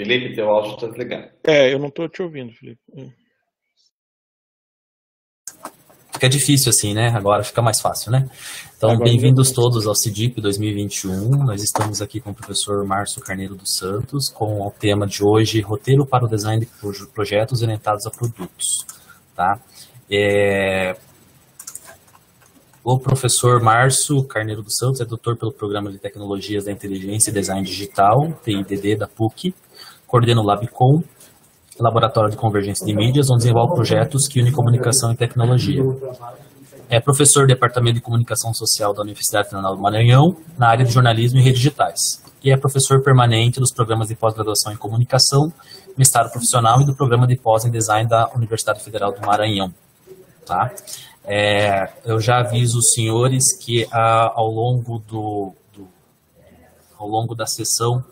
Felipe, teu áudio está desligado. É, eu não estou te ouvindo, Felipe. Hum. Fica difícil assim, né? Agora fica mais fácil, né? Então, bem-vindos tá. todos ao CIDIP 2021. Nós estamos aqui com o professor Márcio Carneiro dos Santos, com o tema de hoje, roteiro para o design de projetos orientados a produtos, tá? É, o professor Márcio Carneiro dos Santos é doutor pelo Programa de Tecnologias da Inteligência e Design Digital, TIDD, da PUC. Coordena o LabCom, Laboratório de Convergência de Mídias, onde desenvolve projetos que unem comunicação e tecnologia. É professor do Departamento de Comunicação Social da Universidade Federal do Maranhão, na área de jornalismo e redes digitais. E é professor permanente dos programas de pós-graduação em comunicação, mestrado profissional e do programa de pós em design da Universidade Federal do Maranhão. Tá? É, eu já aviso os senhores que a, ah, ao longo do, do ao longo da sessão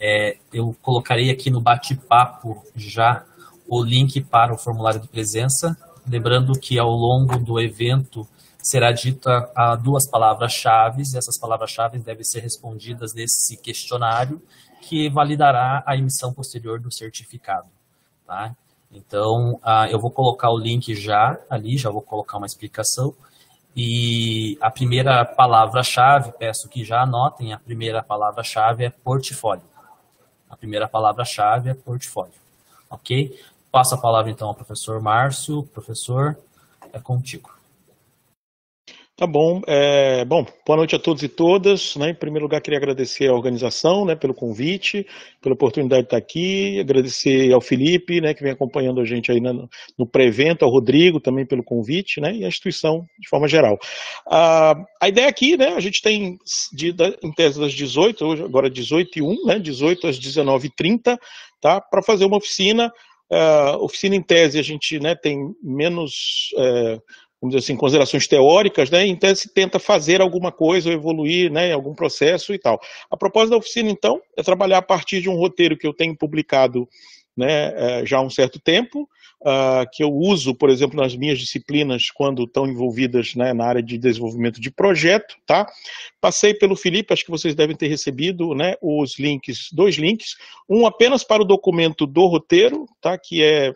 é, eu colocarei aqui no bate-papo já o link para o formulário de presença. Lembrando que ao longo do evento será dita a, ah, duas palavras-chave, e essas palavras-chave devem ser respondidas nesse questionário que validará a emissão posterior do certificado. Tá? Então, ah, eu vou colocar o link já ali, já vou colocar uma explicação. E a primeira palavra-chave, peço que já anotem, a primeira palavra-chave é portfólio. A primeira palavra-chave é portfólio, ok? Passo a palavra então ao professor Márcio. Professor, é contigo. Tá bom. É, bom, boa noite a todos e todas. Né? Em primeiro lugar, queria agradecer à organização né, pelo convite, pela oportunidade de estar aqui. Agradecer ao Felipe, né, que vem acompanhando a gente aí no pré-evento, ao Rodrigo também pelo convite, né, e à instituição de forma geral. Ah, a ideia aqui, né, a gente tem de, em tese das 18, hoje, agora 18 e 1, né, 18 às 19h30, tá, para fazer uma oficina. Uh, oficina em tese a gente né, tem menos. Uh, vamos dizer assim, considerações teóricas, né, então se tenta fazer alguma coisa ou evoluir, né, algum processo e tal. A proposta da oficina, então, é trabalhar a partir de um roteiro que eu tenho publicado né, é, já há um certo tempo, uh, que eu uso, por exemplo, nas minhas disciplinas quando estão envolvidas né, na área de desenvolvimento de projeto, tá? Passei pelo Felipe, acho que vocês devem ter recebido, né, os links, dois links, um apenas para o documento do roteiro, tá? Que é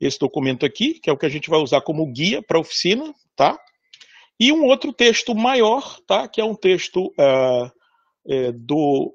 esse documento aqui, que é o que a gente vai usar como guia para a oficina, tá? E um outro texto maior, tá? Que é um texto uh, é, do,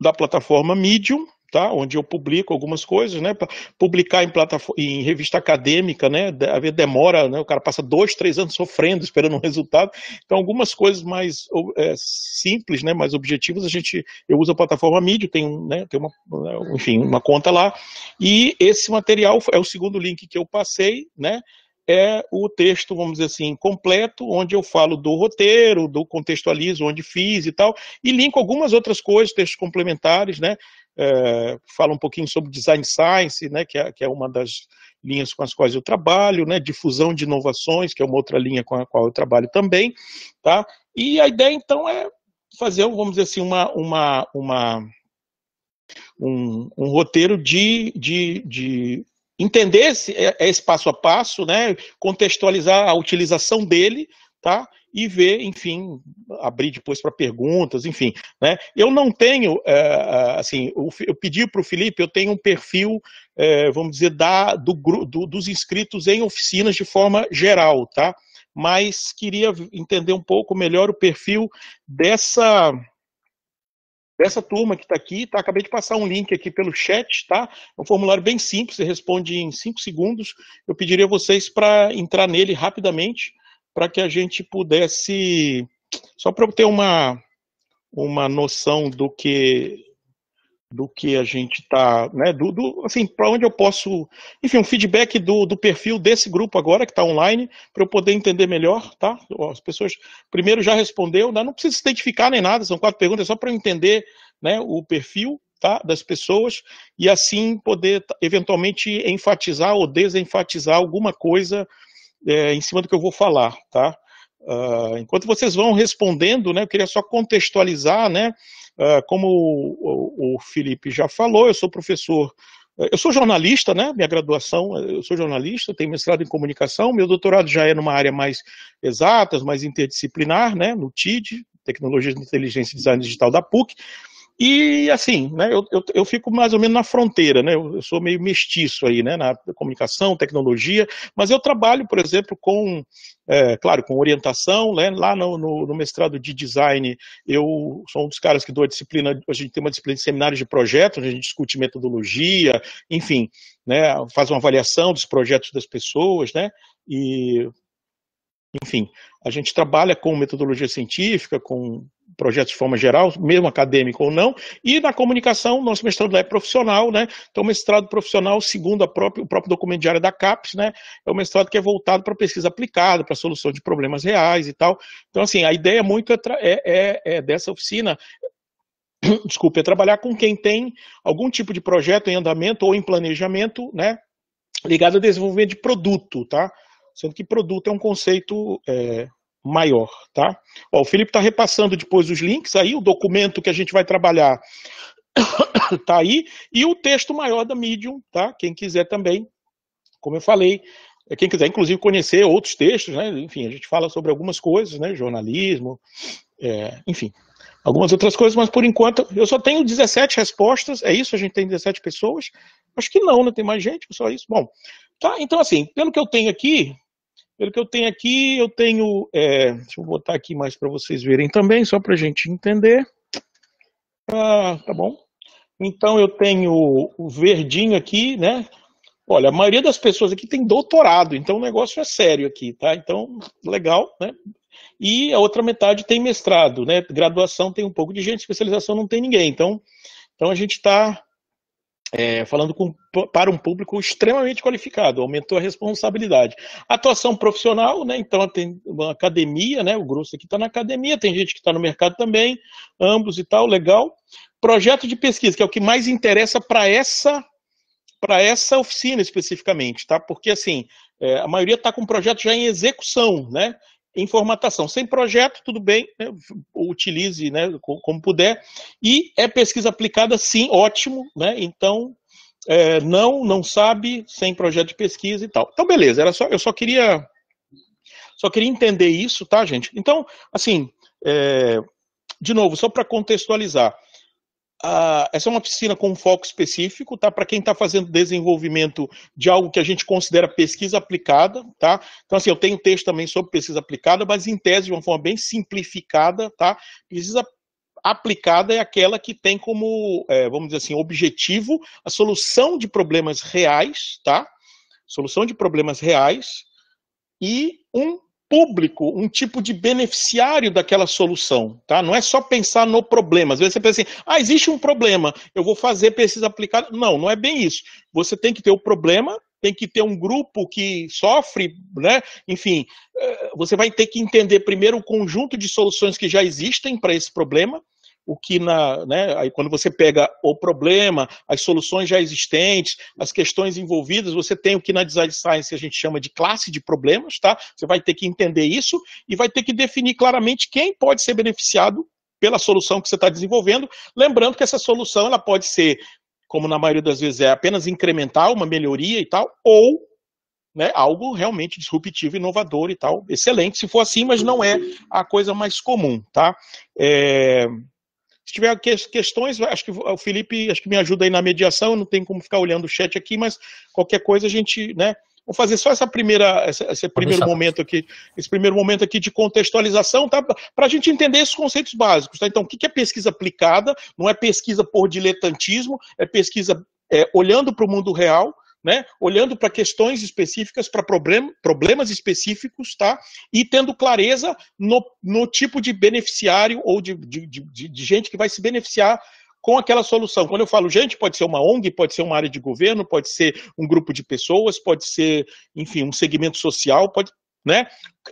da plataforma Medium, Tá? onde eu publico algumas coisas, né? Publicar em, em revista acadêmica, né? Às demora, né? O cara passa dois, três anos sofrendo, esperando um resultado. Então, algumas coisas mais é, simples, né? Mais objetivas, a gente eu uso a plataforma Medium, tem, né? tem uma, né? enfim, uma conta lá. E esse material é o segundo link que eu passei, né? é o texto, vamos dizer assim, completo, onde eu falo do roteiro, do contextualizo, onde fiz e tal, e linko algumas outras coisas, textos complementares, né? é, fala um pouquinho sobre design science, né, que é, que, é, uma das linhas com as quais eu trabalho, né, difusão de inovações, que é uma outra linha com a qual eu trabalho também, tá? E a ideia então é fazer, vamos dizer assim, uma, uma, uma um, um roteiro de, de, de entender esse, é, é esse passo a passo, né, contextualizar a utilização dele, tá? e ver, enfim, abrir depois para perguntas, enfim. Né? Eu não tenho, é, assim, eu pedi para o Felipe, eu tenho um perfil, é, vamos dizer, da, do, do, dos inscritos em oficinas de forma geral, tá? Mas queria entender um pouco melhor o perfil dessa dessa turma que está aqui, tá? Acabei de passar um link aqui pelo chat, tá? É um formulário bem simples, você responde em cinco segundos. Eu pediria a vocês para entrar nele rapidamente para que a gente pudesse, só para eu ter uma, uma noção do que do que a gente está, né, do, do assim, para onde eu posso, enfim, um feedback do, do perfil desse grupo agora que está online, para eu poder entender melhor, tá? As pessoas, primeiro já respondeu, né, não precisa se identificar nem nada, são quatro perguntas, é só para eu entender, né, o perfil, tá, das pessoas, e assim poder, eventualmente, enfatizar ou desenfatizar alguma coisa é, em cima do que eu vou falar, tá? Uh, enquanto vocês vão respondendo, né, eu queria só contextualizar, né, uh, como o, o, o, Felipe já falou, eu sou professor, eh, eu sou jornalista, né, minha graduação, eh, eu sou jornalista, tenho mestrado em comunicação, meu doutorado já é numa área mais exata, mais interdisciplinar, né, no TID, Tecnologias de Inteligência e Design Digital da PUC, e assim, né, eu, eu, eu, fico mais ou menos na fronteira, né? Eu, eu, sou meio mestiço aí, né? Na comunicação, tecnologia, mas eu trabalho, por exemplo, com, é, claro, com orientação, né? Lá no, no, no, mestrado de design, eu sou um dos caras que dou a disciplina, a gente tem uma disciplina de seminários de projetos, a gente discute metodologia, enfim, né? Faz uma avaliação dos projetos das pessoas, né? E enfim, a gente trabalha com metodologia científica, com projetos de forma geral, mesmo acadêmico ou não, e na comunicação, nosso mestrado é profissional, né? Então, mestrado profissional, segundo própria, o próprio documento de área da CAPES, né? É um mestrado que é voltado para pesquisa aplicada, para solução de problemas reais e tal. Então, assim, a ideia é muito é, é, é dessa oficina desculpe, é trabalhar com quem tem algum tipo de projeto em andamento ou em planejamento, né, ligado ao desenvolvimento de produto, tá? Sendo que produto é um conceito é, maior, tá? Ó, o Felipe está repassando depois os links aí, o documento que a gente vai trabalhar tá aí, e o texto maior da Medium, tá? Quem quiser também, como eu falei, é, quem quiser inclusive conhecer outros textos, né? Enfim, a gente fala sobre algumas coisas, né? Jornalismo, é, enfim, algumas outras coisas, mas por enquanto eu só tenho 17 respostas, é isso? A gente tem 17 pessoas? Acho que não, não tem mais gente, só isso. Bom, tá, então assim, pelo que eu tenho aqui, pelo que eu tenho aqui, eu tenho. É, deixa eu botar aqui mais para vocês verem também, só para a gente entender. Ah, tá bom? Então eu tenho o verdinho aqui, né? Olha, a maioria das pessoas aqui tem doutorado, então o negócio é sério aqui, tá? Então, legal, né? E a outra metade tem mestrado, né? Graduação tem um pouco de gente, especialização não tem ninguém. Então, então a gente está é, falando com, para um público extremamente qualificado, aumentou a responsabilidade. Atuação profissional, né, então tem uma academia, né, o grosso aqui está na academia, tem gente que está no mercado também, ambos e tal, legal. Projeto de pesquisa, que é o que mais interessa para essa para essa oficina especificamente, tá? Porque assim, é, a maioria está com projeto já em execução, né? em formatação. Sem projeto, tudo bem, né? utilize né? como puder. E é pesquisa aplicada, sim, ótimo. Né? Então, é, não, não sabe, sem projeto de pesquisa e tal. Então, beleza, era só, eu só queria só queria entender isso, tá, gente? Então, assim, é, de novo, só para contextualizar, Uh, essa é uma piscina com um foco específico, tá? Para quem está fazendo desenvolvimento de algo que a gente considera pesquisa aplicada, tá? Então, assim, eu tenho texto também sobre pesquisa aplicada, mas em tese, de uma forma bem simplificada, tá? Pesquisa aplicada é aquela que tem como, é, vamos dizer assim, objetivo a solução de problemas reais, tá? Solução de problemas reais e um público um tipo de beneficiário daquela solução, tá? Não é só pensar no problema. Às vezes você pensa assim, ah, existe um problema, eu vou fazer pesquisa aplicada. Não, não é bem isso. Você tem que ter o problema, tem que ter um grupo que sofre, né? Enfim, eh, você vai ter que entender primeiro o conjunto de soluções que já existem para esse problema, o que na, né, aí quando você pega o problema, as soluções já existentes, as questões envolvidas, você tem o que na design science a gente chama de classe de problemas, tá? Você vai ter que entender isso e vai ter que definir claramente quem pode ser beneficiado pela solução que você está desenvolvendo, lembrando que essa solução ela pode ser, como na maioria das vezes é, apenas incremental, uma melhoria e tal, ou né, algo realmente disruptivo, inovador e tal. Excelente se for assim, mas não é a coisa mais comum, tá? É, se tiver questões, acho que o Felipe acho que me ajuda aí na mediação, não tem como ficar olhando o chat aqui, mas qualquer coisa a gente, né? Vou fazer só essa primeira, essa, esse primeiro momento aqui, esse primeiro momento aqui de contextualização, tá? Para a gente entender esses conceitos básicos, tá? Então, o que é pesquisa aplicada? Não é pesquisa por diletantismo, é pesquisa é, olhando para o mundo real, né? olhando para questões específicas, para problem, problemas específicos, tá? e tendo clareza no, no tipo de beneficiário ou de, de, de, de gente que vai se beneficiar com aquela solução. Quando eu falo gente, pode ser uma ONG, pode ser uma área de governo, pode ser um grupo de pessoas, pode ser, enfim, um segmento social, pode, né?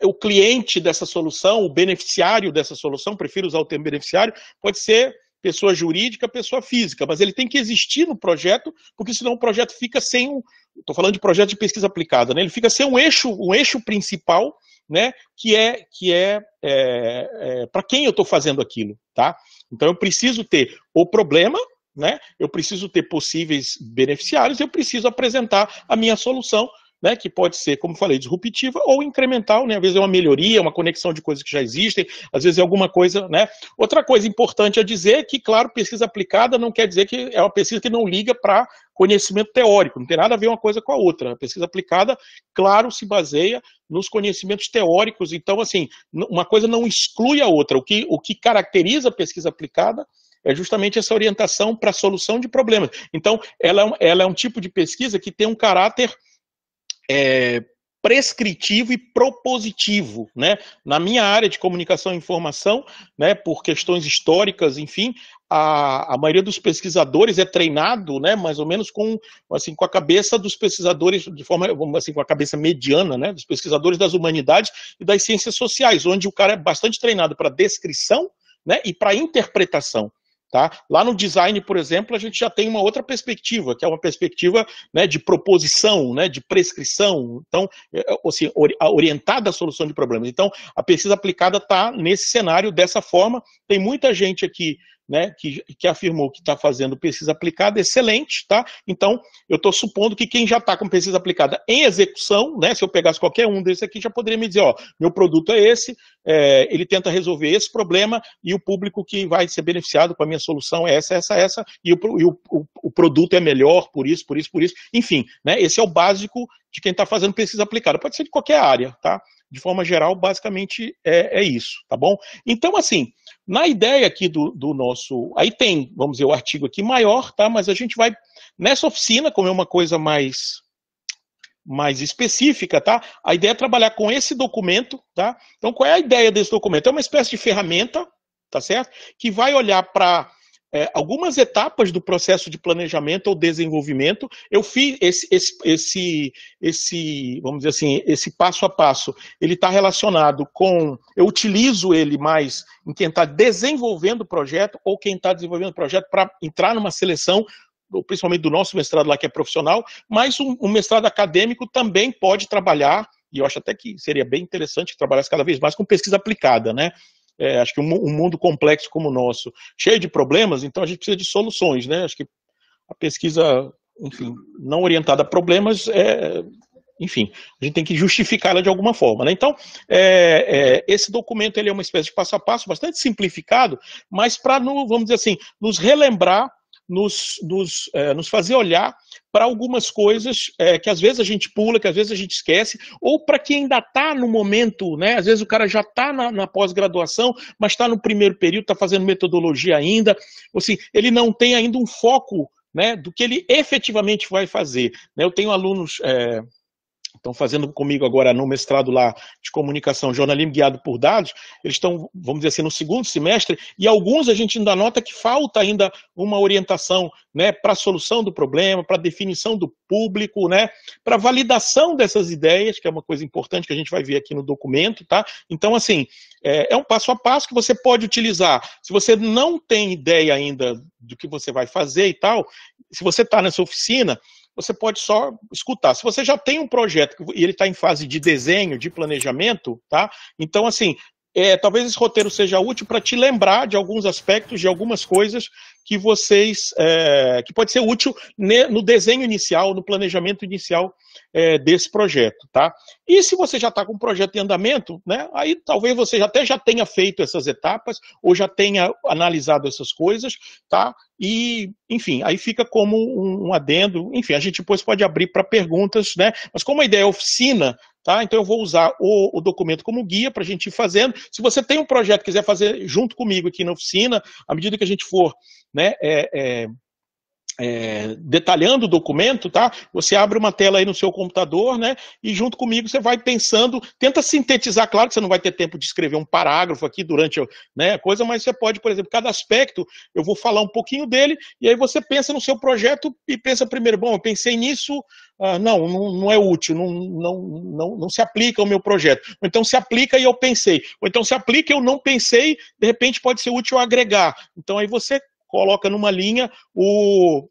O cliente dessa solução, o beneficiário dessa solução, prefiro usar o termo beneficiário, pode ser pessoa jurídica, pessoa física, mas ele tem que existir no projeto, porque senão o projeto fica sem um. Estou falando de projeto de pesquisa aplicada, né? Ele fica sem um eixo, um eixo principal, né? Que é que é, é, é para quem eu estou fazendo aquilo, tá? Então eu preciso ter o problema, né? Eu preciso ter possíveis beneficiários, eu preciso apresentar a minha solução né, que pode ser, como falei, disruptiva ou incremental, né, às vezes é uma melhoria, uma conexão de coisas que já existem, às vezes é alguma coisa. Né. Outra coisa importante a dizer é que, claro, pesquisa aplicada não quer dizer que é uma pesquisa que não liga para conhecimento teórico, não tem nada a ver uma coisa com a outra. A pesquisa aplicada, claro, se baseia nos conhecimentos teóricos, então, assim, uma coisa não exclui a outra. O que, o que caracteriza a pesquisa aplicada é justamente essa orientação para a solução de problemas. Então, ela, é ela é um tipo de pesquisa que tem um caráter é, prescritivo e propositivo, né? Na minha área de comunicação e informação, né, por questões históricas, enfim, a, a maioria dos pesquisadores é treinado, né, mais ou menos com assim com a cabeça dos pesquisadores de forma assim com a cabeça mediana, né, dos pesquisadores das humanidades e das ciências sociais, onde o cara é bastante treinado para descrição, né, e para interpretação. Tá? Lá no design, por exemplo, a gente já tem uma outra perspectiva, que é uma perspectiva né, de proposição, né, de prescrição, então, é, é, assim, orientada à solução de problemas. Então, a pesquisa aplicada está nesse cenário dessa forma. Tem muita gente aqui né, que, que afirmou que está fazendo pesquisa aplicada, excelente, tá? Então, eu estou supondo que quem já está com pesquisa aplicada em execução, né, se eu pegasse qualquer um desses aqui, já poderia me dizer, ó, meu produto é esse, é, ele tenta resolver esse problema e o público que vai ser beneficiado com a minha solução é essa, essa, essa, e o, e o, o, o produto é melhor por isso, por isso, por isso. Enfim, né, esse é o básico de quem está fazendo pesquisa aplicada. Pode ser de qualquer área, tá? De forma geral, basicamente é, é isso, tá bom? Então, assim, na ideia aqui do, do nosso. Aí tem, vamos dizer, o artigo aqui maior, tá? Mas a gente vai. Nessa oficina, como é uma coisa mais mais específica, tá? A ideia é trabalhar com esse documento, tá? Então, qual é a ideia desse documento? É uma espécie de ferramenta, tá certo? Que vai olhar para é, algumas etapas do processo de planejamento ou desenvolvimento, eu fiz esse, esse, esse, esse vamos dizer assim, esse passo a passo, ele está relacionado com, eu utilizo ele mais em quem está desenvolvendo o projeto ou quem está desenvolvendo o projeto para entrar numa seleção principalmente do nosso mestrado lá que é profissional, mas um, um mestrado acadêmico também pode trabalhar e eu acho até que seria bem interessante que trabalhasse cada vez mais com pesquisa aplicada, né? é, acho que um, um, mundo complexo como o nosso, cheio de problemas, então a gente precisa de soluções, né? Acho que a pesquisa, enfim, não orientada a problemas, é, enfim, a gente tem que justificá-la de alguma forma, né? Então, é, é esse documento ele é uma espécie de passo a passo bastante simplificado, mas para, vamos dizer assim, nos relembrar nos, nos, é, nos fazer olhar para algumas coisas é, que às vezes a gente pula, que às vezes a gente esquece, ou para quem ainda está no momento, né? Às vezes o cara já está na, na pós-graduação, mas está no primeiro período, está fazendo metodologia ainda, ou assim, ele não tem ainda um foco né, do que ele efetivamente vai fazer. Né? Eu tenho alunos. É, estão fazendo comigo agora no mestrado lá de comunicação, jornalismo guiado por dados, eles estão, vamos dizer assim, no segundo semestre, e alguns a gente ainda nota que falta ainda uma orientação né, para a solução do problema, para a definição do público, né, para a validação dessas ideias, que é uma coisa importante que a gente vai ver aqui no documento, tá? Então, assim, é, é um passo a passo que você pode utilizar. Se você não tem ideia ainda do que você vai fazer e tal, se você está nessa oficina, você pode só escutar. Se você já tem um projeto e ele está em fase de desenho, de planejamento, tá? Então, assim, é, talvez esse roteiro seja útil para te lembrar de alguns aspectos, de algumas coisas que vocês, é, que pode ser útil ne, no desenho inicial, no planejamento inicial é, desse projeto, tá? E se você já está com um projeto em andamento, né? Aí talvez você até já tenha feito essas etapas ou já tenha analisado essas coisas, tá? E, enfim, aí fica como um, um adendo. Enfim, a gente depois pode abrir para perguntas, né? Mas como a ideia é oficina, Tá? Então eu vou usar o, o documento como guia para a gente ir fazendo. Se você tem um projeto quiser fazer junto comigo aqui na oficina, à medida que a gente for né, é, é, é, detalhando o documento, tá? Você abre uma tela aí no seu computador, né? E junto comigo você vai pensando, tenta sintetizar, claro que você não vai ter tempo de escrever um parágrafo aqui durante né, a coisa, mas você pode, por exemplo, cada aspecto, eu vou falar um pouquinho dele, e aí você pensa no seu projeto e pensa primeiro, bom, eu pensei nisso, ah, não, não, não, é útil, não, não, não, não se aplica ao meu projeto. Ou então se aplica e eu pensei. Ou então se aplica e eu não pensei, de repente pode ser útil agregar. Então aí você coloca numa linha o,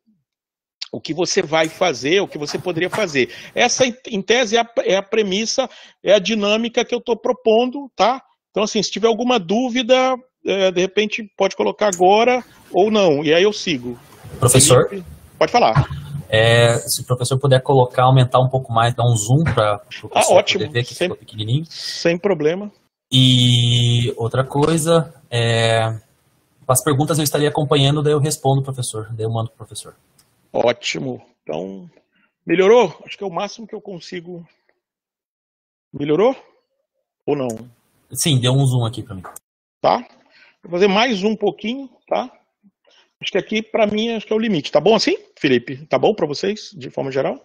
o que você vai fazer, o que você poderia fazer. Essa, em tese, é a, é a premissa, é a dinâmica que eu estou propondo, tá? Então, assim, se tiver alguma dúvida, é, de repente pode colocar agora ou não, e aí eu sigo. Professor? Felipe, pode falar. É, se o professor puder colocar, aumentar um pouco mais, dar um zoom para o ah, poder ver que sem, ficou pequenininho. Sem problema. E outra coisa, é, as perguntas eu estaria acompanhando, daí eu respondo, professor, daí eu mando para o professor. Ótimo. Então, melhorou? Acho que é o máximo que eu consigo. Melhorou? Ou não? Sim, deu um zoom aqui para mim. Tá? Vou fazer mais um pouquinho, tá? Acho que aqui, para mim, acho que é o limite. Tá bom assim, Felipe? Tá bom para vocês, de forma geral?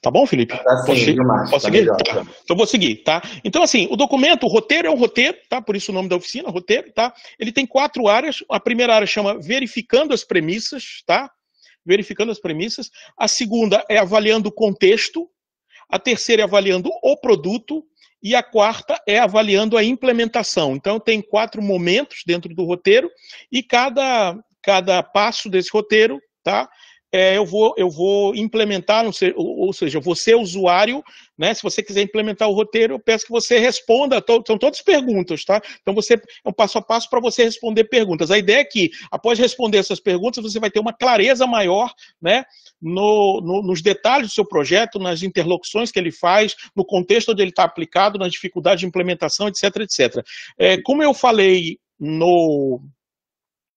Tá bom, Felipe? Tá sim, posso, demais, posso tá seguir? tá. Então vou seguir, tá? Então, assim, o documento, o roteiro é um roteiro, tá? Por isso o nome da oficina, roteiro, tá? Ele tem quatro áreas. A primeira área chama verificando as premissas, tá? Verificando as premissas. A segunda é avaliando o contexto. A terceira é avaliando o produto e a quarta é avaliando a implementação. Então, tem quatro momentos dentro do roteiro e cada, cada passo desse roteiro tá, é, eu, vou, eu vou implementar, ou seja, você usuário, né? Se você quiser implementar o roteiro, eu peço que você responda. São todas perguntas, tá? Então você é um passo a passo para você responder perguntas. A ideia é que, após responder essas perguntas, você vai ter uma clareza maior, né? No, no, nos detalhes do seu projeto, nas interlocuções que ele faz, no contexto onde ele está aplicado, nas dificuldades de implementação, etc, etc. É, como eu falei no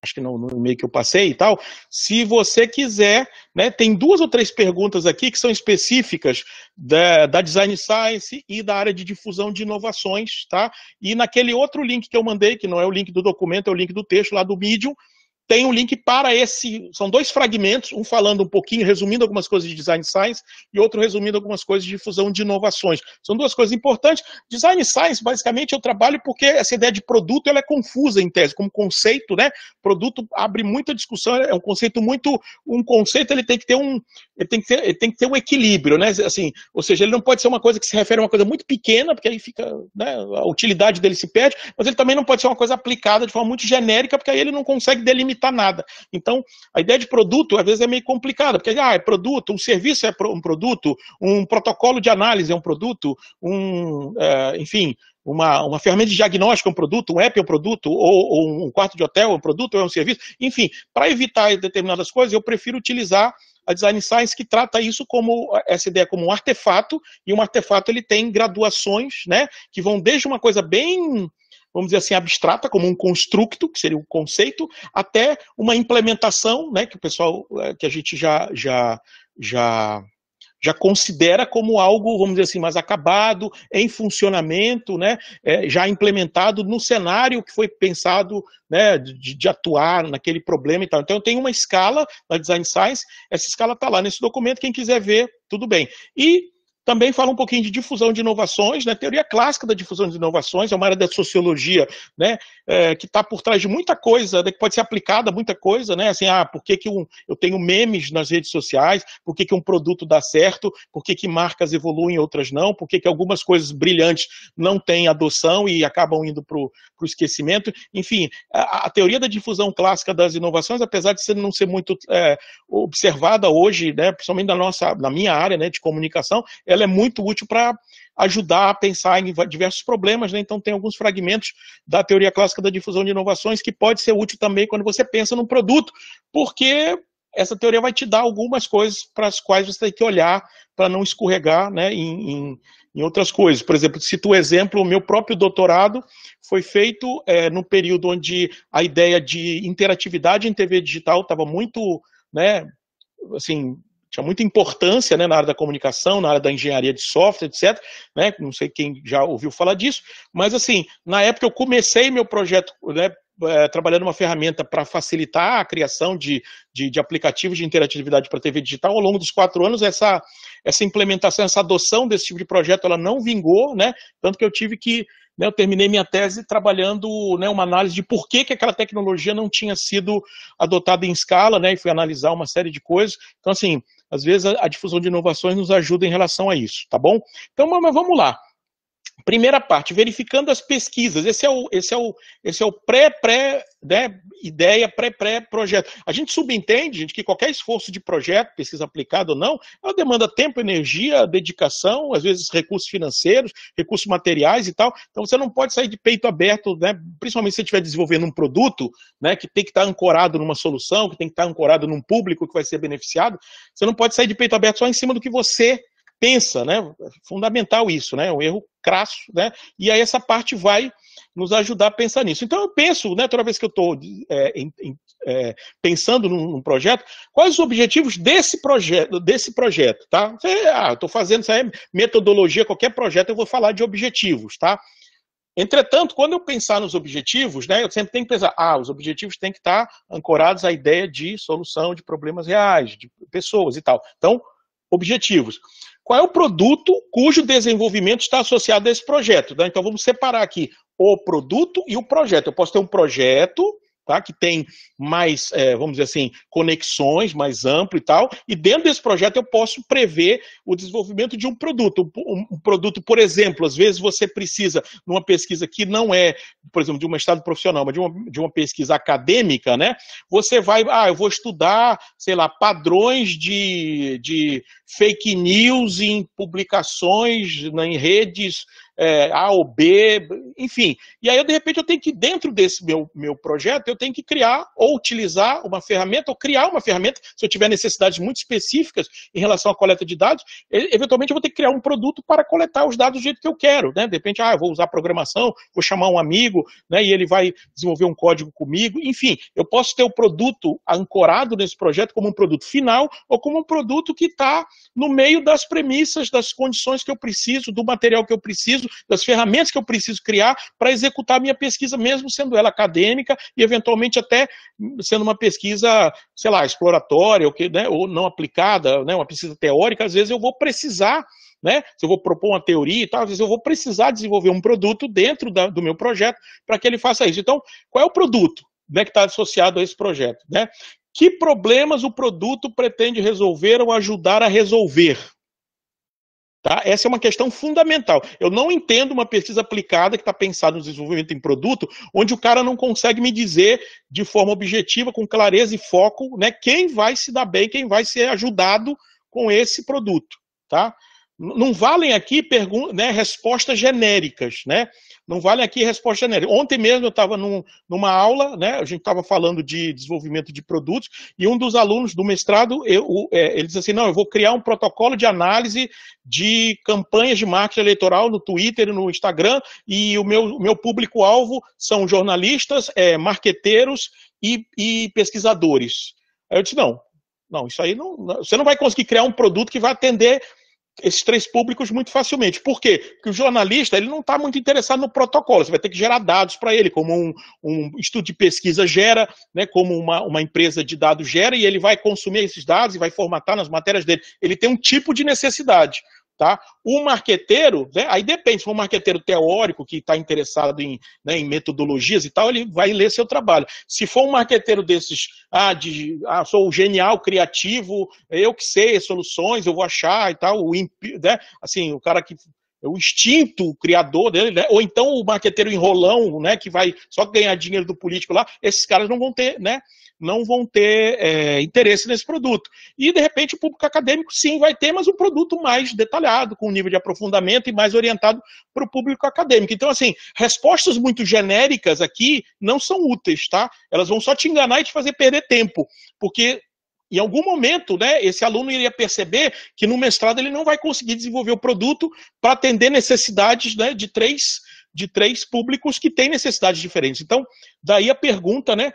acho que no, no e-mail que eu passei e tal. Se você quiser, né, tem duas ou três perguntas aqui que são específicas da, da Design Science e da área de difusão de inovações, tá? E naquele outro link que eu mandei, que não é o link do documento, é o link do texto lá do Medium, tem um link para esse. São dois fragmentos, um falando um pouquinho, resumindo algumas coisas de design science, e outro resumindo algumas coisas de difusão de inovações. São duas coisas importantes. Design science, basicamente, eu trabalho porque essa ideia de produto ela é confusa em tese, como conceito, né? Produto abre muita discussão, é um conceito muito. Um conceito ele tem que ter um. Ele tem que ter, ele tem que ter um equilíbrio, né? Assim, ou seja, ele não pode ser uma coisa que se refere a uma coisa muito pequena, porque aí fica. Né, a utilidade dele se perde, mas ele também não pode ser uma coisa aplicada de forma muito genérica, porque aí ele não consegue delimitar limitar nada. Então, a ideia de produto, às vezes, é meio complicada, porque ah, é produto, um serviço é um produto, um protocolo de análise é um produto, um, é, enfim, uma, uma ferramenta de diagnóstico é um produto, um app é um produto, ou, ou um quarto de hotel é um produto, ou é um serviço. Enfim, para evitar determinadas coisas, eu prefiro utilizar a Design Science que trata isso como, essa ideia como um artefato, e um artefato ele tem graduações, né, que vão desde uma coisa bem vamos dizer assim, abstrata, como um construto, que seria um conceito, até uma implementação, né, que o pessoal, eh, que a gente já, já, já, já considera como algo, vamos dizer assim, mais acabado, em funcionamento, né, é, já implementado no cenário que foi pensado né, de, de, atuar naquele problema e tal. Então, tem uma escala na Design Science, essa escala está lá nesse documento, quem quiser ver, tudo bem. E também fala um pouquinho de difusão de inovações, né? teoria clássica da difusão de inovações, é uma área da sociologia né? É, que está por trás de muita coisa, né? que pode ser aplicada a muita coisa, né? Assim, ah, por que, que um, eu tenho memes nas redes sociais, por que, que um produto dá certo, por que, que marcas evoluem, e outras não, por que, que algumas coisas brilhantes não têm adoção e acabam indo para o esquecimento. Enfim, a, a, teoria da difusão clássica das inovações, apesar de não ser muito é, observada hoje, né? principalmente na, nossa, na minha área né, de comunicação, é ela é muito útil para ajudar a pensar em diversos problemas, né? Então tem alguns fragmentos da teoria clássica da difusão de inovações que pode ser útil também quando você pensa num produto, porque essa teoria vai te dar algumas coisas para as quais você tem que olhar para não escorregar né, em, em, em, outras coisas. Por exemplo, cito o exemplo, o meu próprio doutorado foi feito é, período onde a ideia de interatividade em TV digital estava muito, né, assim, tinha muita importância né, na área da comunicação, na área da engenharia de software, etc. Né? Não sei quem já ouviu falar disso, mas assim, na época eu comecei meu projeto né, eh, trabalhando uma ferramenta para facilitar a criação de, de, de aplicativos de interatividade para TV digital. Ao longo dos quatro anos, essa, essa implementação, essa adoção desse tipo de projeto, ela não vingou, né? Tanto que eu tive que, né, eu terminei minha tese trabalhando né, uma análise de por que, que aquela tecnologia não tinha sido adotada em escala, né? E fui analisar uma série de coisas. Então, assim, às vezes a, a difusão de inovações nos ajuda em relação a isso, tá bom? Então, mas vamos lá. Primeira parte, verificando as pesquisas. Esse é o, esse é o, esse é o pré-pré, né, ideia, pré-pré-projeto. A gente subentende, gente, que qualquer esforço de projeto, pesquisa aplicada ou não, ela é demanda tempo, energia, dedicação, às vezes recursos financeiros, recursos materiais e tal. Então você não pode sair de peito aberto, né, principalmente se você estiver desenvolvendo um produto né, que tem que estar ancorado numa solução, que tem que estar ancorado num público que vai ser beneficiado. Você não pode sair de peito aberto só em cima do que você pensa, né? Fundamental isso, né? O erro crasso, né? E aí essa parte vai nos ajudar a pensar nisso. Então eu penso, né? Toda vez que eu estou é, é, pensando num, num, projeto, quais os objetivos desse projeto, desse projeto, tá? Você, ah, estou fazendo isso aí, é metodologia, qualquer projeto eu vou falar de objetivos, tá? Entretanto, quando eu pensar nos objetivos, né, eu sempre tenho que pensar, ah, os objetivos têm que estar ancorados à ideia de solução de problemas reais, de pessoas e tal. Então, objetivos qual é o produto cujo desenvolvimento está associado a esse projeto. Né? Então vamos separar aqui o produto e o projeto. Eu posso ter um projeto tá? que tem mais, é, vamos dizer assim, conexões mais amplo e tal. E dentro desse projeto eu posso prever o desenvolvimento de um produto. Um, um produto, por exemplo, às vezes você precisa, numa pesquisa que não é, por exemplo, de um estado profissional, mas de uma, de uma pesquisa acadêmica, né? Você vai, ah, eu vou estudar, sei lá, padrões de, de fake news em publicações, né, em redes é, A ou B, enfim. E aí, de repente, eu tenho que, dentro desse meu, meu projeto, eu tenho que criar ou utilizar uma ferramenta, ou criar uma ferramenta, se eu tiver necessidades muito específicas em relação à coleta de dados, eventualmente eu vou ter que criar um produto para coletar os dados do jeito que eu quero. Né? De repente, ah, eu vou usar programação, vou chamar um amigo, né, e ele vai desenvolver um código comigo. Enfim, eu posso ter o produto ancorado nesse projeto como um produto final ou como um produto que está no meio das premissas, das condições que eu preciso, do material que eu preciso preciso, das ferramentas que eu preciso criar para executar a minha pesquisa, mesmo sendo ela acadêmica e eventualmente até sendo uma pesquisa, sei lá, exploratória ou, que, né, ou não aplicada, né, uma pesquisa teórica, às vezes eu vou precisar né? Se eu vou propor uma teoria e tal, às vezes eu vou precisar desenvolver um produto dentro da, do meu projeto para que ele faça isso. Então, qual é o produto né, que está associado a esse projeto? Né? Que problemas o produto pretende resolver ou ajudar a resolver? Tá? Essa é uma questão fundamental. Eu não entendo uma pesquisa aplicada que está pensada no desenvolvimento em produto, onde o cara não consegue me dizer de forma objetiva, com clareza e foco, né, quem vai se dar bem, quem vai ser ajudado com esse produto. Tá? não valem aqui né, respostas genéricas, né? Não valem aqui respostas genéricas. Ontem mesmo eu estava num, numa aula, né? A gente estava falando de desenvolvimento de produtos e um dos alunos do mestrado, eu, é, ele disse assim, não, eu vou criar um protocolo de análise de campanhas de marketing eleitoral no Twitter e no Instagram e o meu, meu público-alvo são jornalistas, é, marqueteiros e, e pesquisadores. Aí eu disse, não, não, isso aí não, você não vai conseguir criar um produto que vai atender esses três públicos muito facilmente. Por quê? Porque o jornalista ele não está muito interessado no protocolo, você vai ter que gerar dados para ele, como um, um, estudo de pesquisa gera, né, como uma, uma empresa de dados gera, e ele vai consumir esses dados e vai formatar nas matérias dele. Ele tem um tipo de necessidade. Tá? O marqueteiro, né, aí depende, se for um marqueteiro teórico que está interessado em, né, em, metodologias e tal, ele vai ler seu trabalho. Se for um marqueteiro desses, ah, de, ah sou genial, criativo, eu que sei soluções, eu vou achar e tal, o, né, assim, o cara que é o instinto o criador dele, né? ou então o marqueteiro enrolão, né, que vai só ganhar dinheiro do político lá, esses caras não vão ter, né, não vão ter é, interesse nesse produto. E, de repente, o público acadêmico sim vai ter, mas um produto mais detalhado, com um nível de aprofundamento e mais orientado para o público acadêmico. Então, assim, respostas muito genéricas aqui não são úteis, tá? Elas vão só te enganar e te fazer perder tempo, porque em algum momento, né, esse aluno iria perceber que no mestrado ele não vai conseguir desenvolver o produto para atender necessidades né, de três de três públicos que têm necessidades diferentes. Então, daí a pergunta, né,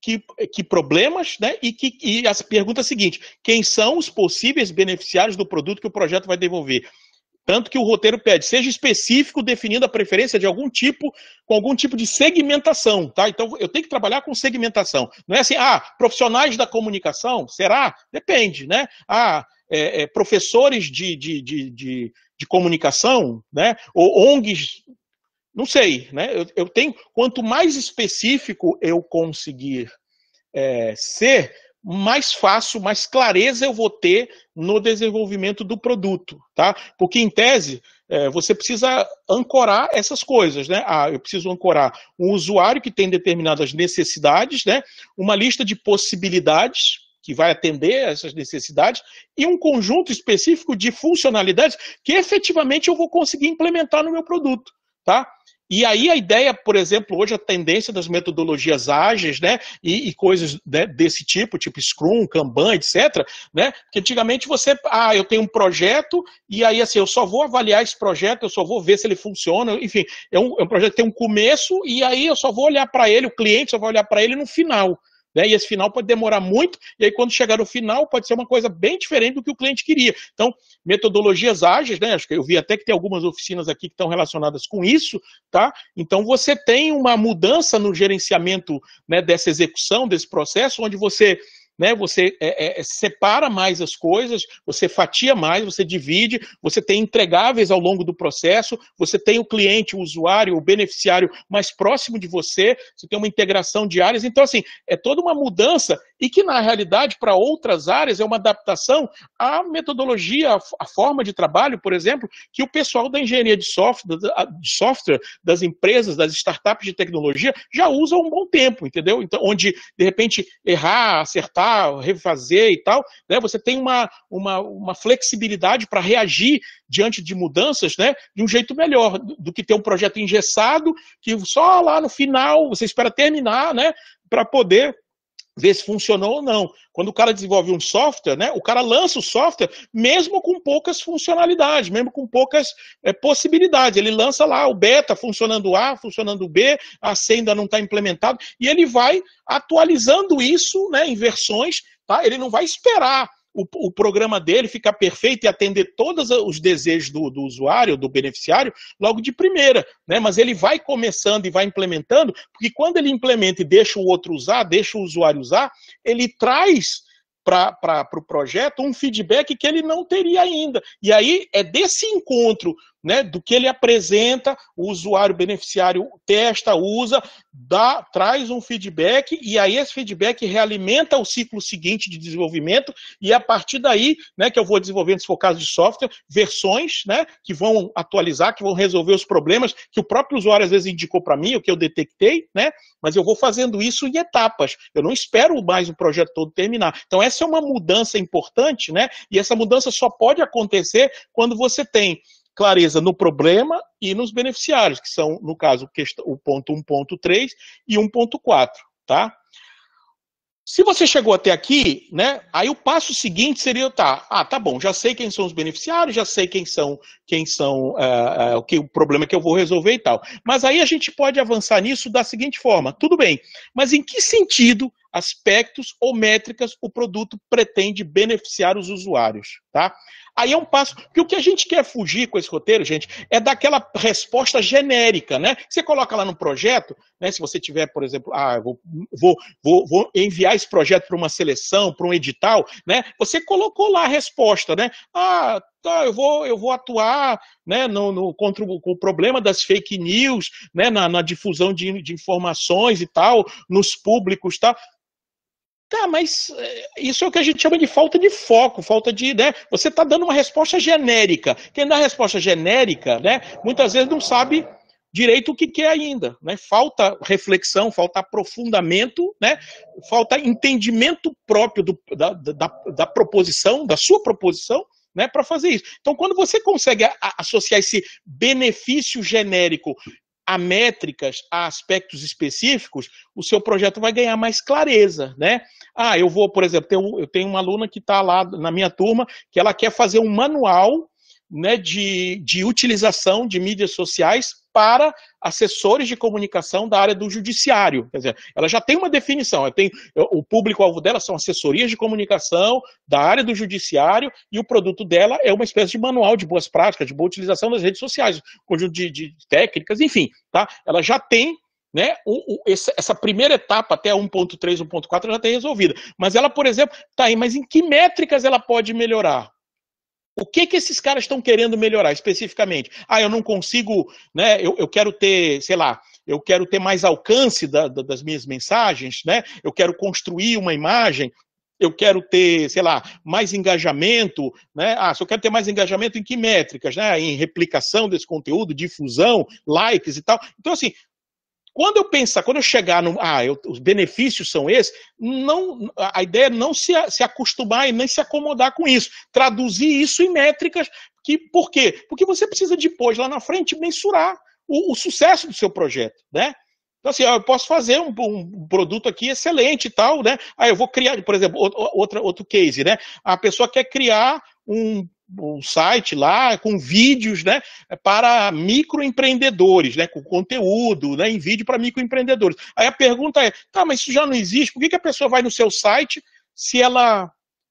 que, que, problemas, né? E, que, e a pergunta é a seguinte: quem são os possíveis beneficiários do produto que o projeto vai devolver? Tanto que o roteiro pede, seja específico, definindo a preferência de algum tipo, com algum tipo de segmentação, tá? Então eu tenho que trabalhar com segmentação. Não é assim, ah, profissionais da comunicação, será? Depende, né? Ah, é, é, professores de, de, de, de, de comunicação, né? Ou ONGs não sei, né? Eu, eu, tenho quanto mais específico eu conseguir é, ser, mais fácil, mais clareza eu vou ter no desenvolvimento do produto, tá? Porque em tese é, você precisa ancorar essas coisas, né? Ah, eu preciso ancorar um usuário que tem determinadas necessidades, né? Uma lista de possibilidades que vai atender essas necessidades e um conjunto específico de funcionalidades que efetivamente eu vou conseguir implementar no meu produto, tá? E aí a ideia, por exemplo, hoje a tendência das metodologias ágeis, né, e, e coisas né, desse tipo, tipo Scrum, Kanban, etc, né, que antigamente você, ah, eu tenho um projeto e aí assim, eu só vou avaliar esse projeto, eu só vou ver se ele funciona, enfim, é um, é um projeto que tem um começo e aí eu só vou olhar para ele, o cliente só vai olhar para ele no final. Né? E esse final pode demorar muito, e aí quando chegar no final pode ser uma coisa bem diferente do que o cliente queria. Então, metodologias ágeis, né? Acho que eu vi até que tem algumas oficinas aqui que estão relacionadas com isso, tá? Então você tem uma mudança no gerenciamento né, dessa execução, desse processo, onde você né? Você é, é, é, separa mais as coisas, você fatia mais, você divide, você tem entregáveis ao longo do processo, você tem o cliente, o usuário, o beneficiário mais próximo de você, você tem uma integração de áreas. Então, assim, é toda uma mudança e que, na realidade, para outras áreas é uma adaptação à metodologia, à forma de trabalho, por exemplo, que o pessoal da engenharia de software, de software das empresas, das startups de tecnologia, já usa há um bom tempo, entendeu? Então, onde, de repente, errar, acertar, refazer e tal, né? você tem uma, uma, uma flexibilidade para reagir diante de mudanças né? de um jeito melhor do que ter um projeto engessado que só lá no final, você espera terminar, né? Para poder ver se funcionou ou não. Quando o cara desenvolve um software, né, o cara lança o software mesmo com poucas funcionalidades, mesmo com poucas é, possibilidades. Ele lança lá o beta, funcionando A, funcionando B, a C ainda não está implementado, e ele vai atualizando isso né, em versões, tá? ele não vai esperar o, o programa dele ficar perfeito e atender todos os desejos do, do, usuário, do beneficiário, logo de primeira. Né? Mas ele vai começando e vai implementando, porque quando ele implementa e deixa o outro usar, deixa o usuário usar, ele traz para o pro projeto um feedback que ele não teria ainda. E aí é desse encontro né, do que ele apresenta, o usuário beneficiário testa, usa, dá, traz um feedback e aí esse feedback realimenta o ciclo seguinte de desenvolvimento e a partir daí, né, que eu vou desenvolvendo, se for caso de software, versões, né, que vão atualizar, que vão resolver os problemas que o próprio usuário às vezes indicou para mim, o que eu detectei, né, mas eu vou fazendo isso em etapas. Eu não espero mais o projeto todo terminar. Então essa é uma mudança importante, né, e essa mudança só pode acontecer quando você tem clareza no problema e nos beneficiários, que são, no caso, o ponto 1.3 e 1.4, tá? Se você chegou até aqui, né, aí o passo seguinte seria, tá, ah, tá bom, já sei quem são os beneficiários, já sei quem são, quem são, uh, uh, que, o problema que eu vou resolver e tal. Mas aí a gente pode avançar nisso da seguinte forma, tudo bem, mas em que sentido, aspectos ou métricas o produto pretende beneficiar os usuários? Tá? Aí é um passo. Porque o que a gente quer fugir com esse roteiro, gente, é daquela resposta genérica, né? Você coloca lá no projeto, né? Se você tiver, por exemplo, ah, vou, vou, vou, vou enviar esse projeto para uma seleção, para um edital, né? Você colocou lá a resposta, né? Ah, tá, eu vou, eu vou atuar né, no, no contra o, o, problema das fake news, né, na, na difusão de, de, informações e tal, nos públicos tal. Tá, mas eh, isso é o que a gente chama de falta de foco, falta de, né? Você está dando uma resposta genérica. Quem dá resposta genérica, né? Muitas vezes não sabe direito o que quer ainda, né? Falta reflexão, falta aprofundamento, né? Falta entendimento próprio do, da, da, da proposição, da sua proposição, né? Para fazer isso. Então, quando você consegue associar esse benefício genérico a métricas, a aspectos específicos, o seu projeto vai ganhar mais clareza, né? Ah, eu vou, por exemplo, eu tenho uma aluna que está lá na minha turma que ela quer fazer um manual né, de, de utilização de mídias sociais para assessores de comunicação da área do judiciário. Quer dizer, ela já tem uma definição, ela tem, eh, o público-alvo dela são assessorias de comunicação da área do judiciário e o produto dela é uma espécie de manual de boas práticas, de boa utilização das redes sociais, um conjunto de, de técnicas, enfim. Tá? Ela já tem né, o, o, essa primeira etapa até 1.3, 1.4 já tem resolvida. Mas ela, por exemplo, tá aí, mas em que métricas ela pode melhorar? O que que esses caras estão querendo melhorar especificamente? Ah, eu não consigo, né? Eu, eu quero ter, sei lá, eu quero ter mais alcance da, da, das minhas mensagens, né? Eu quero construir uma imagem, eu quero ter, sei lá, mais engajamento, né? Ah, se eu quero ter mais engajamento em que métricas, né? Em replicação desse conteúdo, difusão, likes e tal. Então, assim, quando eu pensar, quando eu chegar no. Ah, eu, os benefícios são esses, não, a ideia é não se, se acostumar e nem se acomodar com isso. Traduzir isso em métricas. Que, por quê? Porque você precisa depois, lá na frente, mensurar o, o sucesso do seu projeto, né? Então, assim, eu posso fazer um, um, produto aqui excelente e tal, né? Aí eu vou criar, por exemplo, outra, outro case, né? A pessoa quer criar um um site lá com vídeos né, para microempreendedores, né, com conteúdo né, em vídeo para microempreendedores. Aí a pergunta é, tá, mas isso já não existe, por que, que a pessoa vai no seu site se ela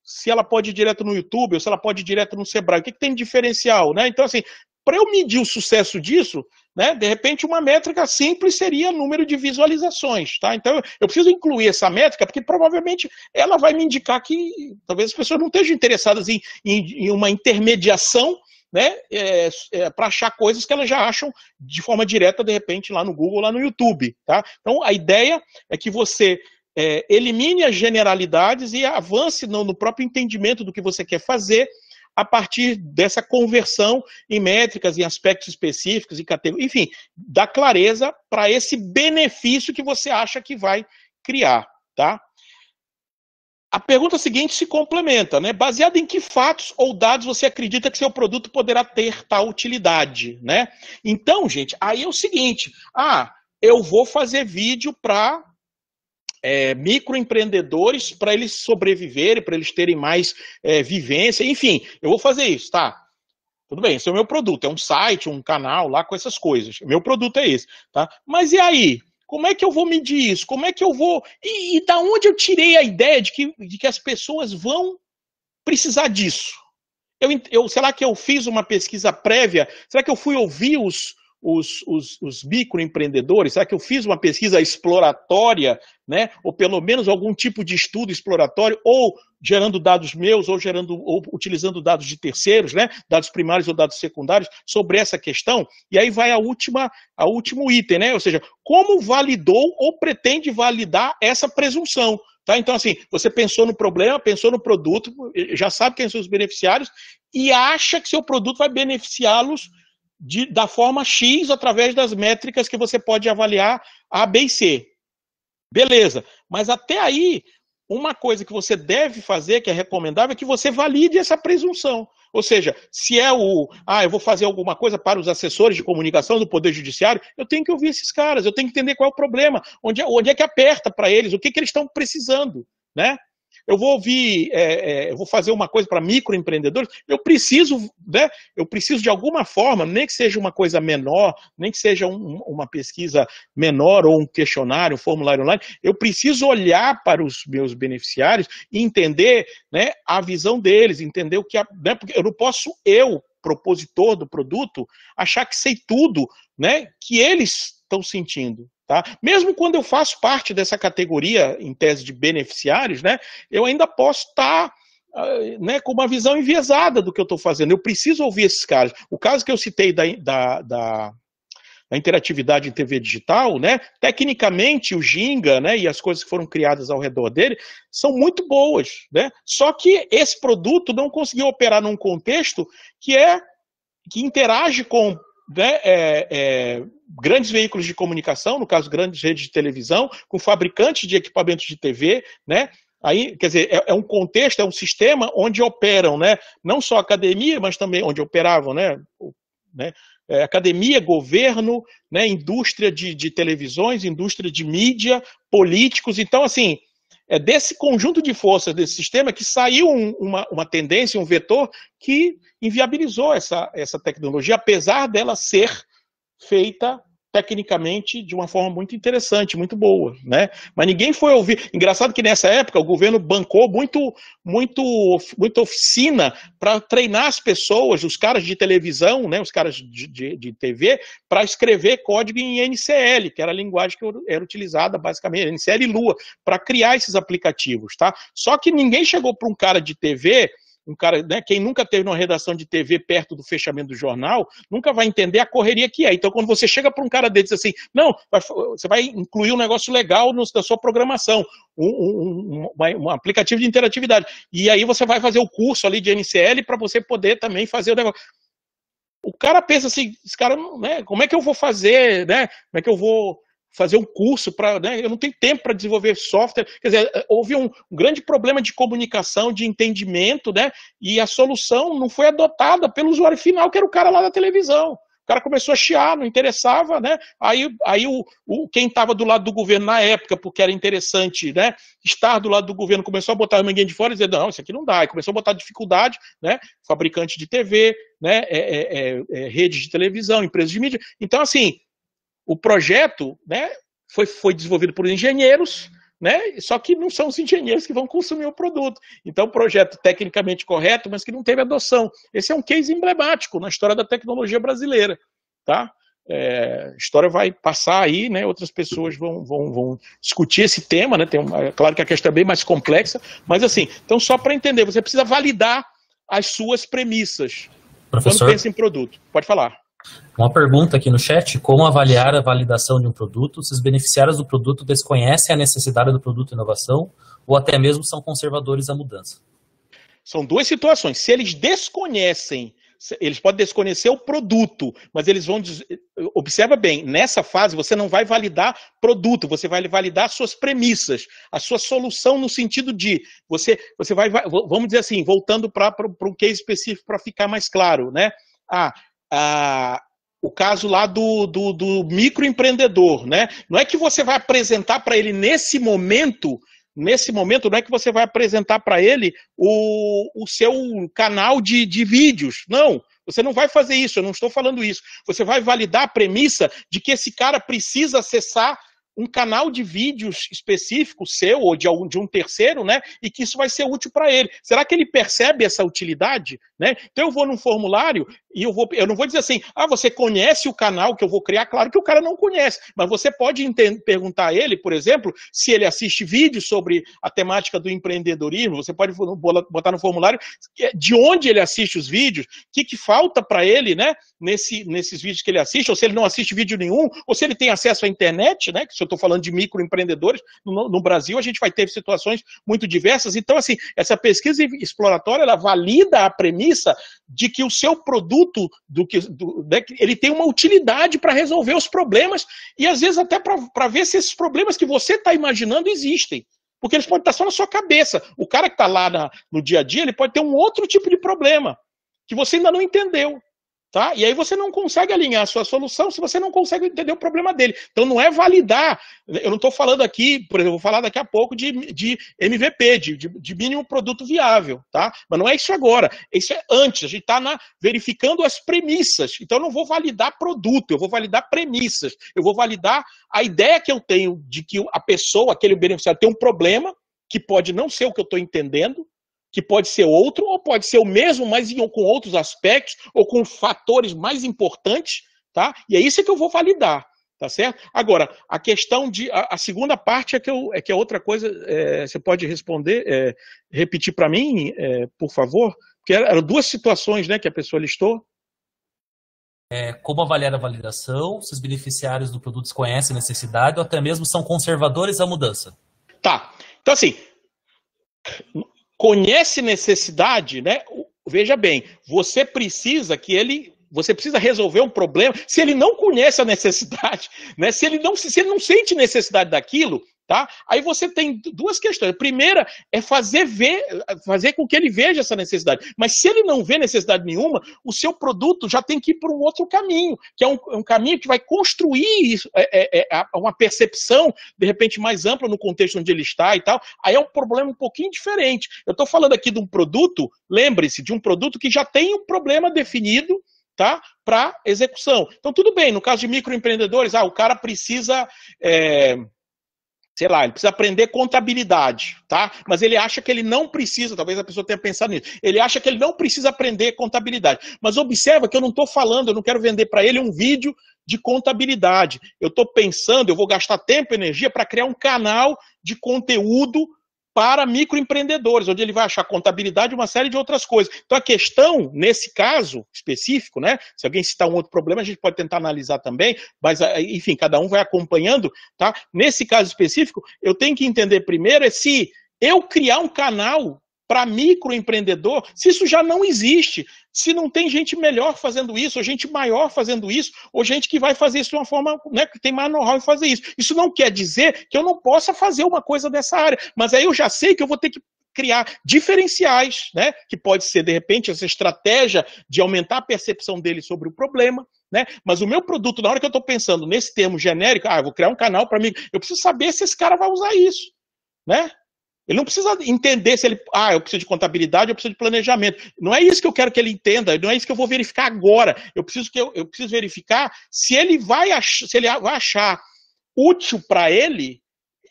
se ela pode ir direto no YouTube ou se ela pode ir direto no Sebrae? O que, que tem de diferencial? Né? Então, assim, para eu medir o sucesso disso, né? De repente, uma métrica simples seria número de visualizações. Tá? Então, eu preciso incluir essa métrica, porque provavelmente ela vai me indicar que talvez as pessoas não estejam interessadas em, em, em uma intermediação né, é, é, para achar coisas que elas já acham de forma direta, de repente, lá no Google, lá no YouTube. Tá? Então, a ideia é que você é, elimine as generalidades e avance no, no próprio entendimento do que você quer fazer a partir dessa conversão em métricas, em aspectos específicos, em categorias, enfim, da clareza para esse benefício que você acha que vai criar, tá? A pergunta seguinte se complementa, né? Baseado em que fatos ou dados você acredita que seu produto poderá ter tal utilidade, né? Então, gente, aí é o seguinte: ah, eu vou fazer vídeo para é, microempreendedores para eles sobreviverem, para eles terem mais é, vivência, enfim, eu vou fazer isso, tá? Tudo bem, esse é o meu produto, é um site, um canal lá com essas coisas. Meu produto é esse, tá? Mas e aí? Como é que eu vou medir isso? Como é que eu vou. E, e da onde eu tirei a ideia de que, de que as pessoas vão precisar disso? Eu, eu, será que eu fiz uma pesquisa prévia? Será que eu fui ouvir os, os, os, os microempreendedores? Será que eu fiz uma pesquisa exploratória, né? ou pelo menos algum tipo de estudo exploratório, ou gerando dados meus, ou gerando, ou utilizando dados de terceiros, né? dados primários ou dados secundários, sobre essa questão? E aí vai a última, a último item, né? Ou seja, como validou ou pretende validar essa presunção? Tá? Então, assim, você pensou no problema, pensou no produto, já sabe quem são os beneficiários e acha que seu produto vai beneficiá-los de, da forma X através das métricas que você pode avaliar A, B e C. Beleza. Mas até aí, uma coisa que você deve fazer, que é recomendável, é que você valide essa presunção. Ou seja, se é o, ah, eu vou fazer alguma coisa para os assessores de comunicação do Poder Judiciário, eu tenho que ouvir esses caras, eu tenho que entender qual é o problema, onde, é, onde é que aperta para eles, o que, que eles estão precisando, né? eu vou ouvir, é, é, eu vou fazer uma coisa para microempreendedores, eu preciso, né, eu preciso de alguma forma, nem que seja uma coisa menor, nem que seja um, uma pesquisa menor ou um questionário, um formulário online, eu preciso olhar para os meus beneficiários e entender né, a visão deles, entender o que... A, né, porque eu não posso, eu, propositor do produto, achar que sei tudo né, que eles estão sentindo. Tá? Mesmo quando eu faço parte dessa categoria, em tese de beneficiários, né, eu ainda posso estar tá, ah, né, com uma visão enviesada do que eu estou fazendo. Eu preciso ouvir esses caras. O caso que eu citei da, da, da, da interatividade em TV digital, né, tecnicamente o Ginga né, e as coisas que foram criadas ao redor dele são muito boas. Né? Só que esse produto não conseguiu operar num contexto que é que interage com né, é, é, grandes veículos de comunicação, no caso, grandes redes de televisão, com fabricantes de equipamentos de TV, né? Aí, quer dizer, é, é um contexto, é um sistema onde operam, né? Não só academia, mas também onde operavam, né? né? É, academia, governo, né, indústria de, de televisões, indústria de mídia, políticos. Então, assim, é desse conjunto de forças desse sistema que saiu um, uma, uma tendência, um vetor que inviabilizou essa, essa tecnologia, apesar dela ser feita tecnicamente de uma forma muito interessante, muito boa, né? Mas ninguém foi ouvir. Engraçado que nessa época o governo bancou muito, muito, muita oficina para treinar as pessoas, os caras de televisão, né? Os caras de, de, de TV para escrever código em NCL, que era a linguagem que era utilizada basicamente, NCL e Lua, para criar esses aplicativos, tá? Só que ninguém chegou para um cara de TV um cara, né, quem nunca teve uma redação de TV perto do fechamento do jornal, nunca vai entender a correria que é. Então, quando você chega para um cara deles assim, não, você vai incluir um negócio legal no, na sua programação, um, um, um, um, aplicativo de interatividade. E aí você vai fazer o curso ali de NCL para você poder também fazer o negócio. O cara pensa assim, esse cara, né, como é que eu vou fazer, né? Como é que eu vou fazer um curso para, né, eu não tenho tempo para desenvolver software. Quer dizer, eh, houve um grande problema de comunicação, de entendimento, né? E a solução não foi adotada pelo usuário final, que era o cara lá da televisão. O cara começou a chiar, não interessava, né? Aí, aí o, o quem estava do lado do governo na época, porque era interessante, né? Estar do lado do governo começou a botar alguém de fora e dizer, não, isso aqui não dá. E começou a botar dificuldade, né? Fabricante de TV, né? É, é, é, é, redes de televisão, empresas de mídia. Então, assim, o projeto né, foi, foi desenvolvido por engenheiros, né? Só que não são os engenheiros que vão consumir o produto. Então, projeto tecnicamente correto, mas que não teve adoção. Esse é um case emblemático na história da tecnologia brasileira, tá? É, a história vai passar aí, né? Outras pessoas vão, vão, vão discutir esse tema, né? Tem uma, é claro que a questão é bem mais complexa, mas assim, então só para entender, você precisa validar as suas premissas Professor? quando pensa em produto. Pode falar. Uma pergunta aqui no chat: como avaliar a validação de um produto se os beneficiários do produto desconhecem a necessidade do produto inovação ou até mesmo são conservadores à mudança? São duas situações. Se eles desconhecem, eles podem desconhecer o produto, mas eles vão. Observa bem, nessa fase você não vai validar produto, você vai validar suas premissas, a sua solução no sentido de você, você vai, vamos dizer assim, voltando para um case específico para ficar mais claro, né? Ah, ah, o caso lá do, do, do, microempreendedor, né? Não é que você vai apresentar para ele nesse momento, nesse momento, não é que você vai apresentar para ele o, o seu canal de, de vídeos, não. Você não vai fazer isso, eu não estou falando isso. Você vai validar a premissa de que esse cara precisa acessar um canal de vídeos específico seu ou de algum de um terceiro, né? E que isso vai ser útil para ele. Será que ele percebe essa utilidade, né? Então eu vou num formulário e eu, vou, eu não vou dizer assim, ah, você conhece o canal que eu vou criar? Claro que o cara não conhece, mas você pode perguntar a ele, por exemplo, se ele assiste vídeos sobre a temática do empreendedorismo, você pode botar no formulário é, de onde ele assiste os vídeos, o que, que falta para ele, né, nesse, nesses vídeos que ele assiste, ou se ele não assiste vídeo nenhum, ou se ele tem acesso à internet, né, que se eu estou falando de microempreendedores, no, no Brasil a gente vai ter situações muito diversas. Então, assim, essa pesquisa exploratória, ela valida a premissa de que o seu produto produto do que do, né, ele tem uma utilidade para resolver os problemas e às vezes até para ver se esses problemas que você está imaginando existem. Porque eles podem estar tá só na sua cabeça. O cara que está lá na, no dia a dia, ele pode ter um outro tipo de problema que você ainda não entendeu. Tá? E aí você não consegue alinhar a sua solução se você não consegue entender o problema dele. Então não é validar. Eu não estou falando aqui, por exemplo, vou falar daqui a pouco de, de MVP, de, de, de, mínimo produto viável, tá? Mas não é isso agora. Isso é antes. A gente está verificando as premissas. Então eu não vou validar produto, eu vou validar premissas. Eu vou validar a ideia que eu tenho de que a pessoa, aquele beneficiário, tem um problema que pode não ser o que eu estou entendendo, que pode ser outro, ou pode ser o mesmo, mas com outros aspectos, ou com fatores mais importantes, tá? E é isso que eu vou validar, tá certo? Agora, a questão de. A, a segunda parte é que, eu, é que é outra coisa, é, você pode responder, é, repetir para mim, é, por favor? Porque eram duas situações né, que a pessoa listou. É, como avaliar a validação, se os beneficiários do produto desconhecem a necessidade ou até mesmo são conservadores à mudança. Tá. Então, assim, conhece necessidade, né? Veja bem, você precisa que ele você precisa resolver um problema. Se ele não conhece a necessidade, né? se, ele não, se ele não sente necessidade daquilo, Tá? Aí você tem duas questões. A primeira é fazer ver, fazer com que ele veja essa necessidade. Mas se ele não vê necessidade nenhuma, o seu produto já tem que ir para um outro caminho, que é um, um caminho que vai construir isso, é, é, é uma percepção, de repente, mais ampla no contexto onde ele está e tal. Aí é um problema um pouquinho diferente. Eu estou falando aqui de um produto, lembre-se, de um produto que já tem um problema definido tá? para execução. Então, tudo bem, no caso de microempreendedores, ah, o cara precisa. É sei lá, ele precisa aprender contabilidade, tá? Mas ele acha que ele não precisa, talvez a pessoa tenha pensado nisso, ele acha que ele não precisa aprender contabilidade. Mas observa que eu não estou falando, eu não quero vender para ele um vídeo de contabilidade. Eu estou pensando, eu vou gastar tempo e energia para criar um canal de conteúdo para microempreendedores, onde ele vai achar contabilidade e uma série de outras coisas. Então, a questão, nesse caso específico, né? Se alguém citar um outro problema, a gente pode tentar analisar também, mas, ah, enfim, cada um vai acompanhando, tá? Nesse caso específico, eu tenho que entender primeiro é se eu criar um canal para microempreendedor, se isso já não existe, se não tem gente melhor fazendo isso, ou gente maior fazendo isso, ou gente que vai fazer isso de uma forma, né, que tem mais know-how em fazer isso. Isso não quer dizer que eu não possa fazer uma coisa dessa área, mas aí eu já sei que eu vou ter que criar diferenciais, né, que pode ser de repente essa estratégia de aumentar a percepção dele sobre o problema, né? Mas o meu produto, na hora que eu estou pensando nesse termo genérico, ah, eu vou criar um canal para mim, eu preciso saber se esse cara vai usar isso, né? Ele não precisa entender se ele, ah, eu preciso de contabilidade, eu preciso de planejamento. Não é isso que eu quero que ele entenda, não é isso que eu vou verificar agora. Eu preciso que eu, eu preciso verificar se ele vai ach, se ele vai achar útil para ele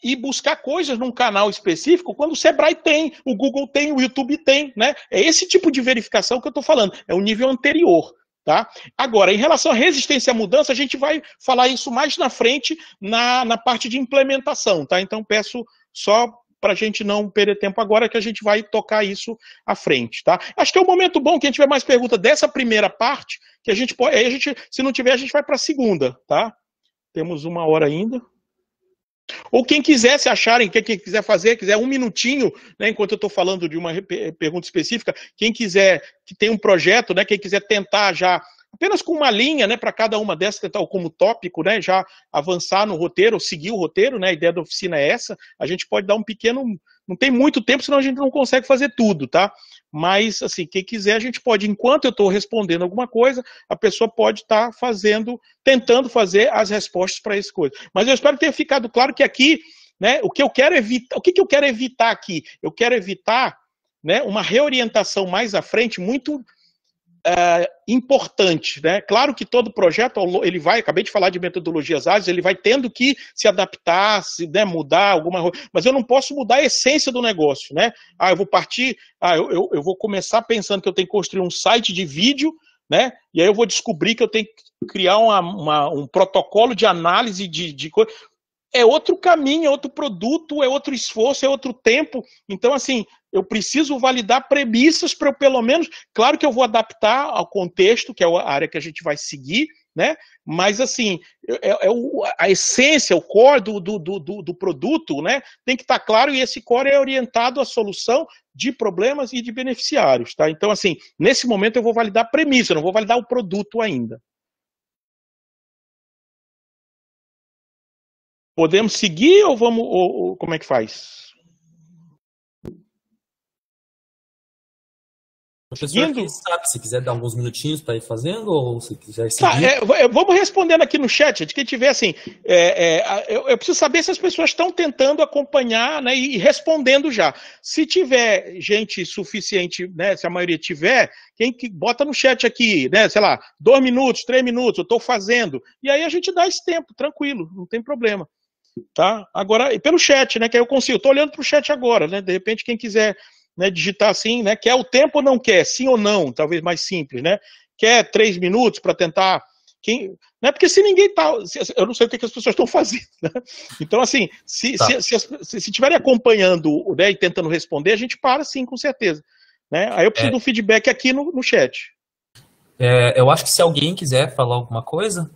e buscar coisas num canal específico quando o Sebrae tem, o Google tem, o YouTube tem, né? É esse tipo de verificação que eu estou falando, é o nível anterior. Tá? Agora, em relação à resistência à mudança, a gente vai falar isso mais na frente, na, na parte de implementação. Tá? Então, peço só para a gente não perder tempo agora, que a gente vai tocar isso à frente, tá? Acho que é um momento bom, quem tiver mais pergunta dessa primeira parte, que a gente pode, aí a gente, se não tiver, a gente vai para a segunda, tá? Temos uma hora ainda. Ou quem quiser, se acharem, quem quiser fazer, quiser um minutinho, né, enquanto eu estou falando de uma pergunta específica, quem quiser, que tem um projeto, né, quem quiser tentar já apenas com uma linha né, para cada uma dessas, tal como tópico, né, já avançar no roteiro, seguir o roteiro, né, a ideia da oficina é essa, a gente pode dar um pequeno. Não tem muito tempo, senão a gente não consegue fazer tudo, tá? Mas, assim, quem quiser, a gente pode, enquanto eu estou respondendo alguma coisa, a pessoa pode estar tá fazendo, tentando fazer as respostas para essa coisa. Mas eu espero que tenha ficado claro que aqui, né, o que eu quero evitar, o que, que eu quero evitar aqui? Eu quero evitar né, uma reorientação mais à frente muito é, importante. Né? Claro que todo projeto, ele vai, acabei de falar de metodologias ágeis, ele vai tendo que se adaptar, se né, mudar alguma coisa, mas eu não posso mudar a essência do negócio. Né? Ah, eu vou partir, ah, eu, eu, eu vou começar pensando que eu tenho que construir um site de vídeo, né? E aí eu vou descobrir que eu tenho que criar uma, uma, um protocolo de análise de, de coisa é outro caminho, é outro produto, é outro esforço, é outro tempo. Então, assim, eu preciso validar premissas para eu, pelo menos. Claro que eu vou adaptar ao contexto, que é a área que a gente vai seguir, né? Mas, assim, é, é o, a essência, o core do, do, do, do, produto, né? Tem que estar tá claro e esse core é orientado à solução de problemas e de beneficiários, tá? Então, assim, nesse momento eu vou validar premissa, não vou validar o produto ainda. Podemos seguir ou vamos. Ou, ou, como é que faz? Seguindo? sabe, se quiser dar alguns minutinhos para ir fazendo, ou se quiser tá, seguir. Tá, é, vamos respondendo aqui no chat, de quem tiver assim. É, é, eu, eu, preciso saber se as pessoas estão tentando acompanhar né, e respondendo já. Se tiver gente suficiente, né, se a maioria tiver, quem que bota no chat aqui, né? Sei lá, dois minutos, três minutos, eu estou fazendo. E aí a gente dá esse tempo, tranquilo, não tem problema tá? Agora, e pelo chat, né, que aí eu consigo, estou olhando para o chat agora, né, de repente quem quiser né, digitar assim, né, quer o tempo ou não quer, sim ou não, talvez mais simples, né, quer três minutos para tentar, quem, né, porque se ninguém tá, eu não sei o que, as pessoas estão fazendo, né? então assim, se, tá. se, se, se, acompanhando, né, e tentando responder, a gente para sim, com certeza, né, aí eu preciso é. do feedback aqui no, no chat. É, eu acho que se alguém quiser falar alguma coisa,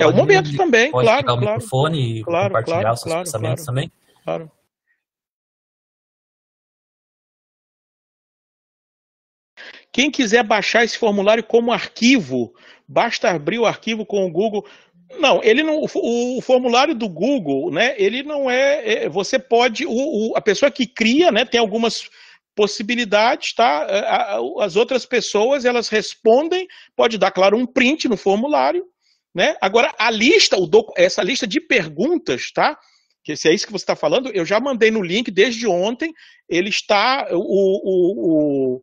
é o momento também, pode claro. claro, o microfone claro, e compartilhar claro, os seus pensamentos também. Claro. Quem quiser baixar esse formulário como arquivo, basta abrir o arquivo com o Google. Não, ele não. O, o formulário do Google, né? Ele não é. é você pode. O, o, a pessoa que cria, né? Tem algumas possibilidades, tá? As outras pessoas elas respondem, pode dar, claro, um print no formulário, né? Agora, a lista, docu, essa lista de perguntas, tá? Que se é isso que você está falando, eu já mandei no link desde ontem. Ele está. O, o,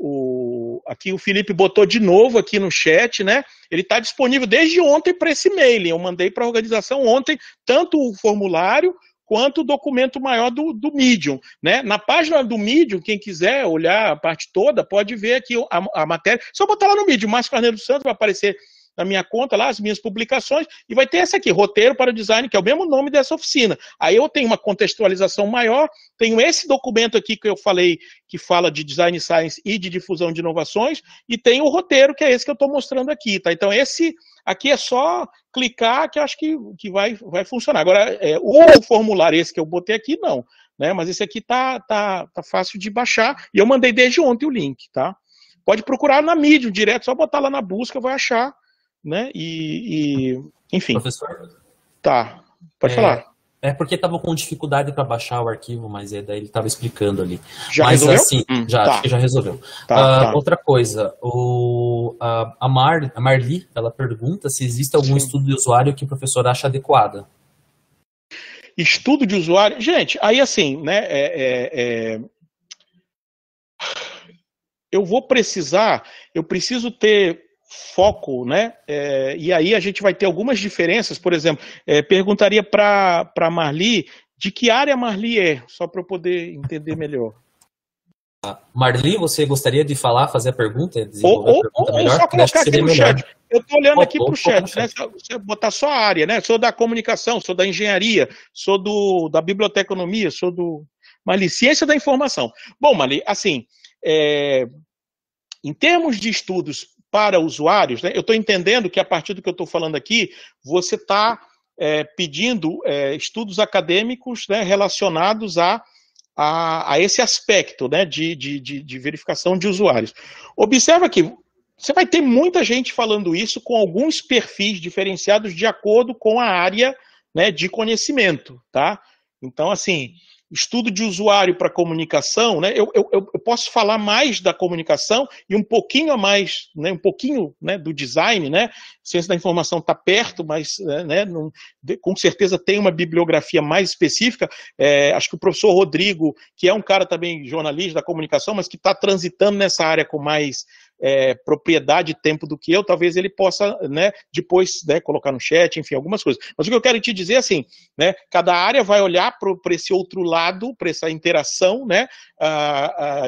o, aqui o Felipe botou de novo aqui no chat, né? Ele está disponível desde ontem para esse mailing. Eu mandei para a organização ontem tanto o formulário quanto o documento maior do, do Medium. Né? Na página do Medium, quem quiser olhar a parte toda, pode ver aqui a, a matéria. Só botar lá no Medium, Márcio Carneiro Santos, vai aparecer na minha conta lá as minhas publicações e vai ter essa aqui, roteiro para o design, que é o mesmo nome dessa oficina. Aí eu tenho uma contextualização maior, tenho esse documento aqui que eu falei que fala de design science e de difusão de inovações e tem o roteiro que é esse que eu estou mostrando aqui, tá? Então esse aqui é só clicar que eu acho que, que vai, vai funcionar. Agora é, o formulário esse que eu botei aqui não, né? Mas esse aqui tá tá, tá fácil de baixar e eu mandei desde ontem o link, tá? Pode procurar na mídia direto, só botar lá na busca, vai achar né? E, e enfim. Professor? Tá, pode é, falar. É porque estava com dificuldade para baixar o arquivo, mas é, daí ele estava explicando ali. Já mas, resolveu? assim, hum, já, tá. acho que já resolveu. Tá, uh, tá. Outra coisa, o, a, a, Mar, a Marli, ela pergunta se existe algum Sim. estudo de usuário que o professor acha adequada. Estudo de usuário. Gente, aí assim, né? é, é, é eu vou precisar, eu preciso ter foco, né? É, e aí a gente vai ter algumas diferenças, por exemplo, é, perguntaria para Marli de que área Marli é, só para eu poder entender melhor. Ah, Marli, você gostaria de falar, fazer a pergunta? É, ou, ou, a pergunta ou só colocar aqui no melhor. chat. Eu estou olhando aqui para o chat, né? Você botar só a área, né? Sou da comunicação, sou da engenharia, sou do, da biblioteconomia, sou do. Marli, ciência da informação. Bom, Marli, assim, é, em termos de estudos para usuários, né? eu estou entendendo que a partir do que eu estou falando aqui, você está é, pedindo é, estudos acadêmicos né, relacionados a, a, a, esse aspecto né, de, de, de, verificação de usuários. Observa que você vai ter muita gente falando isso com alguns perfis diferenciados de acordo com a área né, de conhecimento, tá? Então, assim, estudo de usuário para comunicação, né, eu, eu, eu, posso falar mais da comunicação e um pouquinho a mais, né, um pouquinho né, do design, né, ciência da informação está perto, mas né, né não, com certeza tem uma bibliografia mais específica, é, acho que o professor Rodrigo, que é um cara também jornalista da comunicação, mas que está transitando nessa área com mais é, propriedade e tempo do que eu, talvez ele possa né, depois né, colocar no chat, enfim, algumas coisas. Mas o que eu quero te dizer é assim, né, cada área vai olhar para esse outro lado, para essa interação, né,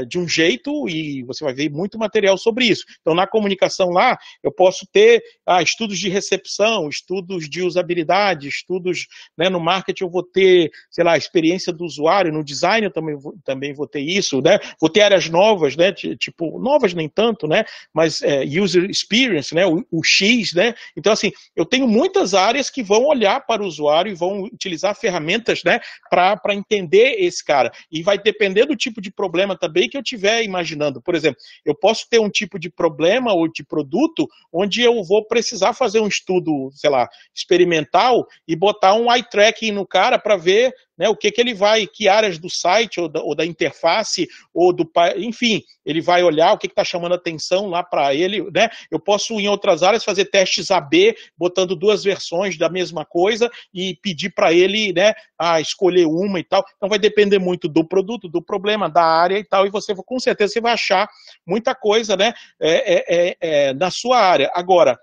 de um jeito e você vai ver muito material sobre isso. Então, na comunicação lá, eu posso ter ah, estudos de recepção, estudos de usabilidade, estudos né, no marketing, eu vou ter, sei lá, experiência do usuário, no design eu também vou, também vou ter isso, né, vou ter áreas novas, né, tipo, novas nem tanto, né, né? Mas é, user experience, né? O, o, X, né? Então assim, eu tenho muitas áreas que vão olhar para o usuário e vão utilizar ferramentas, né? Para entender esse cara e vai depender do tipo de problema também que eu tiver imaginando. Por exemplo, eu posso ter um tipo de problema ou de produto onde eu vou precisar fazer um estudo, sei lá, experimental e botar um eye tracking no cara para ver né? O que, que ele vai, que áreas do site ou da, ou da interface ou do, enfim, ele vai olhar o que está chamando atenção lá para ele, né? Eu posso em outras áreas fazer testes AB, botando duas versões da mesma coisa e pedir para ele, né, a escolher uma e tal. Então vai depender muito do produto, do problema, da área e tal. E você com certeza você vai achar muita coisa, né, é, é, é, é na sua área. Agora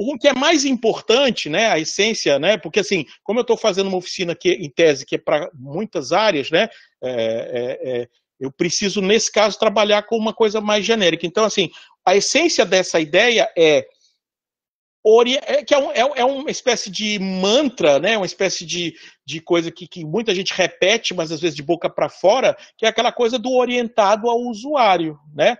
o que é mais importante, né, a essência, né, porque assim, como eu estou fazendo uma oficina que, em tese que é para muitas áreas, né, é, é, é, eu preciso, nesse caso, trabalhar com uma coisa mais genérica. Então, assim, a essência dessa ideia é, é que é, é, um, é, uma espécie de mantra, né? uma espécie de, de coisa que, que muita gente repete, mas às vezes de boca para fora, que é aquela coisa do orientado ao usuário. Né?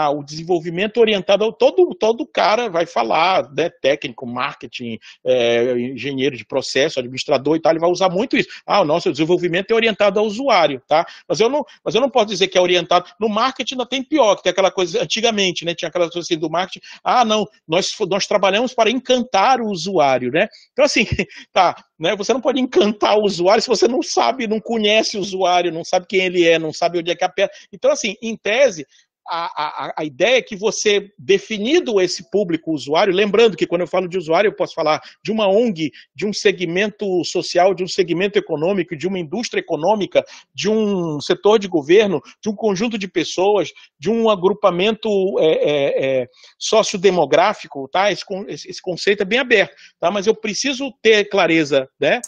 ah, o desenvolvimento orientado todo todo cara vai falar, né, técnico, marketing, é, engenheiro de processo, administrador e tal, ele vai usar muito isso. Ah, o nosso desenvolvimento é orientado ao usuário, tá? Mas eu não, mas eu não posso dizer que é orientado. No marketing ainda tem pior, que tem aquela coisa antigamente, né? Tinha aquela coisa assim do marketing. Ah, não, nós nós trabalhamos para encantar o usuário, né? Então assim, tá, né? Você não pode encantar o usuário se você não sabe, não conhece o usuário, não sabe quem ele é, não sabe onde é que aperta. Então assim, em tese, a, a, a, ideia é que você, definido esse público usuário, lembrando que quando eu falo de usuário, eu posso falar de uma ONG, de um segmento social, de um segmento econômico, de uma indústria econômica, de um setor de governo, de um conjunto de pessoas, de um agrupamento é, é, é, sociodemográfico, tá? Esse, esse, conceito é bem aberto, tá? Mas eu preciso ter clareza, né?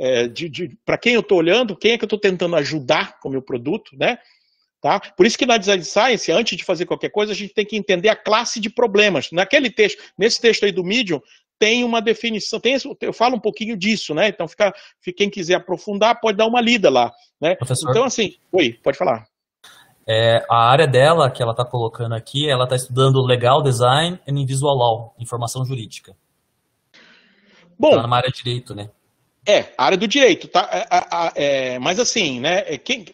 É, de, de para quem eu estou olhando, quem é que eu estou tentando ajudar com o meu produto, né? Tá? Por isso que na design science, antes de fazer qualquer coisa, a gente tem que entender a classe de problemas. Naquele texto, nesse texto aí do Medium, tem uma definição, tem, eu falo um pouquinho disso, né? Então, fica, quem quiser aprofundar, pode dar uma lida lá. Né? Professor, então, assim, oi, pode falar. É, a área dela, que ela está colocando aqui, ela está estudando legal design e visual law, informação jurídica. Bom, tá na área de direito, né? É, área do direito, tá? É, é, é mas assim, né? É, quem,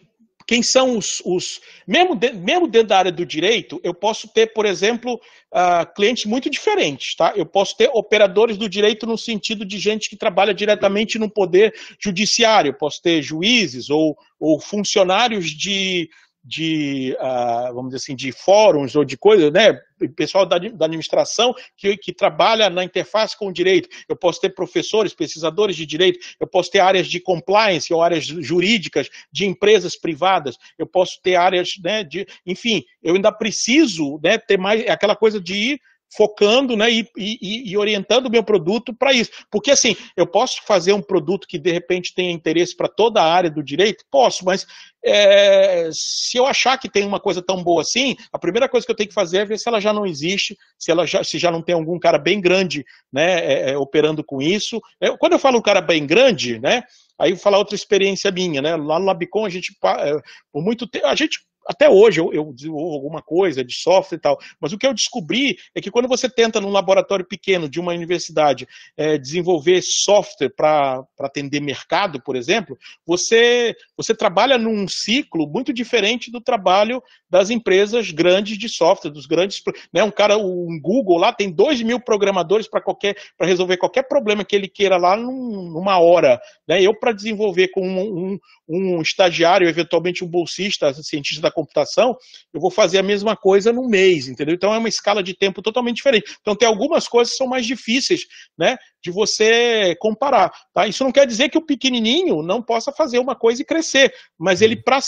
quem são os. os mesmo, de, mesmo dentro da área do direito, eu posso ter, por exemplo, uh, clientes muito diferentes. Tá? Eu posso ter operadores do direito no sentido de gente que trabalha diretamente no poder judiciário, eu posso ter juízes ou, ou funcionários de de, uh, vamos dizer assim, de fóruns ou de coisas, né? Pessoal da, da administração que, que, trabalha na interface com o direito. Eu posso ter professores, pesquisadores de direito, eu posso ter áreas de compliance ou áreas jurídicas de empresas privadas, eu posso ter áreas, né, de, enfim, eu ainda preciso né, ter mais é aquela coisa de ir focando né, e, e, e orientando o meu produto para isso. Porque assim, eu posso fazer um produto que de repente tenha interesse para toda a área do direito? Posso, mas é, se eu achar que tem uma coisa tão boa assim, a primeira coisa que eu tenho que fazer é ver se ela já não existe, se ela já, se já não tem algum cara bem grande né, é, é operando com isso. Eu, é, quando eu falo um cara bem grande, né? Aí vou falar outra experiência minha, né? Lá no Labicon a gente é, por muito tempo a gente até hoje eu, eu desenvolvo alguma coisa de software e tal, mas o que eu descobri é que quando você tenta num laboratório pequeno de uma universidade é, desenvolver software para atender mercado, por exemplo, você, você trabalha num ciclo muito diferente do trabalho das empresas grandes de software, dos grandes. Né, um cara, um Google lá tem dois mil programadores para qualquer para resolver qualquer problema que ele queira lá num, numa hora. Né? Eu, para desenvolver com um, um, um, estagiário, eventualmente um bolsista, cientista da computação, eu vou fazer a mesma coisa num mês, entendeu? Então é uma escala de tempo totalmente diferente. Então tem algumas coisas que são mais difíceis né, de você comparar. Tá? Isso não quer dizer que o pequenininho não possa fazer uma coisa e crescer, mas ele, uhum. para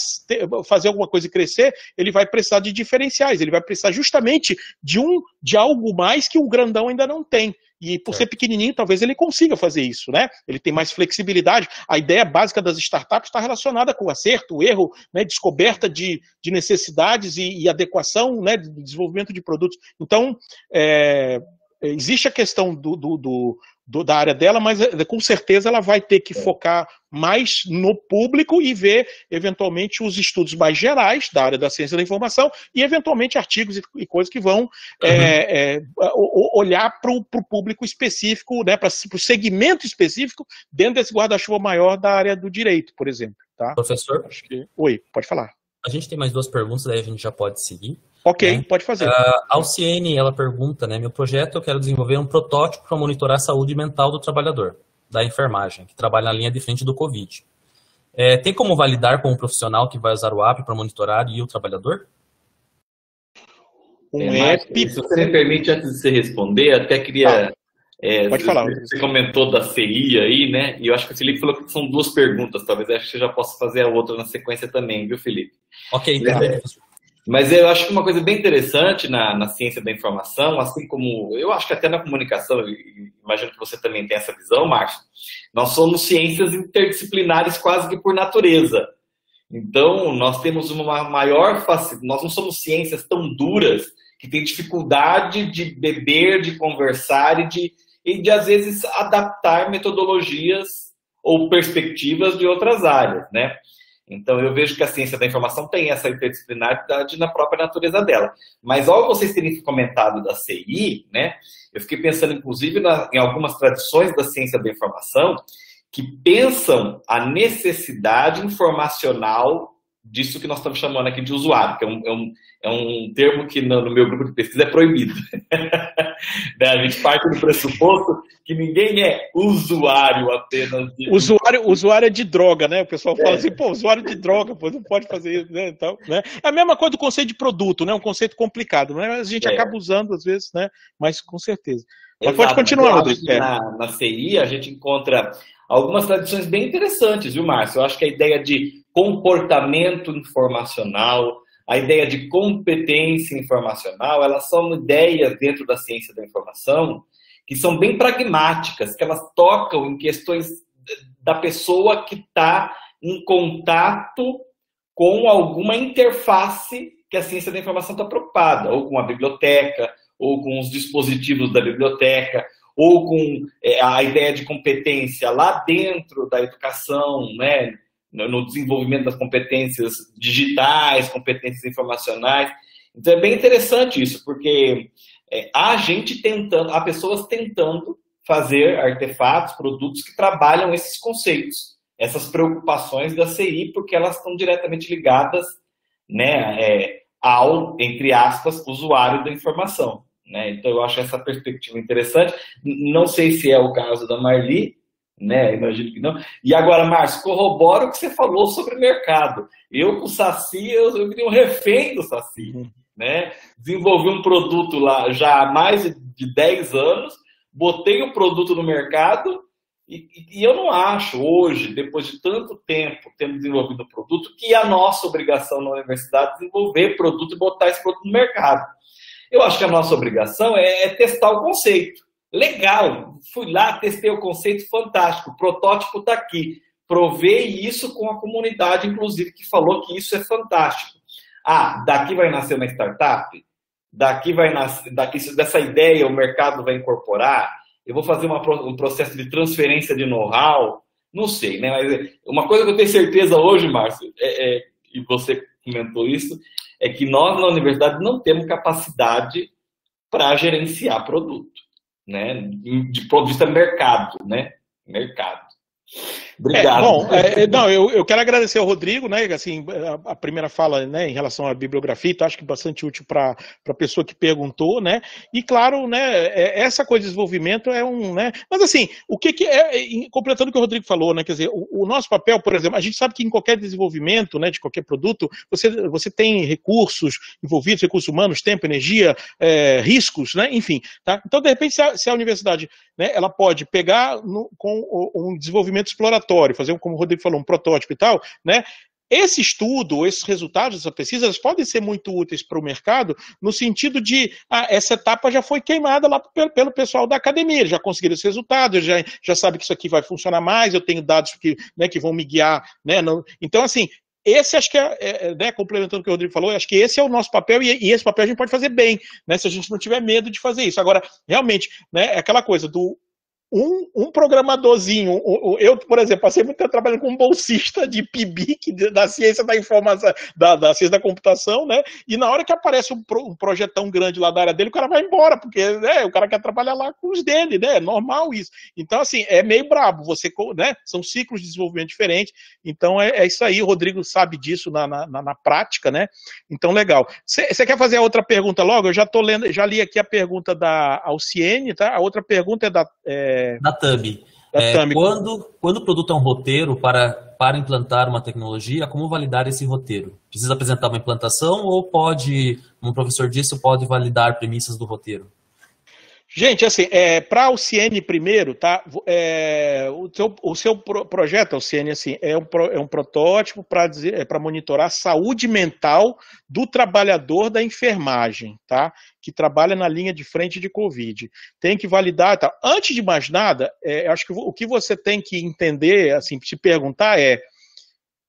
fazer alguma coisa e crescer, ele vai precisar de diferenciais, ele vai precisar justamente de um de algo mais que o grandão ainda não tem. E por é. ser pequenininho, talvez ele consiga fazer isso, né? Ele tem mais flexibilidade. A ideia básica das startups está relacionada com o acerto, o erro, né? descoberta de, de necessidades e, e, adequação, né? De desenvolvimento de produtos. Então, é, existe a questão do, do, do, do, da área dela, mas eh, com certeza ela vai ter que é. focar mais no público e ver, eventualmente, os estudos mais gerais da área da ciência da informação e, eventualmente, artigos e, e coisas que vão uhum. é, é, olhar para o público específico, né, para o segmento específico dentro desse guarda-chuva maior da área do direito, por exemplo. Tá? Professor? Que... Oi, pode falar. A gente tem mais duas perguntas, aí a gente já pode seguir. Ok, né? pode fazer. Ah, a Alciene, ela pergunta, né? Meu projeto, eu quero desenvolver um protótipo para monitorar a saúde mental do trabalhador, da enfermagem, que trabalha na linha de frente do Covid. É, tem como validar com um profissional que vai usar o app para monitorar e o trabalhador? Um é, app. Se você me permite, antes de você responder, até queria tá. É, Pode falar. Você comentou da CI aí, né? E eu acho que o Felipe falou que são duas perguntas, talvez eu acho que você já possa fazer a outra na sequência também, viu, Felipe? Ok, tá. É, então, mas eu acho que uma coisa bem interessante na, na ciência da informação, assim como eu acho que até na comunicação, imagino que você também tem essa visão, Márcio, nós somos ciências interdisciplinares quase que por natureza. Então, nós temos uma maior facilidade, nós não somos ciências tão duras que tem dificuldade de beber, de conversar e de e de às vezes adaptar metodologias ou perspectivas de outras áreas, né? Então eu vejo que a ciência da informação tem essa interdisciplinaridade na própria natureza dela. Mas ao vocês terem comentado da CI, né? Eu fiquei pensando inclusive na, em algumas tradições da ciência da informação que pensam a necessidade informacional disso que nós estamos chamando aqui de usuário, que é um, é um, é um termo que no, no meu grupo de pesquisa é proibido. Né? a gente parte do pressuposto que ninguém é usuário apenas. De... Usuário, usuário é de droga, né? O pessoal fala é. assim, pô, usuário de droga, pô, não pode fazer isso, né? Então, né? É a mesma coisa do conceito de produto, né? Um conceito complicado, né? A gente é. acaba usando às vezes, né? Mas com certeza. Mas pode continuar, Rodrigo. Na, na CI a gente encontra algumas tradições bem interessantes, viu, Márcio? Eu acho que a ideia de comportamento informacional, a ideia de competência informacional, elas são ideias dentro da ciência da informação que são bem pragmáticas, que elas tocam em questões da pessoa que está em contato com alguma interface que a ciência da informação está preocupada, ou com a biblioteca, ou com os dispositivos da biblioteca, ou com eh, a ideia de competência lá dentro da educação, né, no desenvolvimento das competências digitais, competências informacionais. Então é bem interessante isso, porque é, há gente tentando, há pessoas tentando fazer artefatos, produtos que trabalham esses conceitos, essas preocupações da CI, porque elas estão diretamente ligadas, né, é, ao entre aspas usuário da informação. Né? Então eu acho essa perspectiva interessante. Não sei se é o caso da Marli, né? Imagino que não. E agora, Márcio, corrobora o que você falou sobre mercado. Eu com o Saci, eu, eu me dei um refém do Saci, né? Desenvolvi um produto lá já há mais de 10 anos, botei o um produto no mercado e, e, eu não acho hoje, depois de tanto tempo tendo desenvolvido o produto, que é a nossa obrigação na universidade é desenvolver produto e botar esse produto no mercado. Eu acho que a nossa obrigação é, é testar o conceito. Legal, fui lá, testei o conceito, fantástico, o protótipo está aqui. Provei isso com a comunidade, inclusive, que falou que isso é fantástico. Ah, daqui vai nascer uma startup? Daqui vai nascer, daqui, dessa ideia o mercado vai incorporar? Eu vou fazer uma, um processo de transferência de know-how? Não sei, né? Mas uma coisa que eu tenho certeza hoje, Márcio, é, é, e você comentou isso, é que nós na universidade não temos capacidade para gerenciar produto né? De ponto de vista mercado, né? Mercado. Obrigado. É, bom, é, é, não, eu, eu quero agradecer ao Rodrigo, né? Assim, a, a, primeira fala né, em relação à bibliografia, então acho que bastante útil para a pessoa que perguntou, né? E claro, né, é, essa coisa de desenvolvimento é um. Né, mas assim, o que, que é. é completando o que o Rodrigo falou, né? Quer dizer, o, o, nosso papel, por exemplo, a gente sabe que em qualquer desenvolvimento né, de qualquer produto, você, você tem recursos envolvidos, recursos humanos, tempo, energia, é, riscos, né? Enfim. Tá? Então, de repente, se a, se a universidade né, ela pode pegar no, com um desenvolvimento exploratório laboratório, fazer, como o Rodrigo falou, um protótipo e tal, né? Esse estudo, esses resultados essas pesquisas podem ser muito úteis para o mercado, no sentido de ah, essa etapa já foi queimada lá pelo, pelo pessoal da academia, já conseguiram esses resultados já, já sabe que isso aqui vai funcionar mais, eu tenho dados que, né, que vão me guiar. Né, não, então, assim, esse acho que é, é, é né, complementando o que o Rodrigo falou, acho que esse é o nosso papel e, e, esse papel a gente pode fazer bem, né, se a gente não tiver medo de fazer isso. Agora, realmente, né, é aquela coisa do um, um programadorzinho. Eu, por exemplo, passei muito tempo trabalhando com um bolsista de PIBIC, da ciência da informação, da, da ciência da computação, né? E na hora que aparece um, pro, um projetão grande lá da área dele, o cara vai embora, porque né, o cara quer trabalhar lá com os dele, né? É normal isso. Então, assim, é meio brabo. Você, né? São ciclos de desenvolvimento diferentes. Então, é, é isso aí. O Rodrigo sabe disso na, na, na prática, né? Então, legal. Você quer fazer a outra pergunta logo? Eu já tô lendo, já li aqui a pergunta da Alciene, tá? A outra pergunta é da. É, na Thumb. Da é, thumb. Quando, quando o produto é um roteiro para, para implantar uma tecnologia, como validar esse roteiro? Precisa apresentar uma implantação ou pode, como o professor disse, pode validar premissas do roteiro? Gente, assim, é, para o CN primeiro, tá? É, o, seu, o seu pro, projeto, Alciene, assim, é um, pro, é um protótipo para é, monitorar a saúde mental do trabalhador da enfermagem, tá? Que trabalha na linha de frente de Covid. Tem que validar, tá? Antes de mais nada, é, acho que o que você tem que entender, assim, se perguntar é,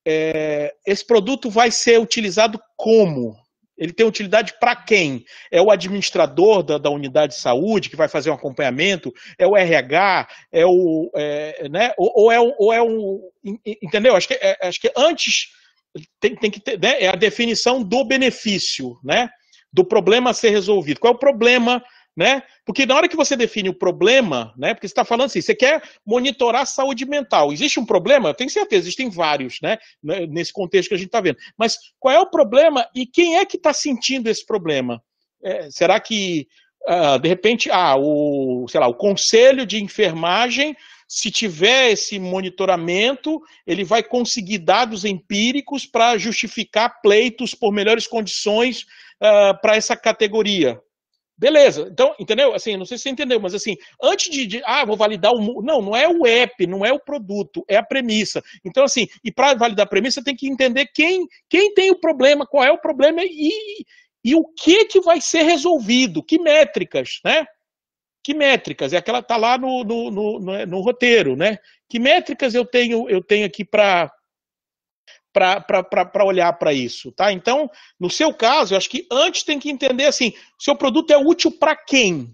é esse produto vai ser utilizado como, ele tem utilidade para quem? É o administrador da, da, unidade de saúde que vai fazer um acompanhamento? É o RH? É o. É, né? Ou, ou, é, ou é um. Entendeu? Acho que, é, acho que antes tem, tem que ter. Né? É a definição do benefício, né? Do problema a ser resolvido. Qual é o problema né? Porque na hora que você define o problema, né? Porque você está falando assim, você quer monitorar a saúde mental. Existe um problema? Eu tenho certeza, existem vários, né? Nesse contexto que a gente está vendo. Mas qual é o problema e quem é que está sentindo esse problema? É, será que, uh, de repente, ah, o, sei lá, o conselho de enfermagem se tiver esse monitoramento, ele vai conseguir dados empíricos para justificar pleitos por melhores condições uh, ah, para essa categoria. Beleza, então, entendeu? Assim, não sei se você entendeu, mas assim, antes de, de, ah, vou validar o. Não, não é o app, não é o produto, é a premissa. Então, assim, e para validar a premissa, tem que entender quem, quem tem o problema, qual é o problema e, e o que, que vai ser resolvido, que métricas, né? Que métricas? É aquela tá lá no, no, no, no, no roteiro, né? Que métricas eu tenho, eu tenho aqui para para olhar para isso, tá? Então, no seu caso, eu acho que antes tem que entender assim, seu produto é útil para quem?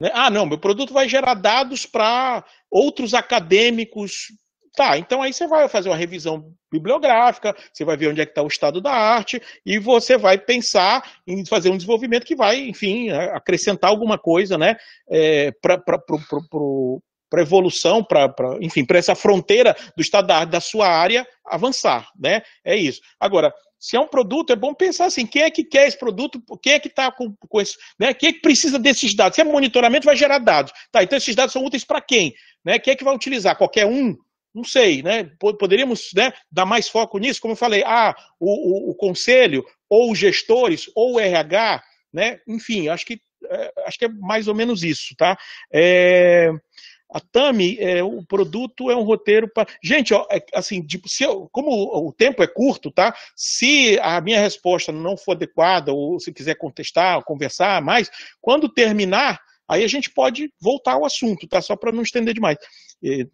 Né? Ah, não, meu produto vai gerar dados para outros acadêmicos. Tá, então aí você vai fazer uma revisão bibliográfica, você vai ver onde é que está o estado da arte e você vai pensar em fazer um desenvolvimento que vai, enfim, acrescentar alguma coisa, né, é, para evolução, para, enfim, para essa fronteira do estado da, da sua área avançar, né? É isso. Agora, se é um produto, é bom pensar assim, quem é que quer esse produto, quem é que está com, com né? Quem é que precisa desses dados? Se é monitoramento, vai gerar dados. Tá, então esses dados são úteis para quem? Né? Quem é que vai utilizar? Qualquer um? Não sei, né? Poderíamos né, dar mais foco nisso, como eu falei, ah, o, o, o conselho, ou os gestores, ou o RH, né? Enfim, acho que, é, acho que é mais ou menos isso, tá? É... A Tami é o produto, é um roteiro para. Gente, ó, é, assim, tipo, se eu, como o tempo é curto, tá? Se a minha resposta não for adequada, ou se quiser contestar, conversar mais, quando terminar, aí a gente pode voltar ao assunto, tá? Só para não estender demais.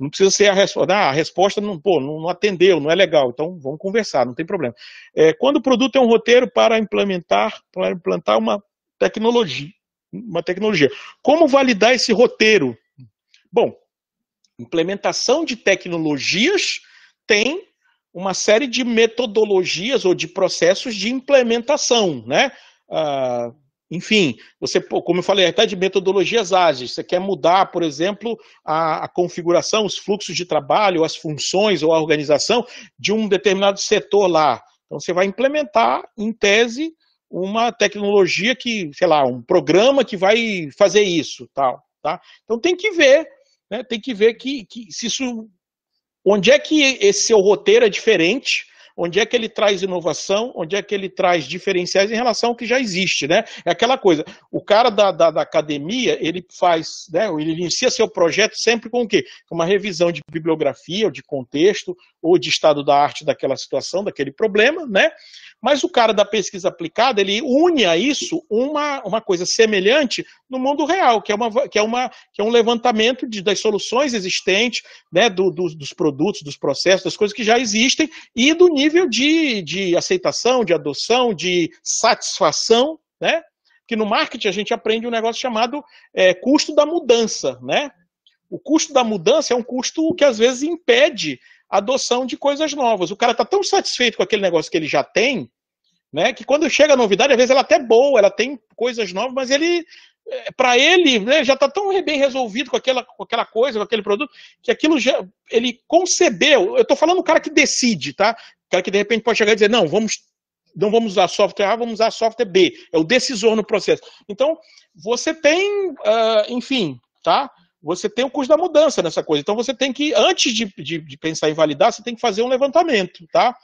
Não precisa ser a resposta, ah, a resposta não, pô, não, não, atendeu, não é legal, então vamos conversar, não tem problema. É, quando o produto é um roteiro para implementar, para implantar uma tecnologia, uma tecnologia. Como validar esse roteiro? Bom, implementação de tecnologias tem uma série de metodologias ou de processos de implementação, né? Ah, enfim, você, como eu falei, até de metodologias ágeis, você quer mudar, por exemplo, a, a, configuração, os fluxos de trabalho, as funções ou a organização de um determinado setor lá. Então, você vai implementar, em tese, uma tecnologia que, sei lá, um programa que vai fazer isso, tal, tá? Então, tem que ver né, tem que ver que, que se isso, onde é que esse seu roteiro é diferente, onde é que ele traz inovação, onde é que ele traz diferenciais em relação ao que já existe, né? É aquela coisa, o cara da, da, da academia, ele faz, né, ele inicia seu projeto sempre com o quê? Com uma revisão de bibliografia, ou de contexto, ou de estado da arte daquela situação, daquele problema, né? Mas o cara da pesquisa aplicada, ele une a isso uma, uma coisa semelhante no mundo real, que é, uma, que é, uma, que é um levantamento de, das soluções existentes, né, do, do, dos produtos, dos processos, das coisas que já existem, e do nível de, de aceitação, de adoção, de satisfação, né? Que no marketing a gente aprende um negócio chamado é, custo da mudança, né? O custo da mudança é um custo que às vezes impede adoção de coisas novas. O cara está tão satisfeito com aquele negócio que ele já tem, né, que quando chega a novidade, às vezes ela é até boa, ela tem coisas novas, mas ele, eh, para ele, né, já está tão bem resolvido com aquela, com aquela coisa, com aquele produto, que aquilo já, ele concebeu. Eu estou falando o cara que decide, tá? O cara que de repente pode chegar e dizer, não, vamos não vamos usar software A, vamos usar software B. É o decisor no processo. Então, você tem, uh, enfim, tá? você tem o custo da mudança nessa coisa. Então você tem que, antes de, de, de pensar em validar, você tem que fazer um levantamento, tá?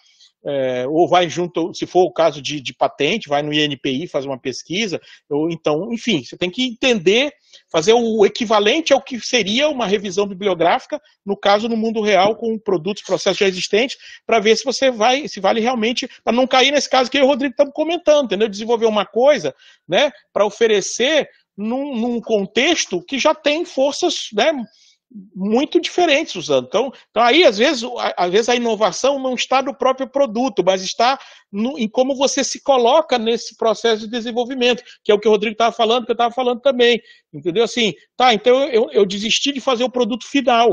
É, ou vai junto, se for o caso de, de, patente, vai no INPI, faz uma pesquisa, ou então, enfim, você tem que entender, fazer o equivalente ao que seria uma revisão bibliográfica, no caso, no mundo real, com produtos, processos já existentes, para ver se você vai, se vale realmente, para não cair nesse caso que eu e o Rodrigo estamos comentando, entendeu? Desenvolver uma coisa, né, para oferecer num, num contexto que já tem forças né, muito diferentes usando. Então, então aí, às vezes, às vezes, a inovação não está no próprio produto, mas está no, em como você se coloca nesse processo de desenvolvimento, que é o que o Rodrigo estava falando, que eu estava falando também. Entendeu? Assim, tá, então eu, eu desisti de fazer o produto final.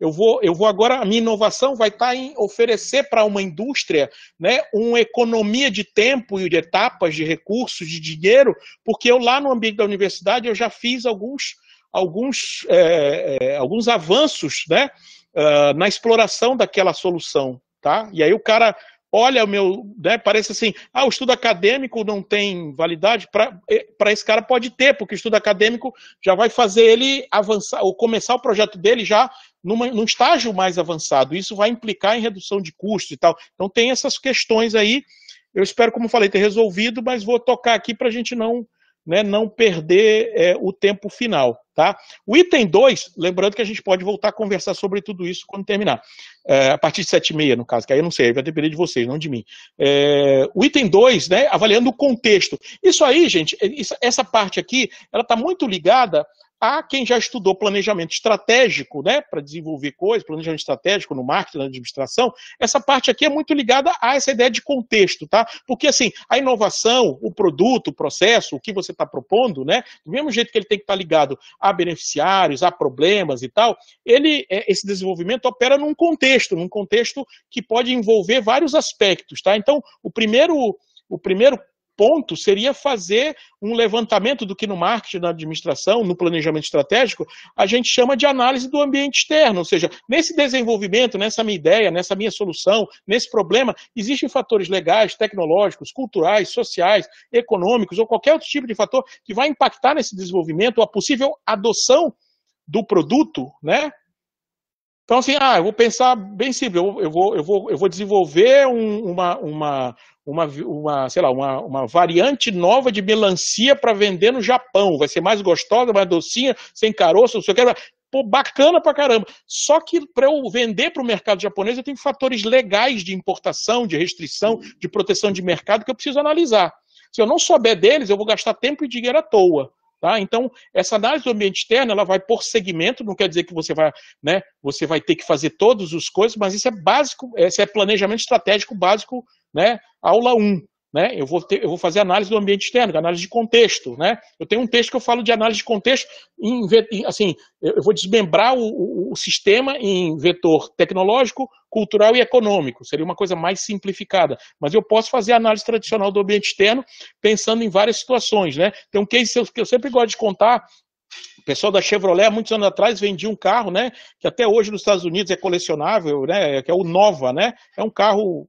Eu vou, eu vou agora, a minha inovação vai estar tá em oferecer para uma indústria né, uma economia de tempo e de etapas, de recursos, de dinheiro, porque eu lá no ambiente da universidade eu já fiz alguns, alguns, é, alguns avanços né, ah, na exploração daquela solução. Tá? E aí o cara olha o meu, né, parece assim, ah, o estudo acadêmico não tem validade, para é, esse cara pode ter, porque o estudo acadêmico já vai fazer ele avançar, ou começar o projeto dele já numa, num estágio mais avançado, isso vai implicar em redução de custos e tal, então tem essas questões aí, eu espero, como falei, ter resolvido, mas vou tocar aqui para a gente não né, não perder é, o tempo final. Tá? O item 2, lembrando que a gente pode voltar a conversar sobre tudo isso quando terminar. É, a partir de 7h30, no caso, que aí eu não sei, vai depender de vocês, não de mim. É, o item 2, né, avaliando o contexto. Isso aí, gente, é, isso, essa parte aqui, ela está muito ligada a quem já estudou planejamento estratégico, né, para desenvolver coisas, planejamento estratégico no marketing, na administração, essa parte aqui é muito ligada a essa ideia de contexto, tá? Porque assim, a inovação, o produto, o processo, o que você está propondo, né, do mesmo jeito que ele tem que estar tá ligado a beneficiários, a problemas e tal, ele é, esse desenvolvimento opera num contexto, num contexto que pode envolver vários aspectos, tá? Então, o primeiro o primeiro ponto seria fazer um levantamento do que no marketing, na administração, no planejamento estratégico, a gente chama de análise do ambiente externo, ou seja, nesse desenvolvimento, nessa minha ideia, nessa minha solução, nesse problema, existem fatores legais, tecnológicos, culturais, sociais, econômicos ou qualquer outro tipo de fator que vai impactar nesse desenvolvimento, a possível adoção do produto, né, então, assim, ah, eu vou pensar bem simples, eu, eu, vou, eu, vou, eu vou desenvolver um, uma, uma, uma, uma, sei lá, uma, uma variante nova de melancia para vender no Japão. Vai ser mais gostosa, mais docinha, sem caroço, não sei o que. Pô, bacana pra caramba. Só que para eu vender para o mercado japonês, eu tenho fatores legais de importação, de restrição, uhum. de proteção de mercado que eu preciso analisar. Se eu não souber deles, eu vou gastar tempo e dinheiro à toa. Tá? Então, essa análise do ambiente externo, ela vai por segmento, não quer dizer que você vai, né, você vai ter que fazer todas as coisas, mas isso é básico, esse é, é planejamento estratégico básico, né, aula 1. Né? Eu, vou ter, eu vou fazer análise do ambiente externo, é análise de contexto. Né? Eu tenho um texto que eu falo de análise de contexto, em, assim, eu vou desmembrar o, o, o sistema em vetor tecnológico, cultural e econômico. Seria uma coisa mais simplificada. Mas eu posso fazer análise tradicional do ambiente externo pensando em várias situações. Né? Tem um case que eu sempre gosto de contar, o pessoal da Chevrolet, muitos anos atrás, vendia um carro, né? Que até hoje nos Estados Unidos é colecionável, né? Que é o Nova, né? É um carro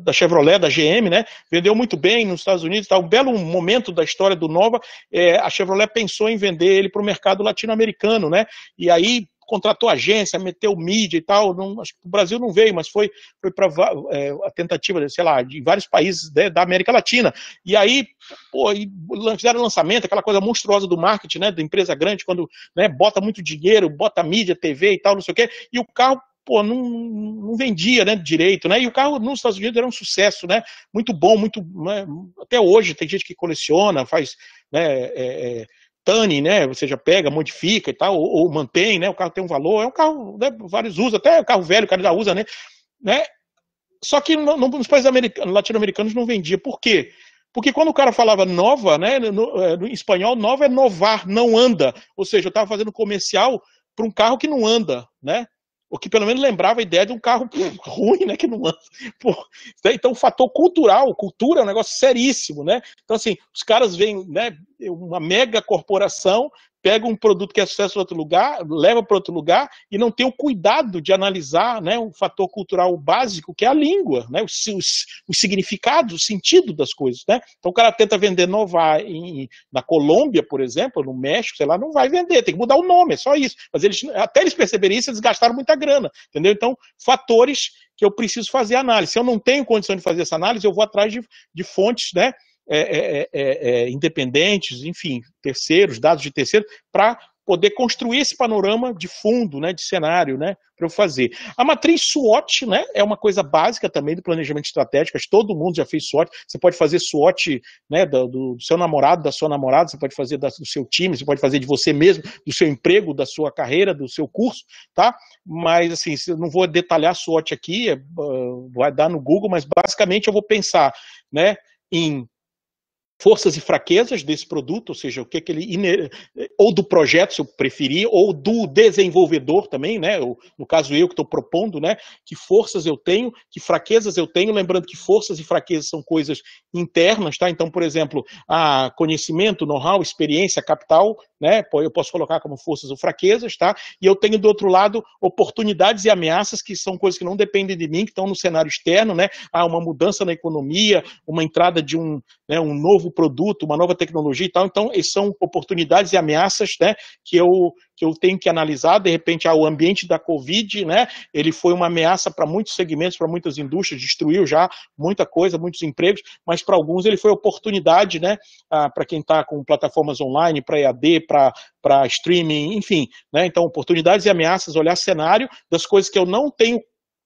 da Chevrolet, da GM, né? Vendeu muito bem nos Estados Unidos. Tá um belo momento da história do Nova. É, a Chevrolet pensou em vender ele para o mercado latino-americano, né? E aí contratou agência, meteu mídia e tal. Não, acho que o Brasil não veio, mas foi, foi para é, a tentativa, sei lá, de vários países né, da América Latina. E aí, pô, e fizeram lançamento, aquela coisa monstruosa do marketing, né? Da empresa grande, quando né, bota muito dinheiro, bota mídia, TV e tal, não sei o quê. E o carro pô, não, não vendia né, direito, né? E o carro nos Estados Unidos era um sucesso, né? Muito bom, muito. Né, até hoje tem gente que coleciona, faz. Né, é, é, tane, né? Ou seja, pega, modifica e tal, ou, ou, mantém, né? O carro tem um valor, é um carro, né, vários usam, até o carro velho, o cara já usa, né? né? Só que no, no, nos países latino-americanos não vendia. Por quê? Porque quando o cara falava nova, né? No, no é, espanhol, nova é novar, não anda. Ou seja, eu estava fazendo comercial para um carro que não anda, né? o que pelo menos lembrava a ideia de um carro ruim, né, que não anda. Pô, né, então, o fator cultural, cultura é um negócio seríssimo, né? Então, assim, os caras vêm, né, uma mega corporação pega um produto que é sucesso em outro lugar, leva para outro lugar e não tem o cuidado de analisar né, o fator cultural básico, que é a língua, né, os, os, os significados, o sentido das coisas. Né? Então o cara tenta vender Nova em, na Colômbia, por exemplo, no México, sei lá, não vai vender, tem que mudar o nome, é só isso. Mas eles, até eles perceberem isso, eles gastaram muita grana, entendeu? Então, fatores que eu preciso fazer análise. Se eu não tenho condição de fazer essa análise, eu vou atrás de, de fontes, né? É é, é, é, é, independentes, enfim, terceiros, dados de terceiros, para poder construir esse panorama de fundo, né, de cenário, né, para eu fazer. A matriz SWOT, né, é uma coisa básica também do planejamento estratégico. Todo mundo já fez SWOT. Você pode fazer SWOT, né, do, do seu namorado, da sua namorada. Você pode fazer do seu time. Você pode fazer de você mesmo, do seu emprego, da sua carreira, do seu curso, tá? Mas assim, não vou detalhar SWOT aqui. Ah, vai dar no Google, mas basicamente eu vou pensar, né, em forças e fraquezas desse produto, ou seja, o que, que ele ou do projeto, se eu preferir, ou do desenvolvedor também, né? no caso eu que estou propondo, né? Que forças eu tenho, que fraquezas eu tenho, lembrando que forças e fraquezas são coisas internas, tá? Então, por exemplo, a conhecimento, know-how, experiência, capital, né? Eu posso colocar como forças ou fraquezas, tá? E eu tenho do outro lado oportunidades e ameaças que são coisas que não dependem de mim, que estão no cenário externo, né? Há uma mudança na economia, uma entrada de um, né, um novo produto, uma nova tecnologia e tal. Então, são oportunidades e ameaças né, que, eu, que eu tenho que analisar. De repente, ah, o ambiente da Covid, né, ele foi uma ameaça para muitos segmentos, para muitas indústrias, destruiu já muita coisa, muitos empregos, mas para alguns ele foi oportunidade né, ah, para quem está com plataformas online, para EAD, para streaming, enfim. Né, então, oportunidades e ameaças, olhar cenário das coisas que eu não tenho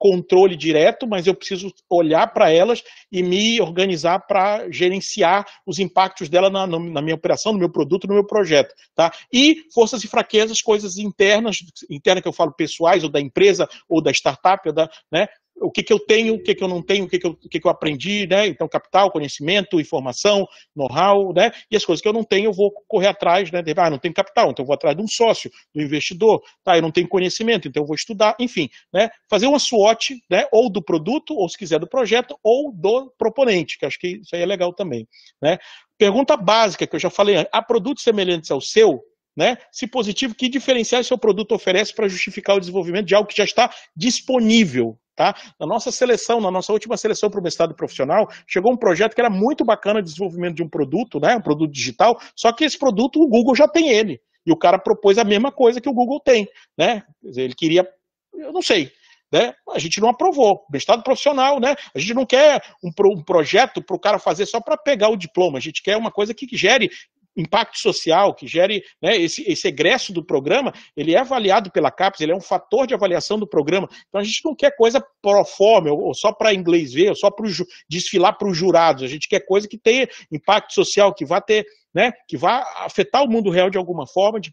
controle direto, mas eu preciso olhar para elas e me organizar para gerenciar os impactos dela na, na, minha operação, no meu produto, no meu projeto. Tá? E forças e fraquezas, coisas internas, interna que eu falo pessoais, ou da empresa, ou da startup, ou da, né, o que, que eu tenho, o que, que eu não tenho, o que, que, eu, o que, que eu aprendi, né? Então, capital, conhecimento, informação, know-how, né? E as coisas que eu não tenho, eu vou correr atrás, né? Ah, não tenho capital, então eu vou atrás de um sócio, do investidor, tá? Eu não tenho conhecimento, então eu vou estudar, enfim, né? Fazer uma SWOT, né? Ou do produto, ou se quiser do projeto, ou do proponente, que acho que isso aí é legal também, né? Pergunta básica que eu já falei há produtos semelhantes ao seu? Né? Se positivo, que diferenciais seu produto oferece para justificar o desenvolvimento de algo que já está disponível? Tá? Na nossa seleção, na nossa última seleção para o mestrado profissional, chegou um projeto que era muito bacana de desenvolvimento de um produto, né, um produto digital, só que esse produto o Google já tem ele. E o cara propôs a mesma coisa que o Google tem. Né? ele queria, eu não sei, né? A gente não aprovou. Mestrado profissional, né? A gente não quer um, pro, um projeto para o cara fazer só para pegar o diploma. A gente quer uma coisa que gere impacto social, que gere né, esse, esse egresso do programa, ele é avaliado pela CAPES, ele é um fator de avaliação do programa. Então a gente não quer coisa proforme, ou, ou só para inglês ver, ou só para desfilar para os jurados. A gente quer coisa que tenha impacto social, que vá ter, né, que vá afetar o mundo real de alguma forma, de,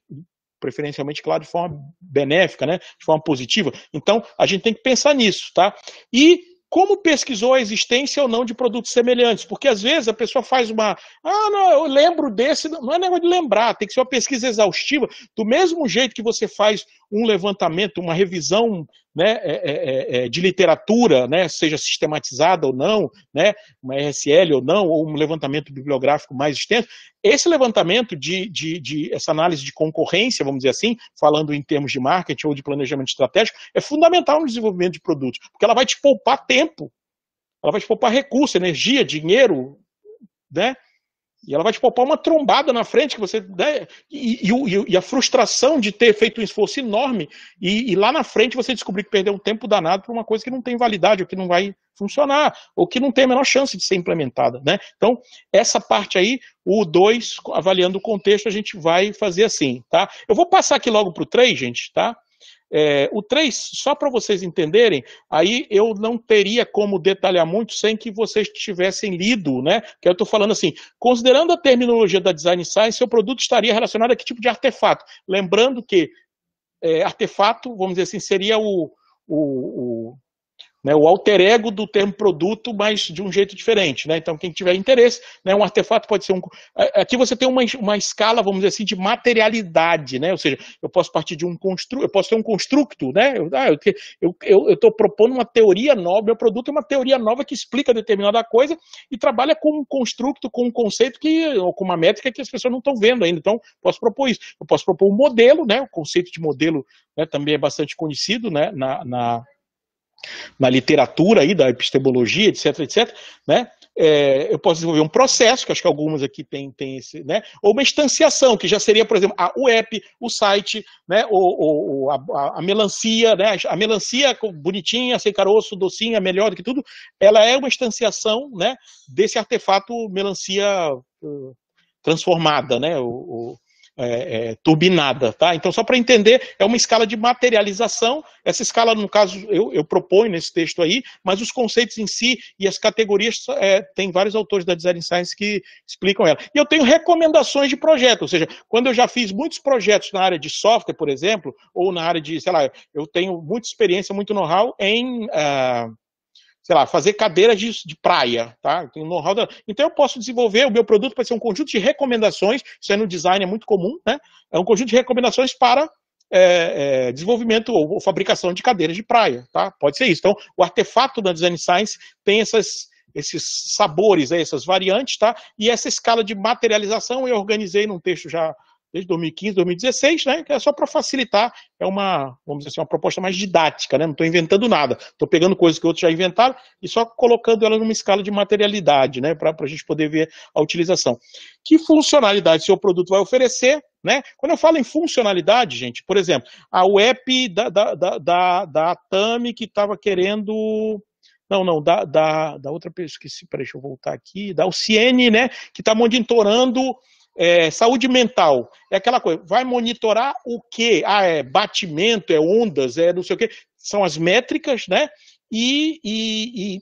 preferencialmente, claro, de forma benéfica, né, de forma positiva. Então a gente tem que pensar nisso, tá? E como pesquisou a existência ou não de produtos semelhantes, porque às vezes a pessoa faz uma, ah, não, eu lembro desse, não é negócio de lembrar, tem que ser uma pesquisa exaustiva, do mesmo jeito que você faz um levantamento, uma revisão né, é é, é, é, de literatura, né, seja sistematizada ou não, né, uma RSL ou não, ou um levantamento bibliográfico mais extenso, esse levantamento de, de, de, essa análise de concorrência, vamos dizer assim, falando em termos de marketing ou de planejamento estratégico, é fundamental no desenvolvimento de produtos, porque ela vai te poupar tempo, ela vai te poupar recurso, energia, dinheiro, né? E ela vai te poupar uma trombada na frente que você. Né? E, e, e, a frustração de ter feito um esforço enorme e, e lá na frente você descobrir que perdeu um tempo danado para uma coisa que não tem validade, ou que não vai funcionar, ou que não tem a menor chance de ser implementada. Né? Então, essa parte aí, o 2, avaliando o contexto, a gente vai fazer assim. tá? Eu vou passar aqui logo para o 3, gente, tá? É, o 3, só para vocês entenderem, aí eu não teria como detalhar muito sem que vocês tivessem lido, né? Que eu estou falando assim, considerando a terminologia da Design Science, seu produto estaria relacionado a que tipo de artefato? Lembrando que é, artefato, vamos dizer assim, seria o, o, o né, o alter ego do termo produto, mas de um jeito diferente. Né? Então, quem tiver interesse, né, um artefato pode ser um. É, é, aqui você tem uma, uma escala, vamos dizer assim, de materialidade, né? ou seja, eu posso partir de um construto, eu posso ter um construto, né? eu ah, estou eu, eu, eu, propondo uma teoria nova, meu produto é uma teoria nova que explica determinada coisa e trabalha com um construto, com um conceito que, ou com uma métrica que as pessoas não estão vendo ainda. Então, posso propor isso. Eu posso propor um modelo, né? o conceito de modelo né, também é bastante conhecido né? na, na na literatura aí da epistemologia, etc, etc, né? É, eu posso desenvolver um processo, que acho que algumas aqui têm tem esse, né? Ou uma instanciação, que já seria, por exemplo, a app, o site, né? Ou, ou, ou a, a, melancia, né? A melancia bonitinha, sem caroço, docinha, melhor do que tudo, ela é uma instanciação, né? Desse artefato melancia hum, transformada, né? O, é, é, turbinada, tá? Então, só para entender, é uma escala de materialização. Essa escala, no caso, eu, eu, proponho nesse texto aí, mas os conceitos em si e as categorias, é, tem vários autores da Design Science que explicam ela. E eu tenho recomendações de projeto, ou seja, quando eu já fiz muitos projetos na área de software, por exemplo, ou na área de, sei lá, eu tenho muita experiência, muito know-how em. Uh, sei lá, fazer cadeiras de, de praia, tá? know-how da... Então eu posso desenvolver o meu produto para ser um conjunto de recomendações, isso aí no design é muito comum, né? É um conjunto de recomendações para é, é, desenvolvimento ou, ou, fabricação de cadeiras de praia, tá? Pode ser isso. Então o artefato da design science tem essas esses sabores, essas variantes, tá? E essa escala de materialização eu organizei num texto já desde 2015, 2016, né? Que é só para facilitar, é uma, vamos dizer assim, uma proposta mais didática, né? Não estou inventando nada, estou pegando coisas que outros já inventaram e só colocando ela numa escala de materialidade, né? Para a gente poder ver a utilização. Que funcionalidade seu produto vai oferecer? Né? Quando eu falo em funcionalidade, gente, por exemplo, a web da, da, da, da, da Tami que estava querendo não, não, da, da, da outra pessoa, esqueci, peraí, deixa eu voltar aqui, da UCN, né, que está monitorando é, saúde mental é aquela coisa, vai monitorar o que? Ah, é batimento, é ondas, é não sei o que, são as métricas, né? E, e, e,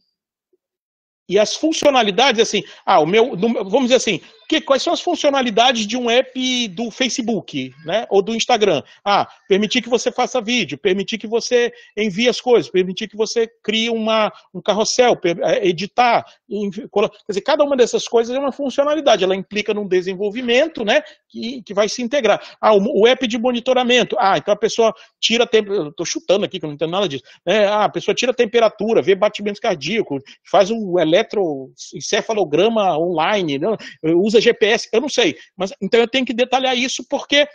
e as funcionalidades, assim, ah, o meu, vamos dizer assim, que, quais são as funcionalidades de um app do Facebook, né? Ou do Instagram? Ah, permitir que você faça vídeo, permitir que você envie as coisas, permitir que você crie uma, um carrossel, é, editar. Quer dizer, cada uma dessas coisas é uma funcionalidade, ela implica num desenvolvimento, né? Que, que vai se integrar. Ah, o, o app de monitoramento. Ah, então a pessoa tira tempo. Eu estou chutando aqui, que eu não entendo nada disso. É, ah, a pessoa tira temperatura, vê batimentos cardíacos, faz um eletroencefalograma online, né? usa usa GPS, eu não sei. Mas então eu tenho que detalhar isso porque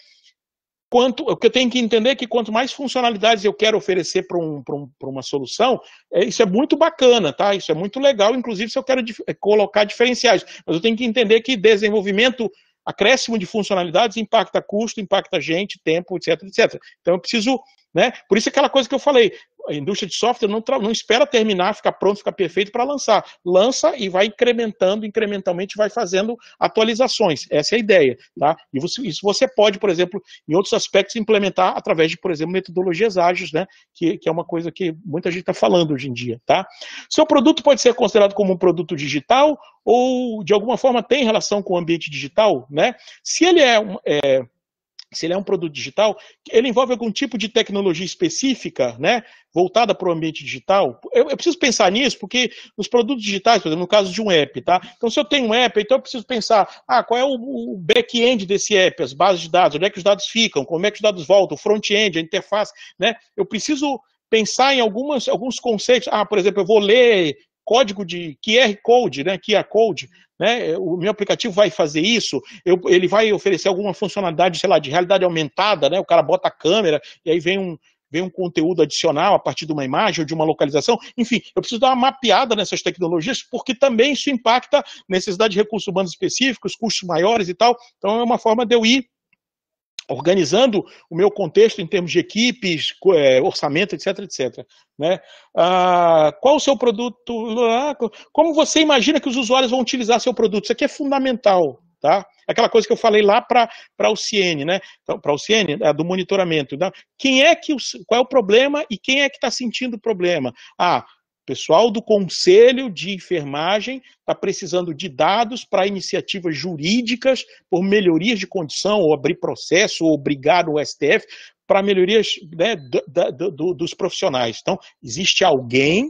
quanto o que eu tenho que entender é que quanto mais funcionalidades eu quero oferecer para um, um, uma solução, é, isso é muito bacana, tá? Isso é muito legal, inclusive se eu quero dif é, colocar diferenciais. Mas eu tenho que entender que desenvolvimento acréscimo de funcionalidades impacta custo, impacta gente, tempo, etc, etc. Então eu preciso né? Por isso aquela coisa que eu falei, a indústria de software não, não espera terminar, ficar pronto, ficar perfeito para lançar. Lança e vai incrementando, incrementalmente vai fazendo atualizações. Essa é a ideia. Tá? E você, isso você pode, por exemplo, em outros aspectos, implementar através de, por exemplo, metodologias ágeis, né? que, que é uma coisa que muita gente está falando hoje em dia. Tá? Seu produto pode ser considerado como um produto digital ou, de alguma forma, tem relação com o ambiente digital. Né? Se ele é, é se ele é um produto digital, ele envolve algum tipo de tecnologia específica, né, voltada para o ambiente digital. Eu, eu, preciso pensar nisso, porque nos produtos digitais, por exemplo, no caso de um app, tá? Então, se eu tenho um app, então eu preciso pensar, ah, qual é o, o back-end desse app, as bases de dados, onde é que os dados ficam, como é que os dados voltam, o front-end, a interface, né? Eu preciso pensar em algumas, alguns conceitos. Ah, por exemplo, eu vou ler código de QR Code, né, QR Code, né? O meu aplicativo vai fazer isso, eu, ele vai oferecer alguma funcionalidade, sei lá, de realidade aumentada, né? O cara bota a câmera e aí vem um, vem um conteúdo adicional a partir de uma imagem ou de uma localização. Enfim, eu preciso dar uma mapeada nessas tecnologias, porque também isso impacta necessidade de recursos humanos específicos, custos maiores e tal. Então, é uma forma de eu ir organizando o meu contexto em termos de equipes, é, orçamento, etc, etc. Né? Ah, qual o seu produto? Ah, como você imagina que os usuários vão utilizar seu produto? Isso aqui é fundamental, tá? Aquela coisa que eu falei lá para o CN, né? Para o CN, do monitoramento. Né? Quem é que, qual é o problema e quem é que está sentindo o problema? Ah, pessoal do Conselho de Enfermagem está precisando de dados para iniciativas jurídicas por melhorias de condição, ou abrir processo, ou obrigar o STF para melhorias né, do, do, do, dos profissionais. Então, existe alguém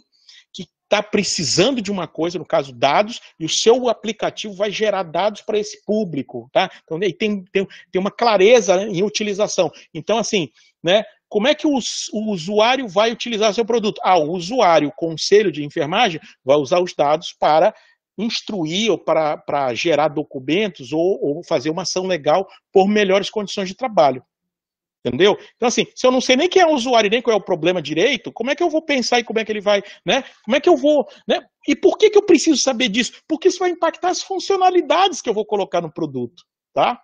que está precisando de uma coisa, no caso dados, e o seu aplicativo vai gerar dados para esse público, tá? Então, aí tem, tem, tem uma clareza né, em utilização. Então, assim, né, como é que o, o usuário vai utilizar seu produto? Ah, o usuário, o conselho de enfermagem, vai usar os dados para instruir ou para, gerar documentos ou, ou fazer uma ação legal por melhores condições de trabalho. Entendeu? Então, assim, se eu não sei nem quem é o usuário, nem qual é o problema direito, como é que eu vou pensar e como é que ele vai, né? Como é que eu vou, né? E por que, que eu preciso saber disso? Porque isso vai impactar as funcionalidades que eu vou colocar no produto, tá?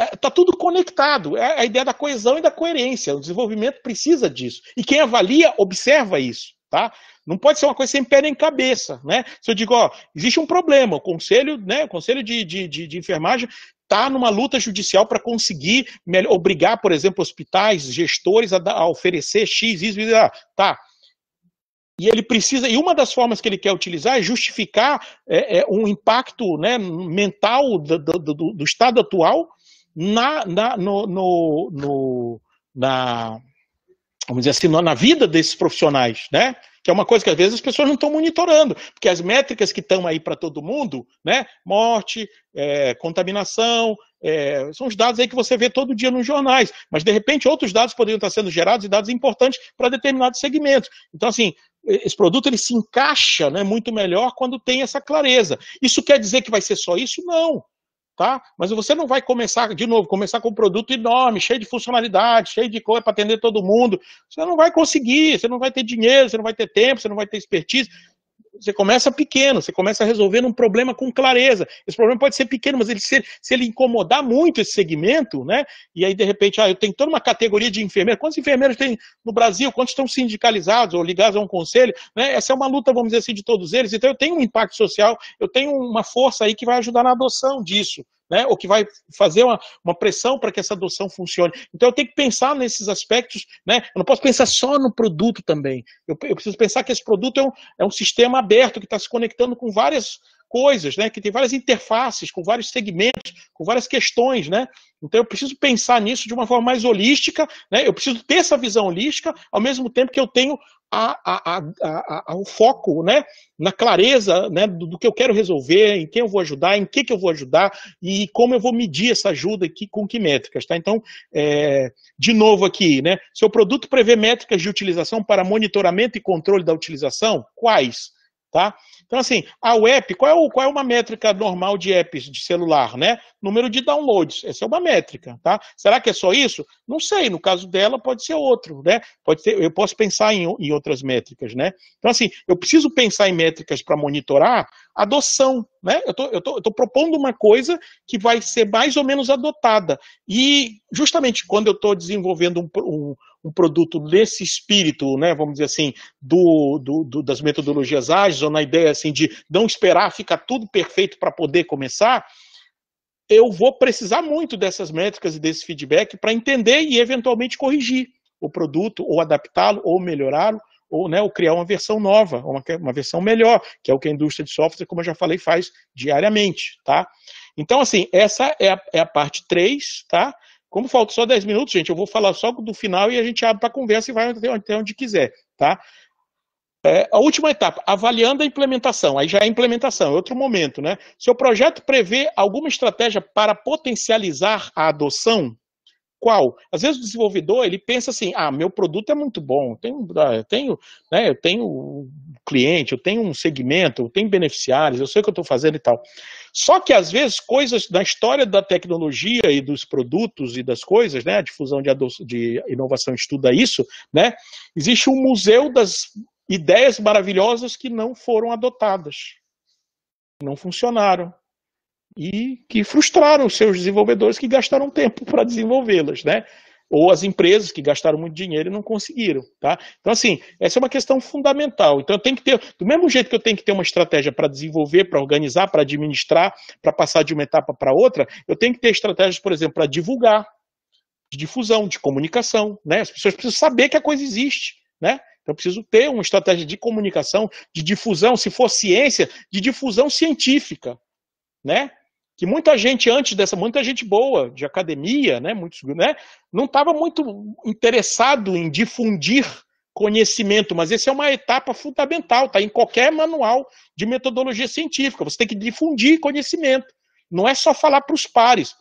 Está é, tudo conectado. É a ideia da coesão e da coerência. O desenvolvimento precisa disso. E quem avalia, observa isso. Tá? Não pode ser uma coisa sem pé nem cabeça. Né? Se eu digo, ó, existe um problema, o conselho, né, o conselho de, de, de, de enfermagem está numa luta judicial para conseguir obrigar, por exemplo, hospitais, gestores a, a oferecer X, y z ah, tá. E ele precisa, e uma das formas que ele quer utilizar é justificar é, é, um impacto né, mental do, do, do, do estado atual na, na, no, no, no, na vamos dizer assim, na vida desses profissionais, né? Que é uma coisa que às vezes as pessoas não estão monitorando, porque as métricas que estão aí para todo mundo, né? Morte, é, contaminação, é, são os dados aí que você vê todo dia nos jornais, mas de repente outros dados poderiam estar sendo gerados e dados importantes para determinados segmentos. Então, assim, esse produto ele se encaixa né, muito melhor quando tem essa clareza. Isso quer dizer que vai ser só isso? Não tá? Mas você não vai começar, de novo, começar com um produto enorme, cheio de funcionalidade, cheio de coisa para atender todo mundo. Você não vai conseguir, você não vai ter dinheiro, você não vai ter tempo, você não vai ter expertise, você começa pequeno, você começa resolvendo um problema com clareza. Esse problema pode ser pequeno, mas ele, se, se, ele incomodar muito esse segmento, né? E aí, de repente, ah, eu tenho toda uma categoria de enfermeiros. Quantos enfermeiros tem no Brasil? Quantos estão sindicalizados ou ligados a um conselho? Né? Essa é uma luta, vamos dizer assim, de todos eles. Então, eu tenho um impacto social, eu tenho uma força aí que vai ajudar na adoção disso né? ou que vai fazer uma, uma pressão para que essa adoção funcione. Então eu tenho que pensar nesses aspectos, né? eu não posso pensar só no produto também. Eu, eu preciso pensar que esse produto é um, é um sistema aberto que está se conectando com várias coisas, né? Que tem várias interfaces, com vários segmentos, com várias questões, né? Então eu preciso pensar nisso de uma forma mais holística, né? Eu preciso ter essa visão holística, ao mesmo tempo que eu tenho a, a, a, o foco, né? Na clareza, né? Do, do, que eu quero resolver, em quem eu vou ajudar, em que que eu vou ajudar e como eu vou medir essa ajuda aqui com que métricas, tá? Então, é, de novo aqui, né? Seu produto prevê métricas de utilização para monitoramento e controle da utilização, quais? Tá? Então, assim, a app, qual é, o, qual é uma métrica normal de apps de celular, né? Número de downloads, essa é uma métrica, tá? Será que é só isso? Não sei, no caso dela pode ser outro, né? Pode ter, eu posso pensar em, em outras métricas, né? Então, assim, eu preciso pensar em métricas para monitorar adoção, né? Eu tô, estou tô, tô propondo uma coisa que vai ser mais ou menos adotada. E, justamente, quando eu estou desenvolvendo um, um um produto nesse espírito, né, vamos dizer assim, do, do, do, das metodologias ágeis, ou na ideia assim, de não esperar ficar tudo perfeito para poder começar, eu vou precisar muito dessas métricas e desse feedback para entender e eventualmente corrigir o produto, ou adaptá-lo, ou melhorá-lo, ou, né, ou criar uma versão nova, uma, uma versão melhor, que é o que a indústria de software, como eu já falei, faz diariamente. Tá? Então, assim, essa é a, é a parte 3, tá? Como falta só 10 minutos, gente, eu vou falar só do final e a gente abre para conversa e vai até onde quiser, tá? É, a última etapa, avaliando a implementação. Aí já é implementação, é outro momento, né? Seu projeto prevê alguma estratégia para potencializar a adoção? Qual? Às vezes o desenvolvedor ele pensa assim: ah, meu produto é muito bom, eu tenho, ah, eu tenho, né, eu tenho cliente, eu tenho um segmento, eu tenho beneficiários, eu sei o que eu estou fazendo e tal. Só que às vezes coisas da história da tecnologia e dos produtos e das coisas, né, a difusão de, de inovação estuda isso, né? Existe um museu das ideias maravilhosas que não foram adotadas, não funcionaram, e que frustraram os seus desenvolvedores que gastaram tempo para desenvolvê-las, né? ou as empresas que gastaram muito dinheiro e não conseguiram, tá? Então assim, essa é uma questão fundamental. Então tem que ter, do mesmo jeito que eu tenho que ter uma estratégia para desenvolver, para organizar, para administrar, para passar de uma etapa para outra, eu tenho que ter estratégias, por exemplo, para divulgar, de difusão, de comunicação, né? As pessoas precisam saber que a coisa existe, né? Então eu preciso ter uma estratégia de comunicação, de difusão, se for ciência, de difusão científica, né? que muita gente antes dessa, muita gente boa de academia, né, muitos, né, não estava muito interessado em difundir conhecimento, mas essa é uma etapa fundamental, tá em qualquer manual de metodologia científica, você tem que difundir conhecimento, não é só falar para os pares.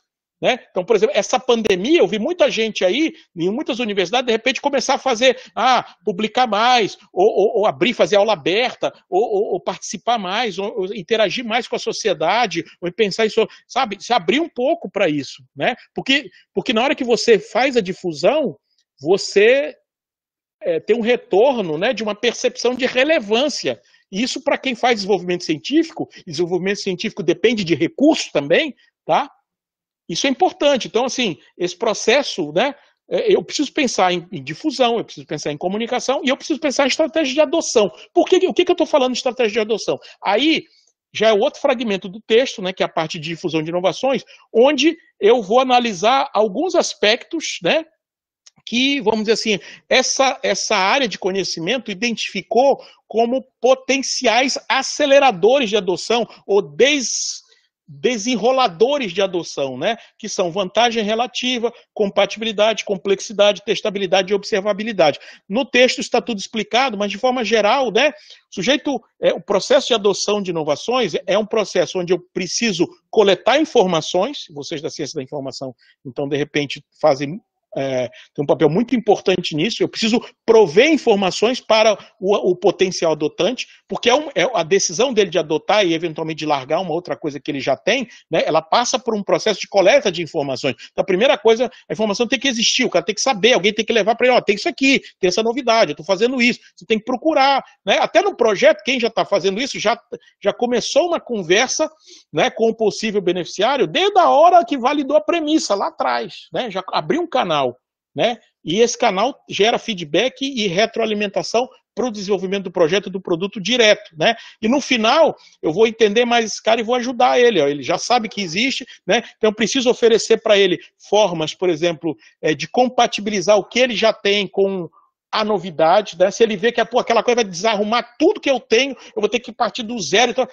Né? Então, por exemplo, essa pandemia, eu vi muita gente aí, em muitas universidades, de repente começar a fazer, ah, publicar mais, ou, ou, ou abrir, fazer aula aberta, ou, ou participar mais, ou, interagir mais com a sociedade, ou pensar isso, sabe, se abrir um pouco para isso, né? Porque, porque na hora que você faz a difusão, você é, tem um retorno né, de uma percepção de relevância isso para quem faz desenvolvimento científico, desenvolvimento científico depende de recursos também, tá? Isso é importante. Então, assim, esse processo, né? É, eu preciso pensar em, em, difusão, eu preciso pensar em comunicação e eu preciso pensar em estratégia de adoção. Por que, o que, que eu estou falando de estratégia de adoção? Aí já é outro fragmento do texto, né, que é a parte de difusão de inovações, onde eu vou analisar alguns aspectos né, que, vamos dizer assim, essa, essa área de conhecimento identificou como potenciais aceleradores de adoção ou des, desenroladores de adoção, né? que são vantagem relativa, compatibilidade, complexidade, testabilidade e observabilidade. No texto está tudo explicado, mas de forma geral, né? sujeito, é, o processo de adoção de inovações é um processo onde eu preciso coletar informações, vocês da ciência da informação, então, de repente, fazem é, tem um papel muito importante nisso. Eu preciso prover informações para o, o potencial adotante, porque é, um, é a decisão dele de adotar e eventualmente de largar uma outra coisa que ele já tem, né, ela passa por um processo de coleta de informações. Então, a primeira coisa, a informação tem que existir, o cara tem que saber, alguém tem que levar para ele: ó, tem isso aqui, tem essa novidade, eu estou fazendo isso. Você tem que procurar. Né? Até no projeto, quem já está fazendo isso já, já começou uma conversa né, com o possível beneficiário desde a hora que validou a premissa lá atrás, né? já abriu um canal. Né? E esse canal gera feedback e retroalimentação para o desenvolvimento do projeto do produto direto, né? E no final eu vou entender mais esse cara e vou ajudar ele. Ó. Ele já sabe que existe, né? Então eu preciso oferecer para ele formas, por exemplo, é, de compatibilizar o que ele já tem com a novidade, né? Se ele vê que é, pô, aquela coisa vai desarrumar tudo que eu tenho, eu vou ter que partir do zero. Então,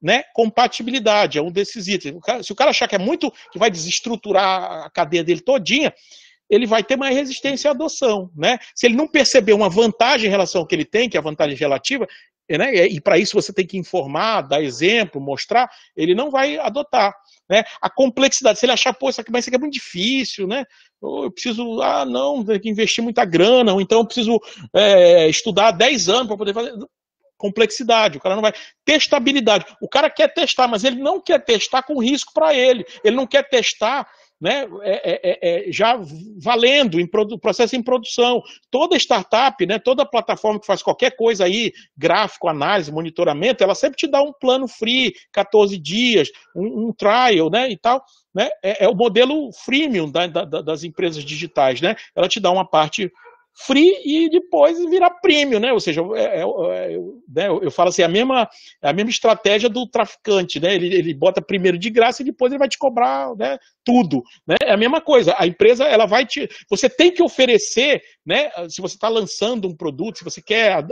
né? Compatibilidade é um desses itens. Se o cara achar que é muito que vai desestruturar a cadeia dele todinha, ele vai ter mais resistência à adoção. Né? Se ele não perceber uma vantagem em relação ao que ele tem, que é a vantagem relativa, né? e para isso você tem que informar, dar exemplo, mostrar, ele não vai adotar. Né? A complexidade, se ele achar, pô, isso aqui, mas isso aqui é muito difícil, né? eu preciso, ah, não, tem que investir muita grana, ou então eu preciso é, estudar 10 anos para poder fazer complexidade, o cara não vai. Testabilidade. O cara quer testar, mas ele não quer testar com risco para ele. Ele não quer testar né, é, é, é, já valendo, em processo em produção. Toda startup, né, toda plataforma que faz qualquer coisa aí, gráfico, análise, monitoramento, ela sempre te dá um plano free, 14 dias, um, um trial né, e tal. Né, é, o modelo freemium da, da, das empresas digitais. Né, ela te dá uma parte free e depois virar premium, né? Ou seja, é, é, é eu, né? eu, falo assim, a mesma, a mesma estratégia do traficante, né? Ele, ele bota primeiro de graça e depois ele vai te cobrar né, tudo, né? É a mesma coisa. A empresa, ela vai te... Você tem que oferecer, né? Se você está lançando um produto, se você quer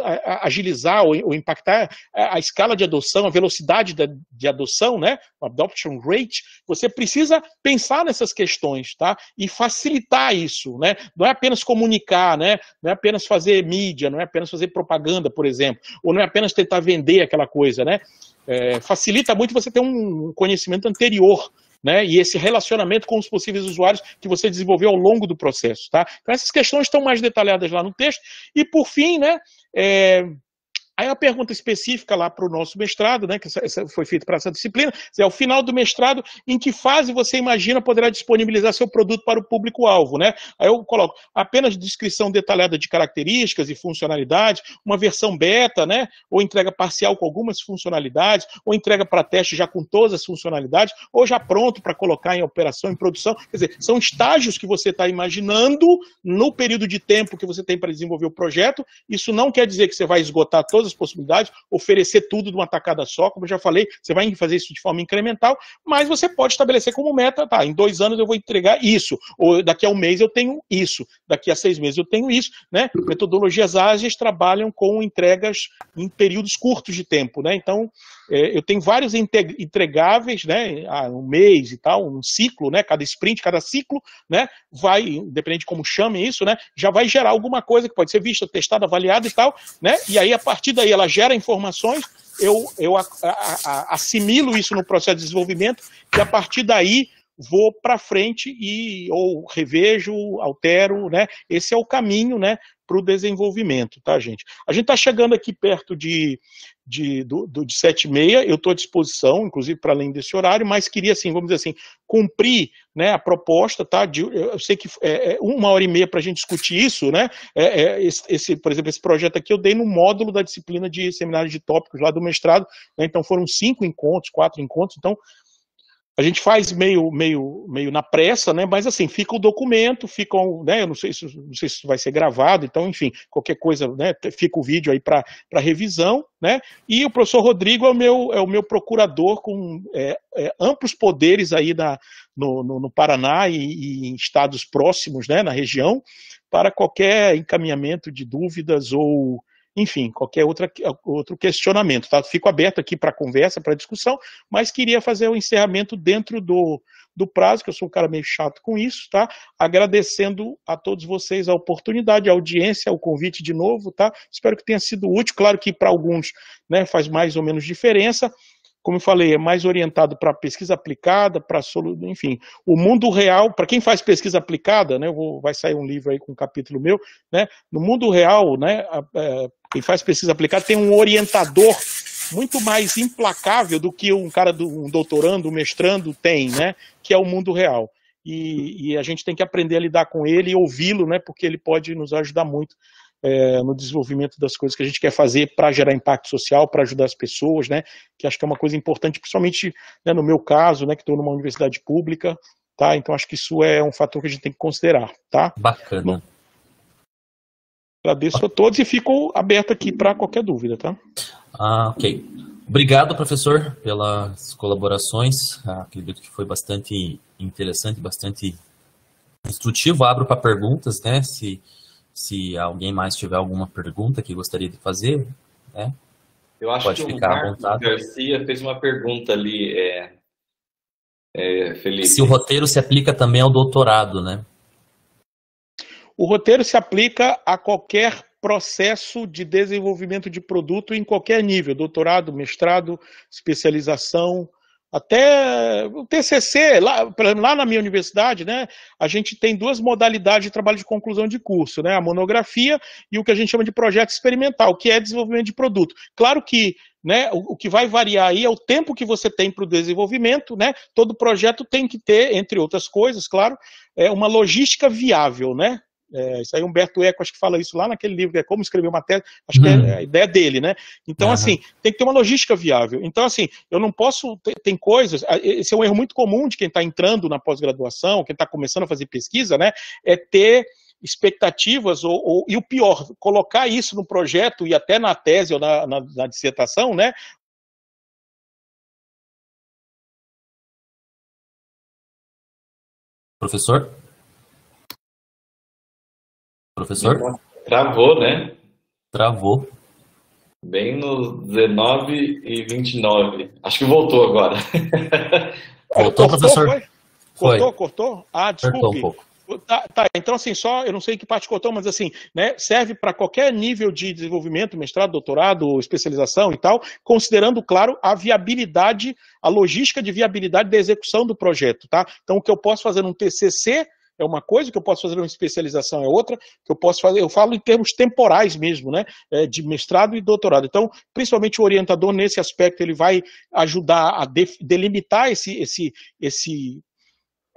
agilizar ou, ou impactar a, a, escala de adoção, a velocidade de, de adoção, né? O adoption rate, você precisa pensar nessas questões, tá? E facilitar isso, né? Não é apenas comunicar, né? É, não é apenas fazer mídia, não é apenas fazer propaganda, por exemplo, ou não é apenas tentar vender aquela coisa, né? É, facilita muito você ter um conhecimento anterior né, e esse relacionamento com os possíveis usuários que você desenvolveu ao longo do processo, tá? Então essas questões estão mais detalhadas lá no texto. E por fim, né, é, Aí a pergunta específica lá para o nosso mestrado, né, que foi feita para essa disciplina, é ao final do mestrado, em que fase você imagina poderá disponibilizar seu produto para o público-alvo, né? Aí eu coloco apenas descrição detalhada de características e funcionalidades, uma versão beta, né, ou entrega parcial com algumas funcionalidades, ou entrega para teste já com todas as funcionalidades, ou já pronto para colocar em operação, em produção. Quer dizer, são estágios que você está imaginando no período de tempo que você tem para desenvolver o projeto. Isso não quer dizer que você vai esgotar todas todas as possibilidades, oferecer tudo de uma tacada só, como eu já falei, você vai fazer isso de forma incremental, mas você pode estabelecer como meta, tá, em dois anos eu vou entregar isso, ou daqui a um mês eu tenho isso, daqui a seis meses eu tenho isso, né? Metodologias ágeis trabalham com entregas em períodos curtos de tempo, né? Então, é, eu tenho vários entregáveis, né, um mês e tal, um ciclo, né, cada sprint, cada ciclo, né, vai, independente de como chame isso, né, já vai gerar alguma coisa que pode ser vista, testada, avaliada e tal, né, e aí a partir daí ela gera informações, eu, eu a, a, a, assimilo isso no processo de desenvolvimento e a partir daí vou para frente e ou revejo, altero, né? Esse é o caminho, né, para o desenvolvimento, tá, gente? A gente está chegando aqui perto de, de, do, do, de 7 e meia, eu estou à disposição, inclusive para além desse horário, mas queria, assim, vamos dizer assim, cumprir né, a proposta, tá? De, eu sei que é, é, uma hora e meia para a gente discutir isso, né? É, é, esse, por exemplo, esse projeto aqui eu dei no módulo da disciplina de seminário de tópicos lá do mestrado, né, então foram cinco encontros, quatro encontros, então a gente faz meio, meio, meio na pressa, né? Mas assim, fica o documento, fica, né? Eu não sei se não sei se vai ser gravado, então, enfim, qualquer coisa, né? Fica o vídeo aí para revisão, né? E o professor Rodrigo é o meu, é o meu procurador com é, é, amplos poderes aí na, no, no, no Paraná e, e, em estados próximos, né? Na região, para qualquer encaminhamento de dúvidas ou enfim, qualquer outra, outro questionamento. Tá? Fico aberto aqui para conversa, para discussão, mas queria fazer o um encerramento dentro do, do prazo, que eu sou um cara meio chato com isso, tá? Agradecendo a todos vocês a oportunidade, a audiência, o convite de novo, tá? Espero que tenha sido útil. Claro que para alguns né, faz mais ou menos diferença, como eu falei, é mais orientado para pesquisa aplicada, para solução. enfim, o mundo real, para quem faz pesquisa aplicada, né, vou, vai sair um livro aí com um capítulo meu, né, no mundo real, né, a, a, é, quem faz pesquisa aplicada tem um orientador muito mais implacável do que um cara, do, um doutorando, um mestrando tem, né, que é o mundo real. E, e a gente tem que aprender a lidar com ele e ouvi-lo, né, porque ele pode nos ajudar muito é, no desenvolvimento das coisas que a gente quer fazer para gerar impacto social, para ajudar as pessoas, né? Que acho que é uma coisa importante, principalmente né, no meu caso, né? Que estou numa universidade pública, tá? Então acho que isso é um fator que a gente tem que considerar, tá? Bacana. agradeço a todos e fico aberto aqui para qualquer dúvida, tá? Ah, ok. Obrigado, professor, pelas colaborações. Ah, acredito que foi bastante interessante, bastante instrutivo. Abro para perguntas, né? Se se alguém mais tiver alguma pergunta que gostaria de fazer, né? Eu acho Pode que ficar o Marcos Garcia fez uma pergunta ali, é, é, Felipe. Se o roteiro se aplica também ao doutorado, né? O roteiro se aplica a qualquer processo de desenvolvimento de produto em qualquer nível, doutorado, mestrado, especialização, até o TCC, lá, lá na minha universidade, né, a gente tem duas modalidades de trabalho de conclusão de curso, né, a monografia e o que a gente chama de projeto experimental, que é desenvolvimento de produto. Claro que né, o, o, que vai variar aí é o tempo que você tem para o desenvolvimento, né? Todo projeto tem que ter, entre outras coisas, claro, é uma logística viável, né? É, isso aí Humberto Eco acho que fala isso lá naquele livro, é como escrever uma tese, acho que é uhum. a ideia dele, né? Então, uhum. assim, tem que ter uma logística viável. Então, assim, eu não posso, tem, tem coisas, esse é um erro muito comum de quem está entrando na pós-graduação, quem está começando a fazer pesquisa, né? É ter expectativas ou, ou, e o pior, colocar isso no projeto e até na tese ou na, na, na dissertação, né? Professor? Professor? Travou, né? Travou. Bem nos 19 e 29. Acho que voltou agora. Voltou, cortou, professor? Foi? Cortou, foi. cortou? Ah, desculpe. Cortou um pouco. Tá, tá, então assim, só, eu não sei que parte cortou, mas assim, né, serve para qualquer nível de desenvolvimento, mestrado, doutorado, especialização e tal, considerando, claro, a viabilidade, a logística de viabilidade da execução do projeto, tá? Então, o que eu posso fazer num TCC é uma coisa, que eu posso fazer uma especialização é outra, que eu posso fazer, eu falo em termos temporais mesmo, né, é, de mestrado e doutorado. Então, principalmente o orientador nesse aspecto, ele vai ajudar a delimitar esse, esse, esse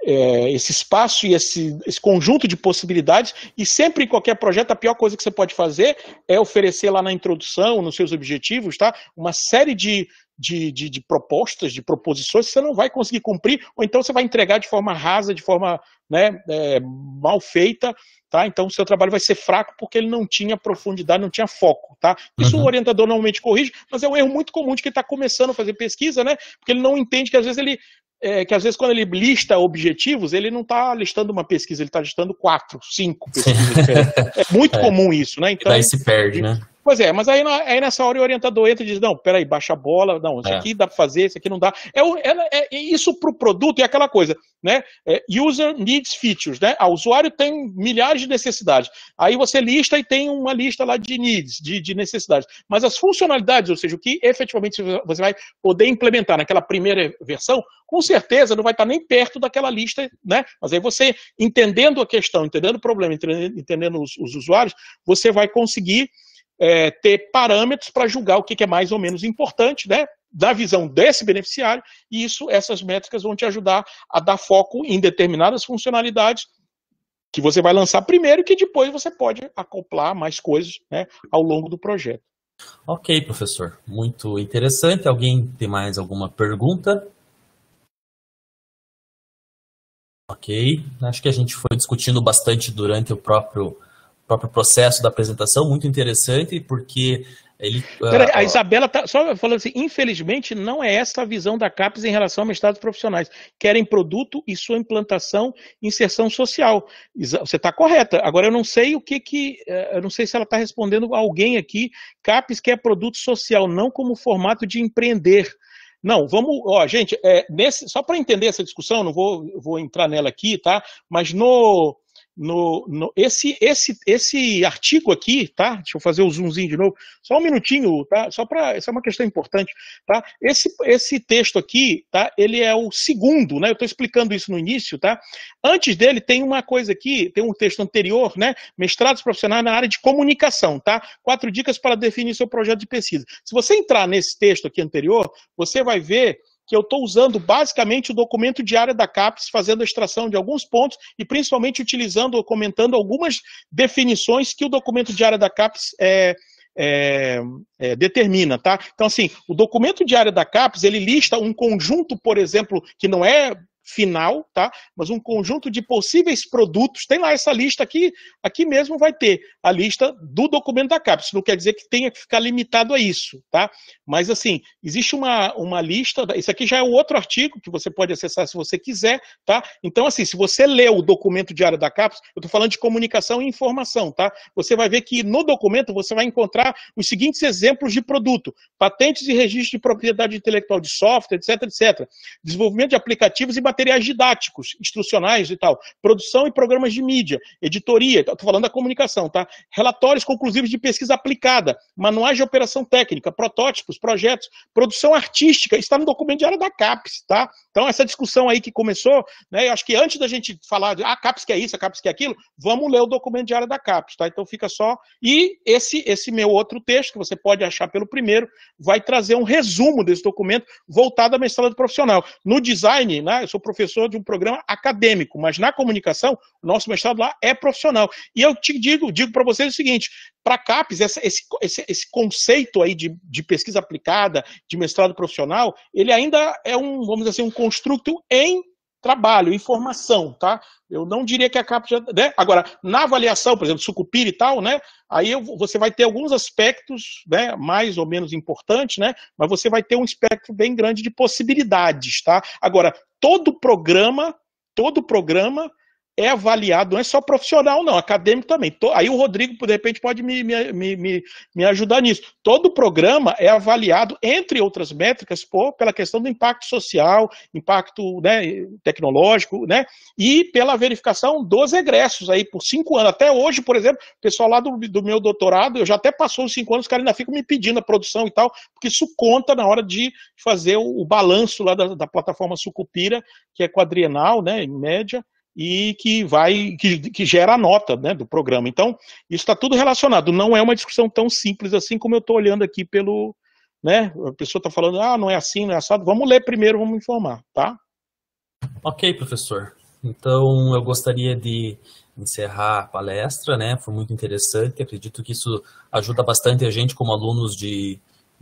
é, esse espaço e esse, esse, conjunto de possibilidades, e sempre em qualquer projeto, a pior coisa que você pode fazer é oferecer lá na introdução, nos seus objetivos, tá? Uma série de, de, de, de propostas, de proposições que você não vai conseguir cumprir, ou então você vai entregar de forma rasa, de forma né, é, mal feita, tá? Então o seu trabalho vai ser fraco porque ele não tinha profundidade, não tinha foco, tá? Isso uhum. o orientador normalmente corrige, mas é um erro muito comum de quem está começando a fazer pesquisa, né? Porque ele não entende que às vezes ele é, que às vezes quando ele lista objetivos, ele não está listando uma pesquisa, ele está listando quatro, cinco pesquisas É muito é. comum isso, né? Então, e daí se perde, né? Pois é, mas aí, aí nessa hora o orientador entra e diz, não, peraí, baixa a bola, não, isso é. aqui dá para fazer, isso aqui não dá. É, é, é, é isso para o produto é aquela coisa, né? É, user needs features, né? Ah, o usuário tem milhares de necessidades. Aí você lista e tem uma lista lá de needs, de, de necessidades. Mas as funcionalidades, ou seja, o que efetivamente você vai poder implementar naquela primeira versão, com certeza não vai estar nem perto daquela lista, né? Mas aí você, entendendo a questão, entendendo o problema, entendendo os, os usuários, você vai conseguir é, ter parâmetros para julgar o que, que, é mais ou menos importante, né? Da visão desse beneficiário, e isso, essas métricas vão te ajudar a dar foco em determinadas funcionalidades que você vai lançar primeiro e que depois você pode acoplar mais coisas né, ao longo do projeto. Ok, professor. Muito interessante. Alguém tem mais alguma pergunta? Ok, acho que a gente foi discutindo bastante durante o próprio, próprio processo da apresentação, muito interessante, porque ele. Ah, a Isabela tá só falando assim: infelizmente, não é essa a visão da CAPES em relação a estados profissionais. Querem produto e sua implantação, inserção social. Você está correta. Agora, eu não sei o que que. Eh, eu não sei se ela está respondendo alguém aqui. CAPES quer produto social, não como formato de empreender. Não, vamos, ó, gente, é, nesse, só para entender essa discussão, não vou, vou entrar nela aqui, tá? Mas no, no, no, esse, esse, esse artigo aqui, tá? Deixa eu fazer o zoomzinho de novo, só um minutinho, tá? Só para essa é uma questão importante, tá? Esse, esse texto aqui, tá? Ele é o segundo, né? Eu estou explicando isso no início, tá? Antes dele tem uma coisa aqui, tem um texto anterior, né? Mestrados profissionais na área de comunicação, tá? Quatro dicas para definir seu projeto de pesquisa. Se você entrar nesse texto aqui anterior, você vai ver que eu estou usando basicamente o documento diário da CAPES, fazendo a extração de alguns pontos e principalmente utilizando ou comentando algumas definições que o documento diário da CAPES é, é, é, determina, tá? Então, assim, o documento diário da CAPES, ele lista um conjunto, por exemplo, que não é final, tá? Mas um conjunto de possíveis produtos. Tem lá essa lista aqui, aqui mesmo vai ter a lista do documento da CAPES. Não quer dizer que tenha que ficar limitado a isso, tá? Mas assim, existe uma, uma lista, isso aqui já é o outro artigo que você pode acessar se você quiser, tá? Então assim, se você lê o documento diário da CAPES, eu estou falando de comunicação e informação, tá? Você vai ver que no documento você vai encontrar os seguintes exemplos de produto: patentes e registro de propriedade intelectual de software, etc, etc. Desenvolvimento de aplicativos e materiais didáticos, instrucionais e tal, produção e programas de mídia, editoria, estou falando da comunicação, tá? Relatórios conclusivos de pesquisa aplicada, manuais de operação técnica, protótipos, projetos, produção artística, está no documento diário da CAPES, tá? Então, essa discussão aí que começou, né? Eu acho que antes da gente falar, de, ah, CAPES que é isso, a CAPES que é aquilo, vamos ler o documento diário da CAPES, tá? Então, fica só. E esse, esse meu outro texto, que você pode achar pelo primeiro, vai trazer um resumo desse documento voltado à mestrado profissional. No design, né? Eu sou professor de um programa acadêmico, mas na comunicação, o nosso mestrado lá é profissional. E eu te digo, digo para vocês o seguinte: para a CAPES, essa, esse, esse, esse, conceito aí de, de pesquisa aplicada, de mestrado profissional, ele ainda é um, vamos dizer assim, um construto em trabalho, informação, tá? Eu não diria que a CAPES já. Né? Agora, na avaliação, por exemplo, sucupira e tal, né? Aí eu, você vai ter alguns aspectos, né? Mais ou menos importantes, né? Mas você vai ter um espectro bem grande de possibilidades, tá? Agora, todo programa, todo programa é avaliado, não é só profissional, não, acadêmico também. Aí o Rodrigo, de repente, pode me, me, me, me ajudar nisso. Todo programa é avaliado, entre outras métricas, por, pela questão do impacto social, impacto né, tecnológico, né, e pela verificação dos egressos aí por cinco anos. Até hoje, por exemplo, o pessoal lá do, do meu doutorado, eu já até passou os cinco anos, os caras ainda ficam me pedindo a produção e tal, porque isso conta na hora de fazer o, o balanço lá da, da plataforma Sucupira, que é quadrienal, né, em média e que vai que, que gera a nota né, do programa. Então, isso está tudo relacionado. Não é uma discussão tão simples assim como eu estou olhando aqui pelo. Né, a pessoa está falando, ah, não é assim, não é assado. Vamos ler primeiro, vamos informar, tá? Ok, professor. Então, eu gostaria de encerrar a palestra, né? Foi muito interessante. Acredito que isso ajuda bastante a gente como alunos de,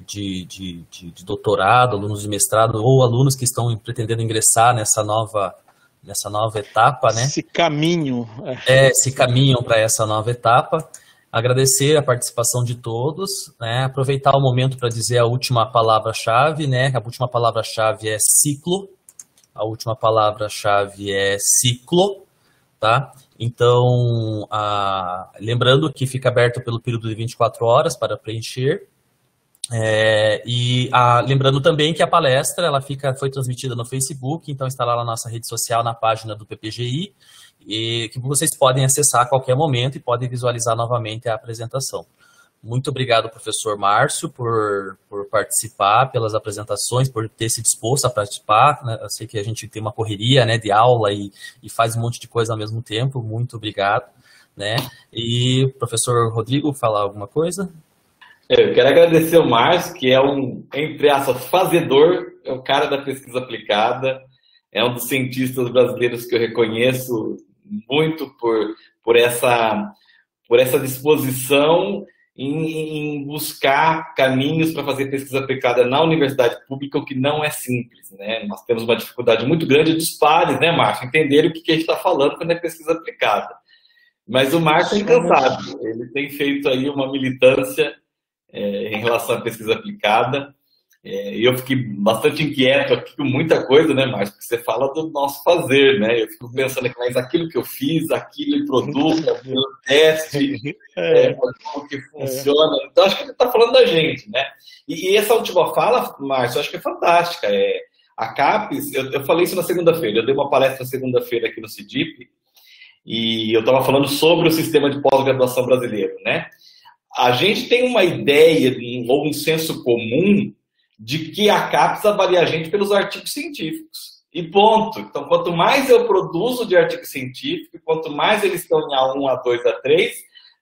de, de, de, de doutorado, alunos de mestrado ou alunos que estão pretendendo ingressar nessa nova nessa nova etapa, né? Esse caminho. É, é esse caminho para essa nova etapa. Agradecer a participação de todos, né? aproveitar o momento para dizer a última palavra-chave, né? A última palavra-chave é ciclo. A última palavra-chave é ciclo, tá? Então, a... Ah, lembrando que fica aberto pelo período de 24 horas para preencher. É, e a, lembrando também que a palestra ela fica, foi transmitida no Facebook, então está lá na nossa rede social, na página do PPGI, e que vocês podem acessar a qualquer momento e podem visualizar novamente a apresentação. Muito obrigado, professor Márcio, por, por participar, pelas apresentações, por ter se disposto a participar. Né? Eu sei que a gente tem uma correria né, de aula e, e faz um monte de coisa ao mesmo tempo. Muito obrigado. Né? E professor Rodrigo, falar alguma coisa? É, eu quero agradecer o Márcio, que é um, entre aspas, fazedor, é o cara da pesquisa aplicada, é um dos cientistas brasileiros que eu reconheço muito por, por, essa, por essa disposição em, em buscar caminhos para fazer pesquisa aplicada na universidade pública, o que não é simples. Né? Nós temos uma dificuldade muito grande dos pares, né, Márcio, entender o que a gente está falando quando é pesquisa aplicada. Mas o Márcio é incansável, ele tem feito aí uma militância é, em relação à pesquisa aplicada. É, eu fiquei bastante inquieto aqui com muita coisa, né, Márcio? Porque você fala do nosso fazer, né? Eu fico pensando aqui, mas aquilo que eu fiz, aquele produto, aquele teste, é. é, como que funciona. Então, acho que ele está falando da gente, né? E, e essa última fala, Márcio, acho que é fantástica. É, a CAPES, eu, eu falei isso na segunda-feira, eu dei uma palestra segunda-feira aqui no CIDIP, e eu estava falando sobre o sistema de pós-graduação brasileiro, né? a gente tem uma ideia ou um senso comum de que a CAPES avalia a gente pelos artigos científicos. E ponto. Então, quanto mais eu produzo de artigo científico, quanto mais eles estão em A1, A2, A3,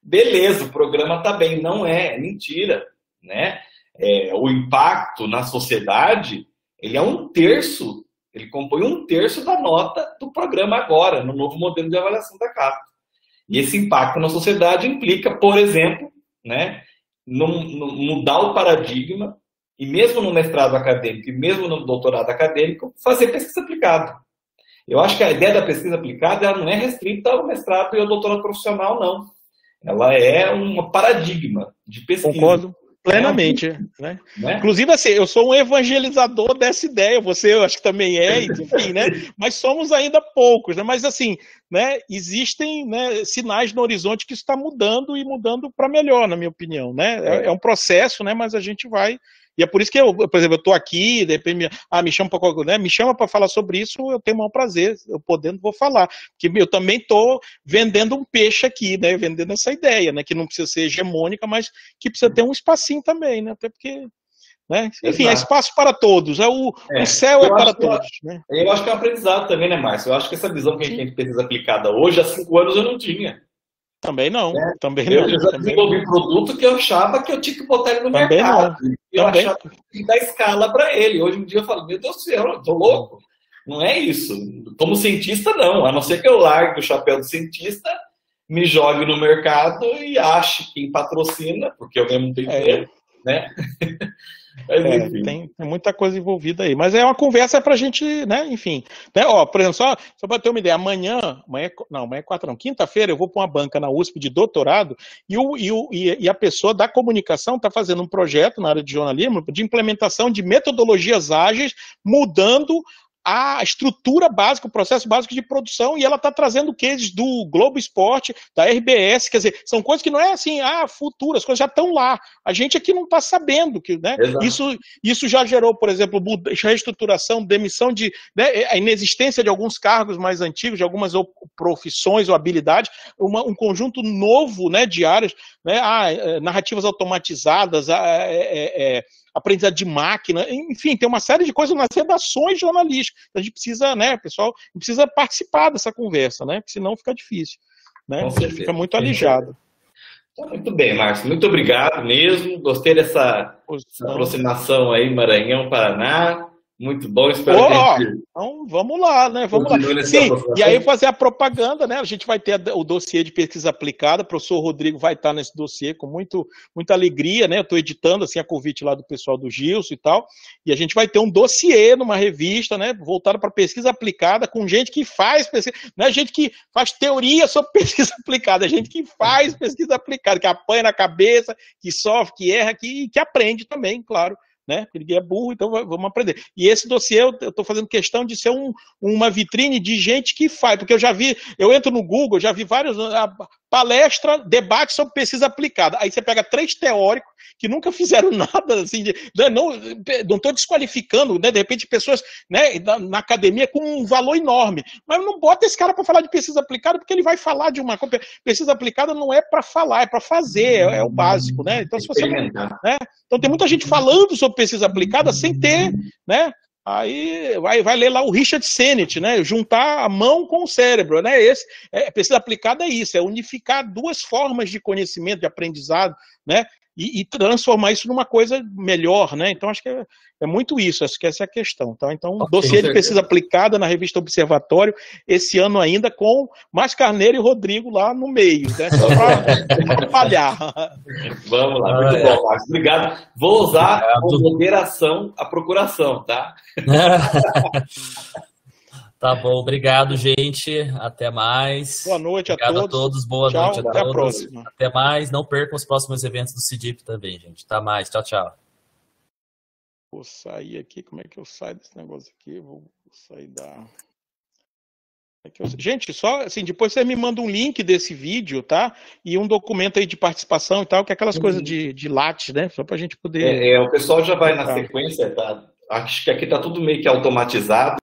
beleza, o programa está bem. Não é, é mentira. Né? É, o impacto na sociedade, ele é um terço, ele compõe um terço da nota do programa agora, no novo modelo de avaliação da CAPES. E esse impacto na sociedade implica, por exemplo, né? Não, não, mudar o paradigma e mesmo no mestrado acadêmico e mesmo no doutorado acadêmico, fazer pesquisa aplicada. Eu acho que a ideia da pesquisa aplicada ela não é restrita ao mestrado e ao doutorado profissional, não. Ela é um paradigma de pesquisa. Concordo, Plenamente, né? né? Inclusive, assim, eu sou um evangelizador dessa ideia, você eu acho que também é, enfim, né? Mas somos ainda poucos, né? Mas assim, né? Existem né, sinais no horizonte que está mudando e mudando para melhor, na minha opinião, né? É, é, é, um processo, né? Mas a gente vai e é por isso que eu, por exemplo, eu estou aqui, de repente, me, ah, me chama para né? me chama para falar sobre isso, eu tenho o maior prazer, eu podendo vou falar, que eu também estou vendendo um peixe aqui, né? Vendendo essa ideia, né? Que não precisa ser hegemônica, mas que precisa ter um espacinho também, né? Até porque né? Enfim, é Exato. é espaço para todos, é o, é. o céu é eu é para todos. né? Eu acho que é um aprendizado também, né, Márcio? Eu acho que essa visão que a gente precisa aplicada hoje, há cinco anos eu não tinha. Também não. Né? Também eu não. já desenvolvi produto que eu achava que eu tinha que botar ele no também mercado. Não. Eu Também. achava que da escala para ele. Hoje em dia eu falo, meu Deus do céu, eu tô louco. Não é isso. Como cientista, não. A não ser que eu largue o chapéu de cientista, me jogue no mercado e ache quem patrocina, porque eu mesmo tenho, é. dinheiro, né? É, é tem, tem, muita coisa envolvida aí. Mas é uma conversa para a gente, né? Enfim. Né? Ó, por exemplo, só, só para ter uma ideia, amanhã, amanhã é não, amanhã é quatro, não, quinta-feira eu vou para uma banca na USP de doutorado e, o, e, o, e a pessoa da comunicação está fazendo um projeto na área de jornalismo de implementação de metodologias ágeis, mudando a estrutura básica, o processo básico de produção, e ela está trazendo cases do Globo Esporte, da RBS, quer dizer, são coisas que não é assim, ah, futuras, coisas já estão lá. A gente aqui não está sabendo que, né? Isso, isso já gerou, por exemplo, reestruturação, demissão de, né, é, a inexistência de alguns cargos mais antigos, de algumas profissões ou habilidades, uma, um conjunto novo, né, de áreas, né, ah, é, narrativas automatizadas, ah, é, é, é aprendizado de máquina, enfim, tem uma série de coisas nas redações jornalísticas. Então, a gente precisa, né, pessoal, precisa participar dessa conversa, né? Porque senão fica difícil. Né? fica muito alijado. Então, muito bem, Márcio. Muito obrigado mesmo. Gostei dessa, dessa aproximação aí, Maranhão, Paraná. Muito bom, espero oh, que Então, vamos lá, né? Vamos lá. Sim, e aí fazer a propaganda, né? A gente vai ter o dossiê de pesquisa aplicada, o professor Rodrigo vai estar nesse dossiê com muito, muita alegria, né? Eu estou editando, assim, a convite lá do pessoal do Gilson e tal, e a gente vai ter um dossiê numa revista, né? Voltado para pesquisa aplicada, com gente que faz pesquisa, não é gente que faz teoria sobre pesquisa aplicada, é gente que faz pesquisa aplicada, que apanha na cabeça, que sofre, que erra, que, que aprende também, claro, né? Porque ninguém é burro, então vamos aprender. E esse dossiê eu estou fazendo questão de ser um, uma vitrine de gente que faz, porque eu já vi, eu entro no Google, já vi vários palestra, debate sobre pesquisa aplicada. Aí você pega três teóricos que nunca fizeram nada, assim, de, né, não estou desqualificando, né, de repente, pessoas né, na, na, academia com um valor enorme. Mas não bota esse cara para falar de pesquisa aplicada, porque ele vai falar de uma coisa. Pesquisa aplicada não é para falar, é para fazer, é, é, o básico. Né? Então, se você, né? então, tem muita gente falando sobre pesquisa aplicada sem ter né, Aí vai, vai ler lá o Richard Sennett, né? Juntar a mão com o cérebro, né? Esse, é, pesquisa aplicada é isso, é unificar duas formas de conhecimento, de aprendizado, né? e, e, transformar isso numa coisa melhor, né? Então acho que é, é muito isso, acho que essa é a questão, tá? Então, okay, dossiê de pesquisa aplicada na revista Observatório esse ano ainda com mais Carneiro e Rodrigo lá no meio, né? Só para falhar. Vamos lá, muito ah, é. bom, é. Obrigado. Vou usar a moderação, a procuração, tá? Tá bom, obrigado, gente. Até mais. Boa noite obrigado a todos. a todos. Boa tchau, noite a até todos. A próxima. Até mais. Não percam os próximos eventos do Cidip também, gente. Até mais. Tchau, tchau. Vou sair aqui. Como é que eu saio desse negócio aqui? Vou sair da. É gente, só assim, depois você me manda um link desse vídeo, tá? E um documento aí de participação e tal, que é aquelas uhum. coisas de, de latte, né? Só pra gente poder. É, é o pessoal já vai na tá. sequência, tá? Acho que aqui tá tudo meio que automatizado.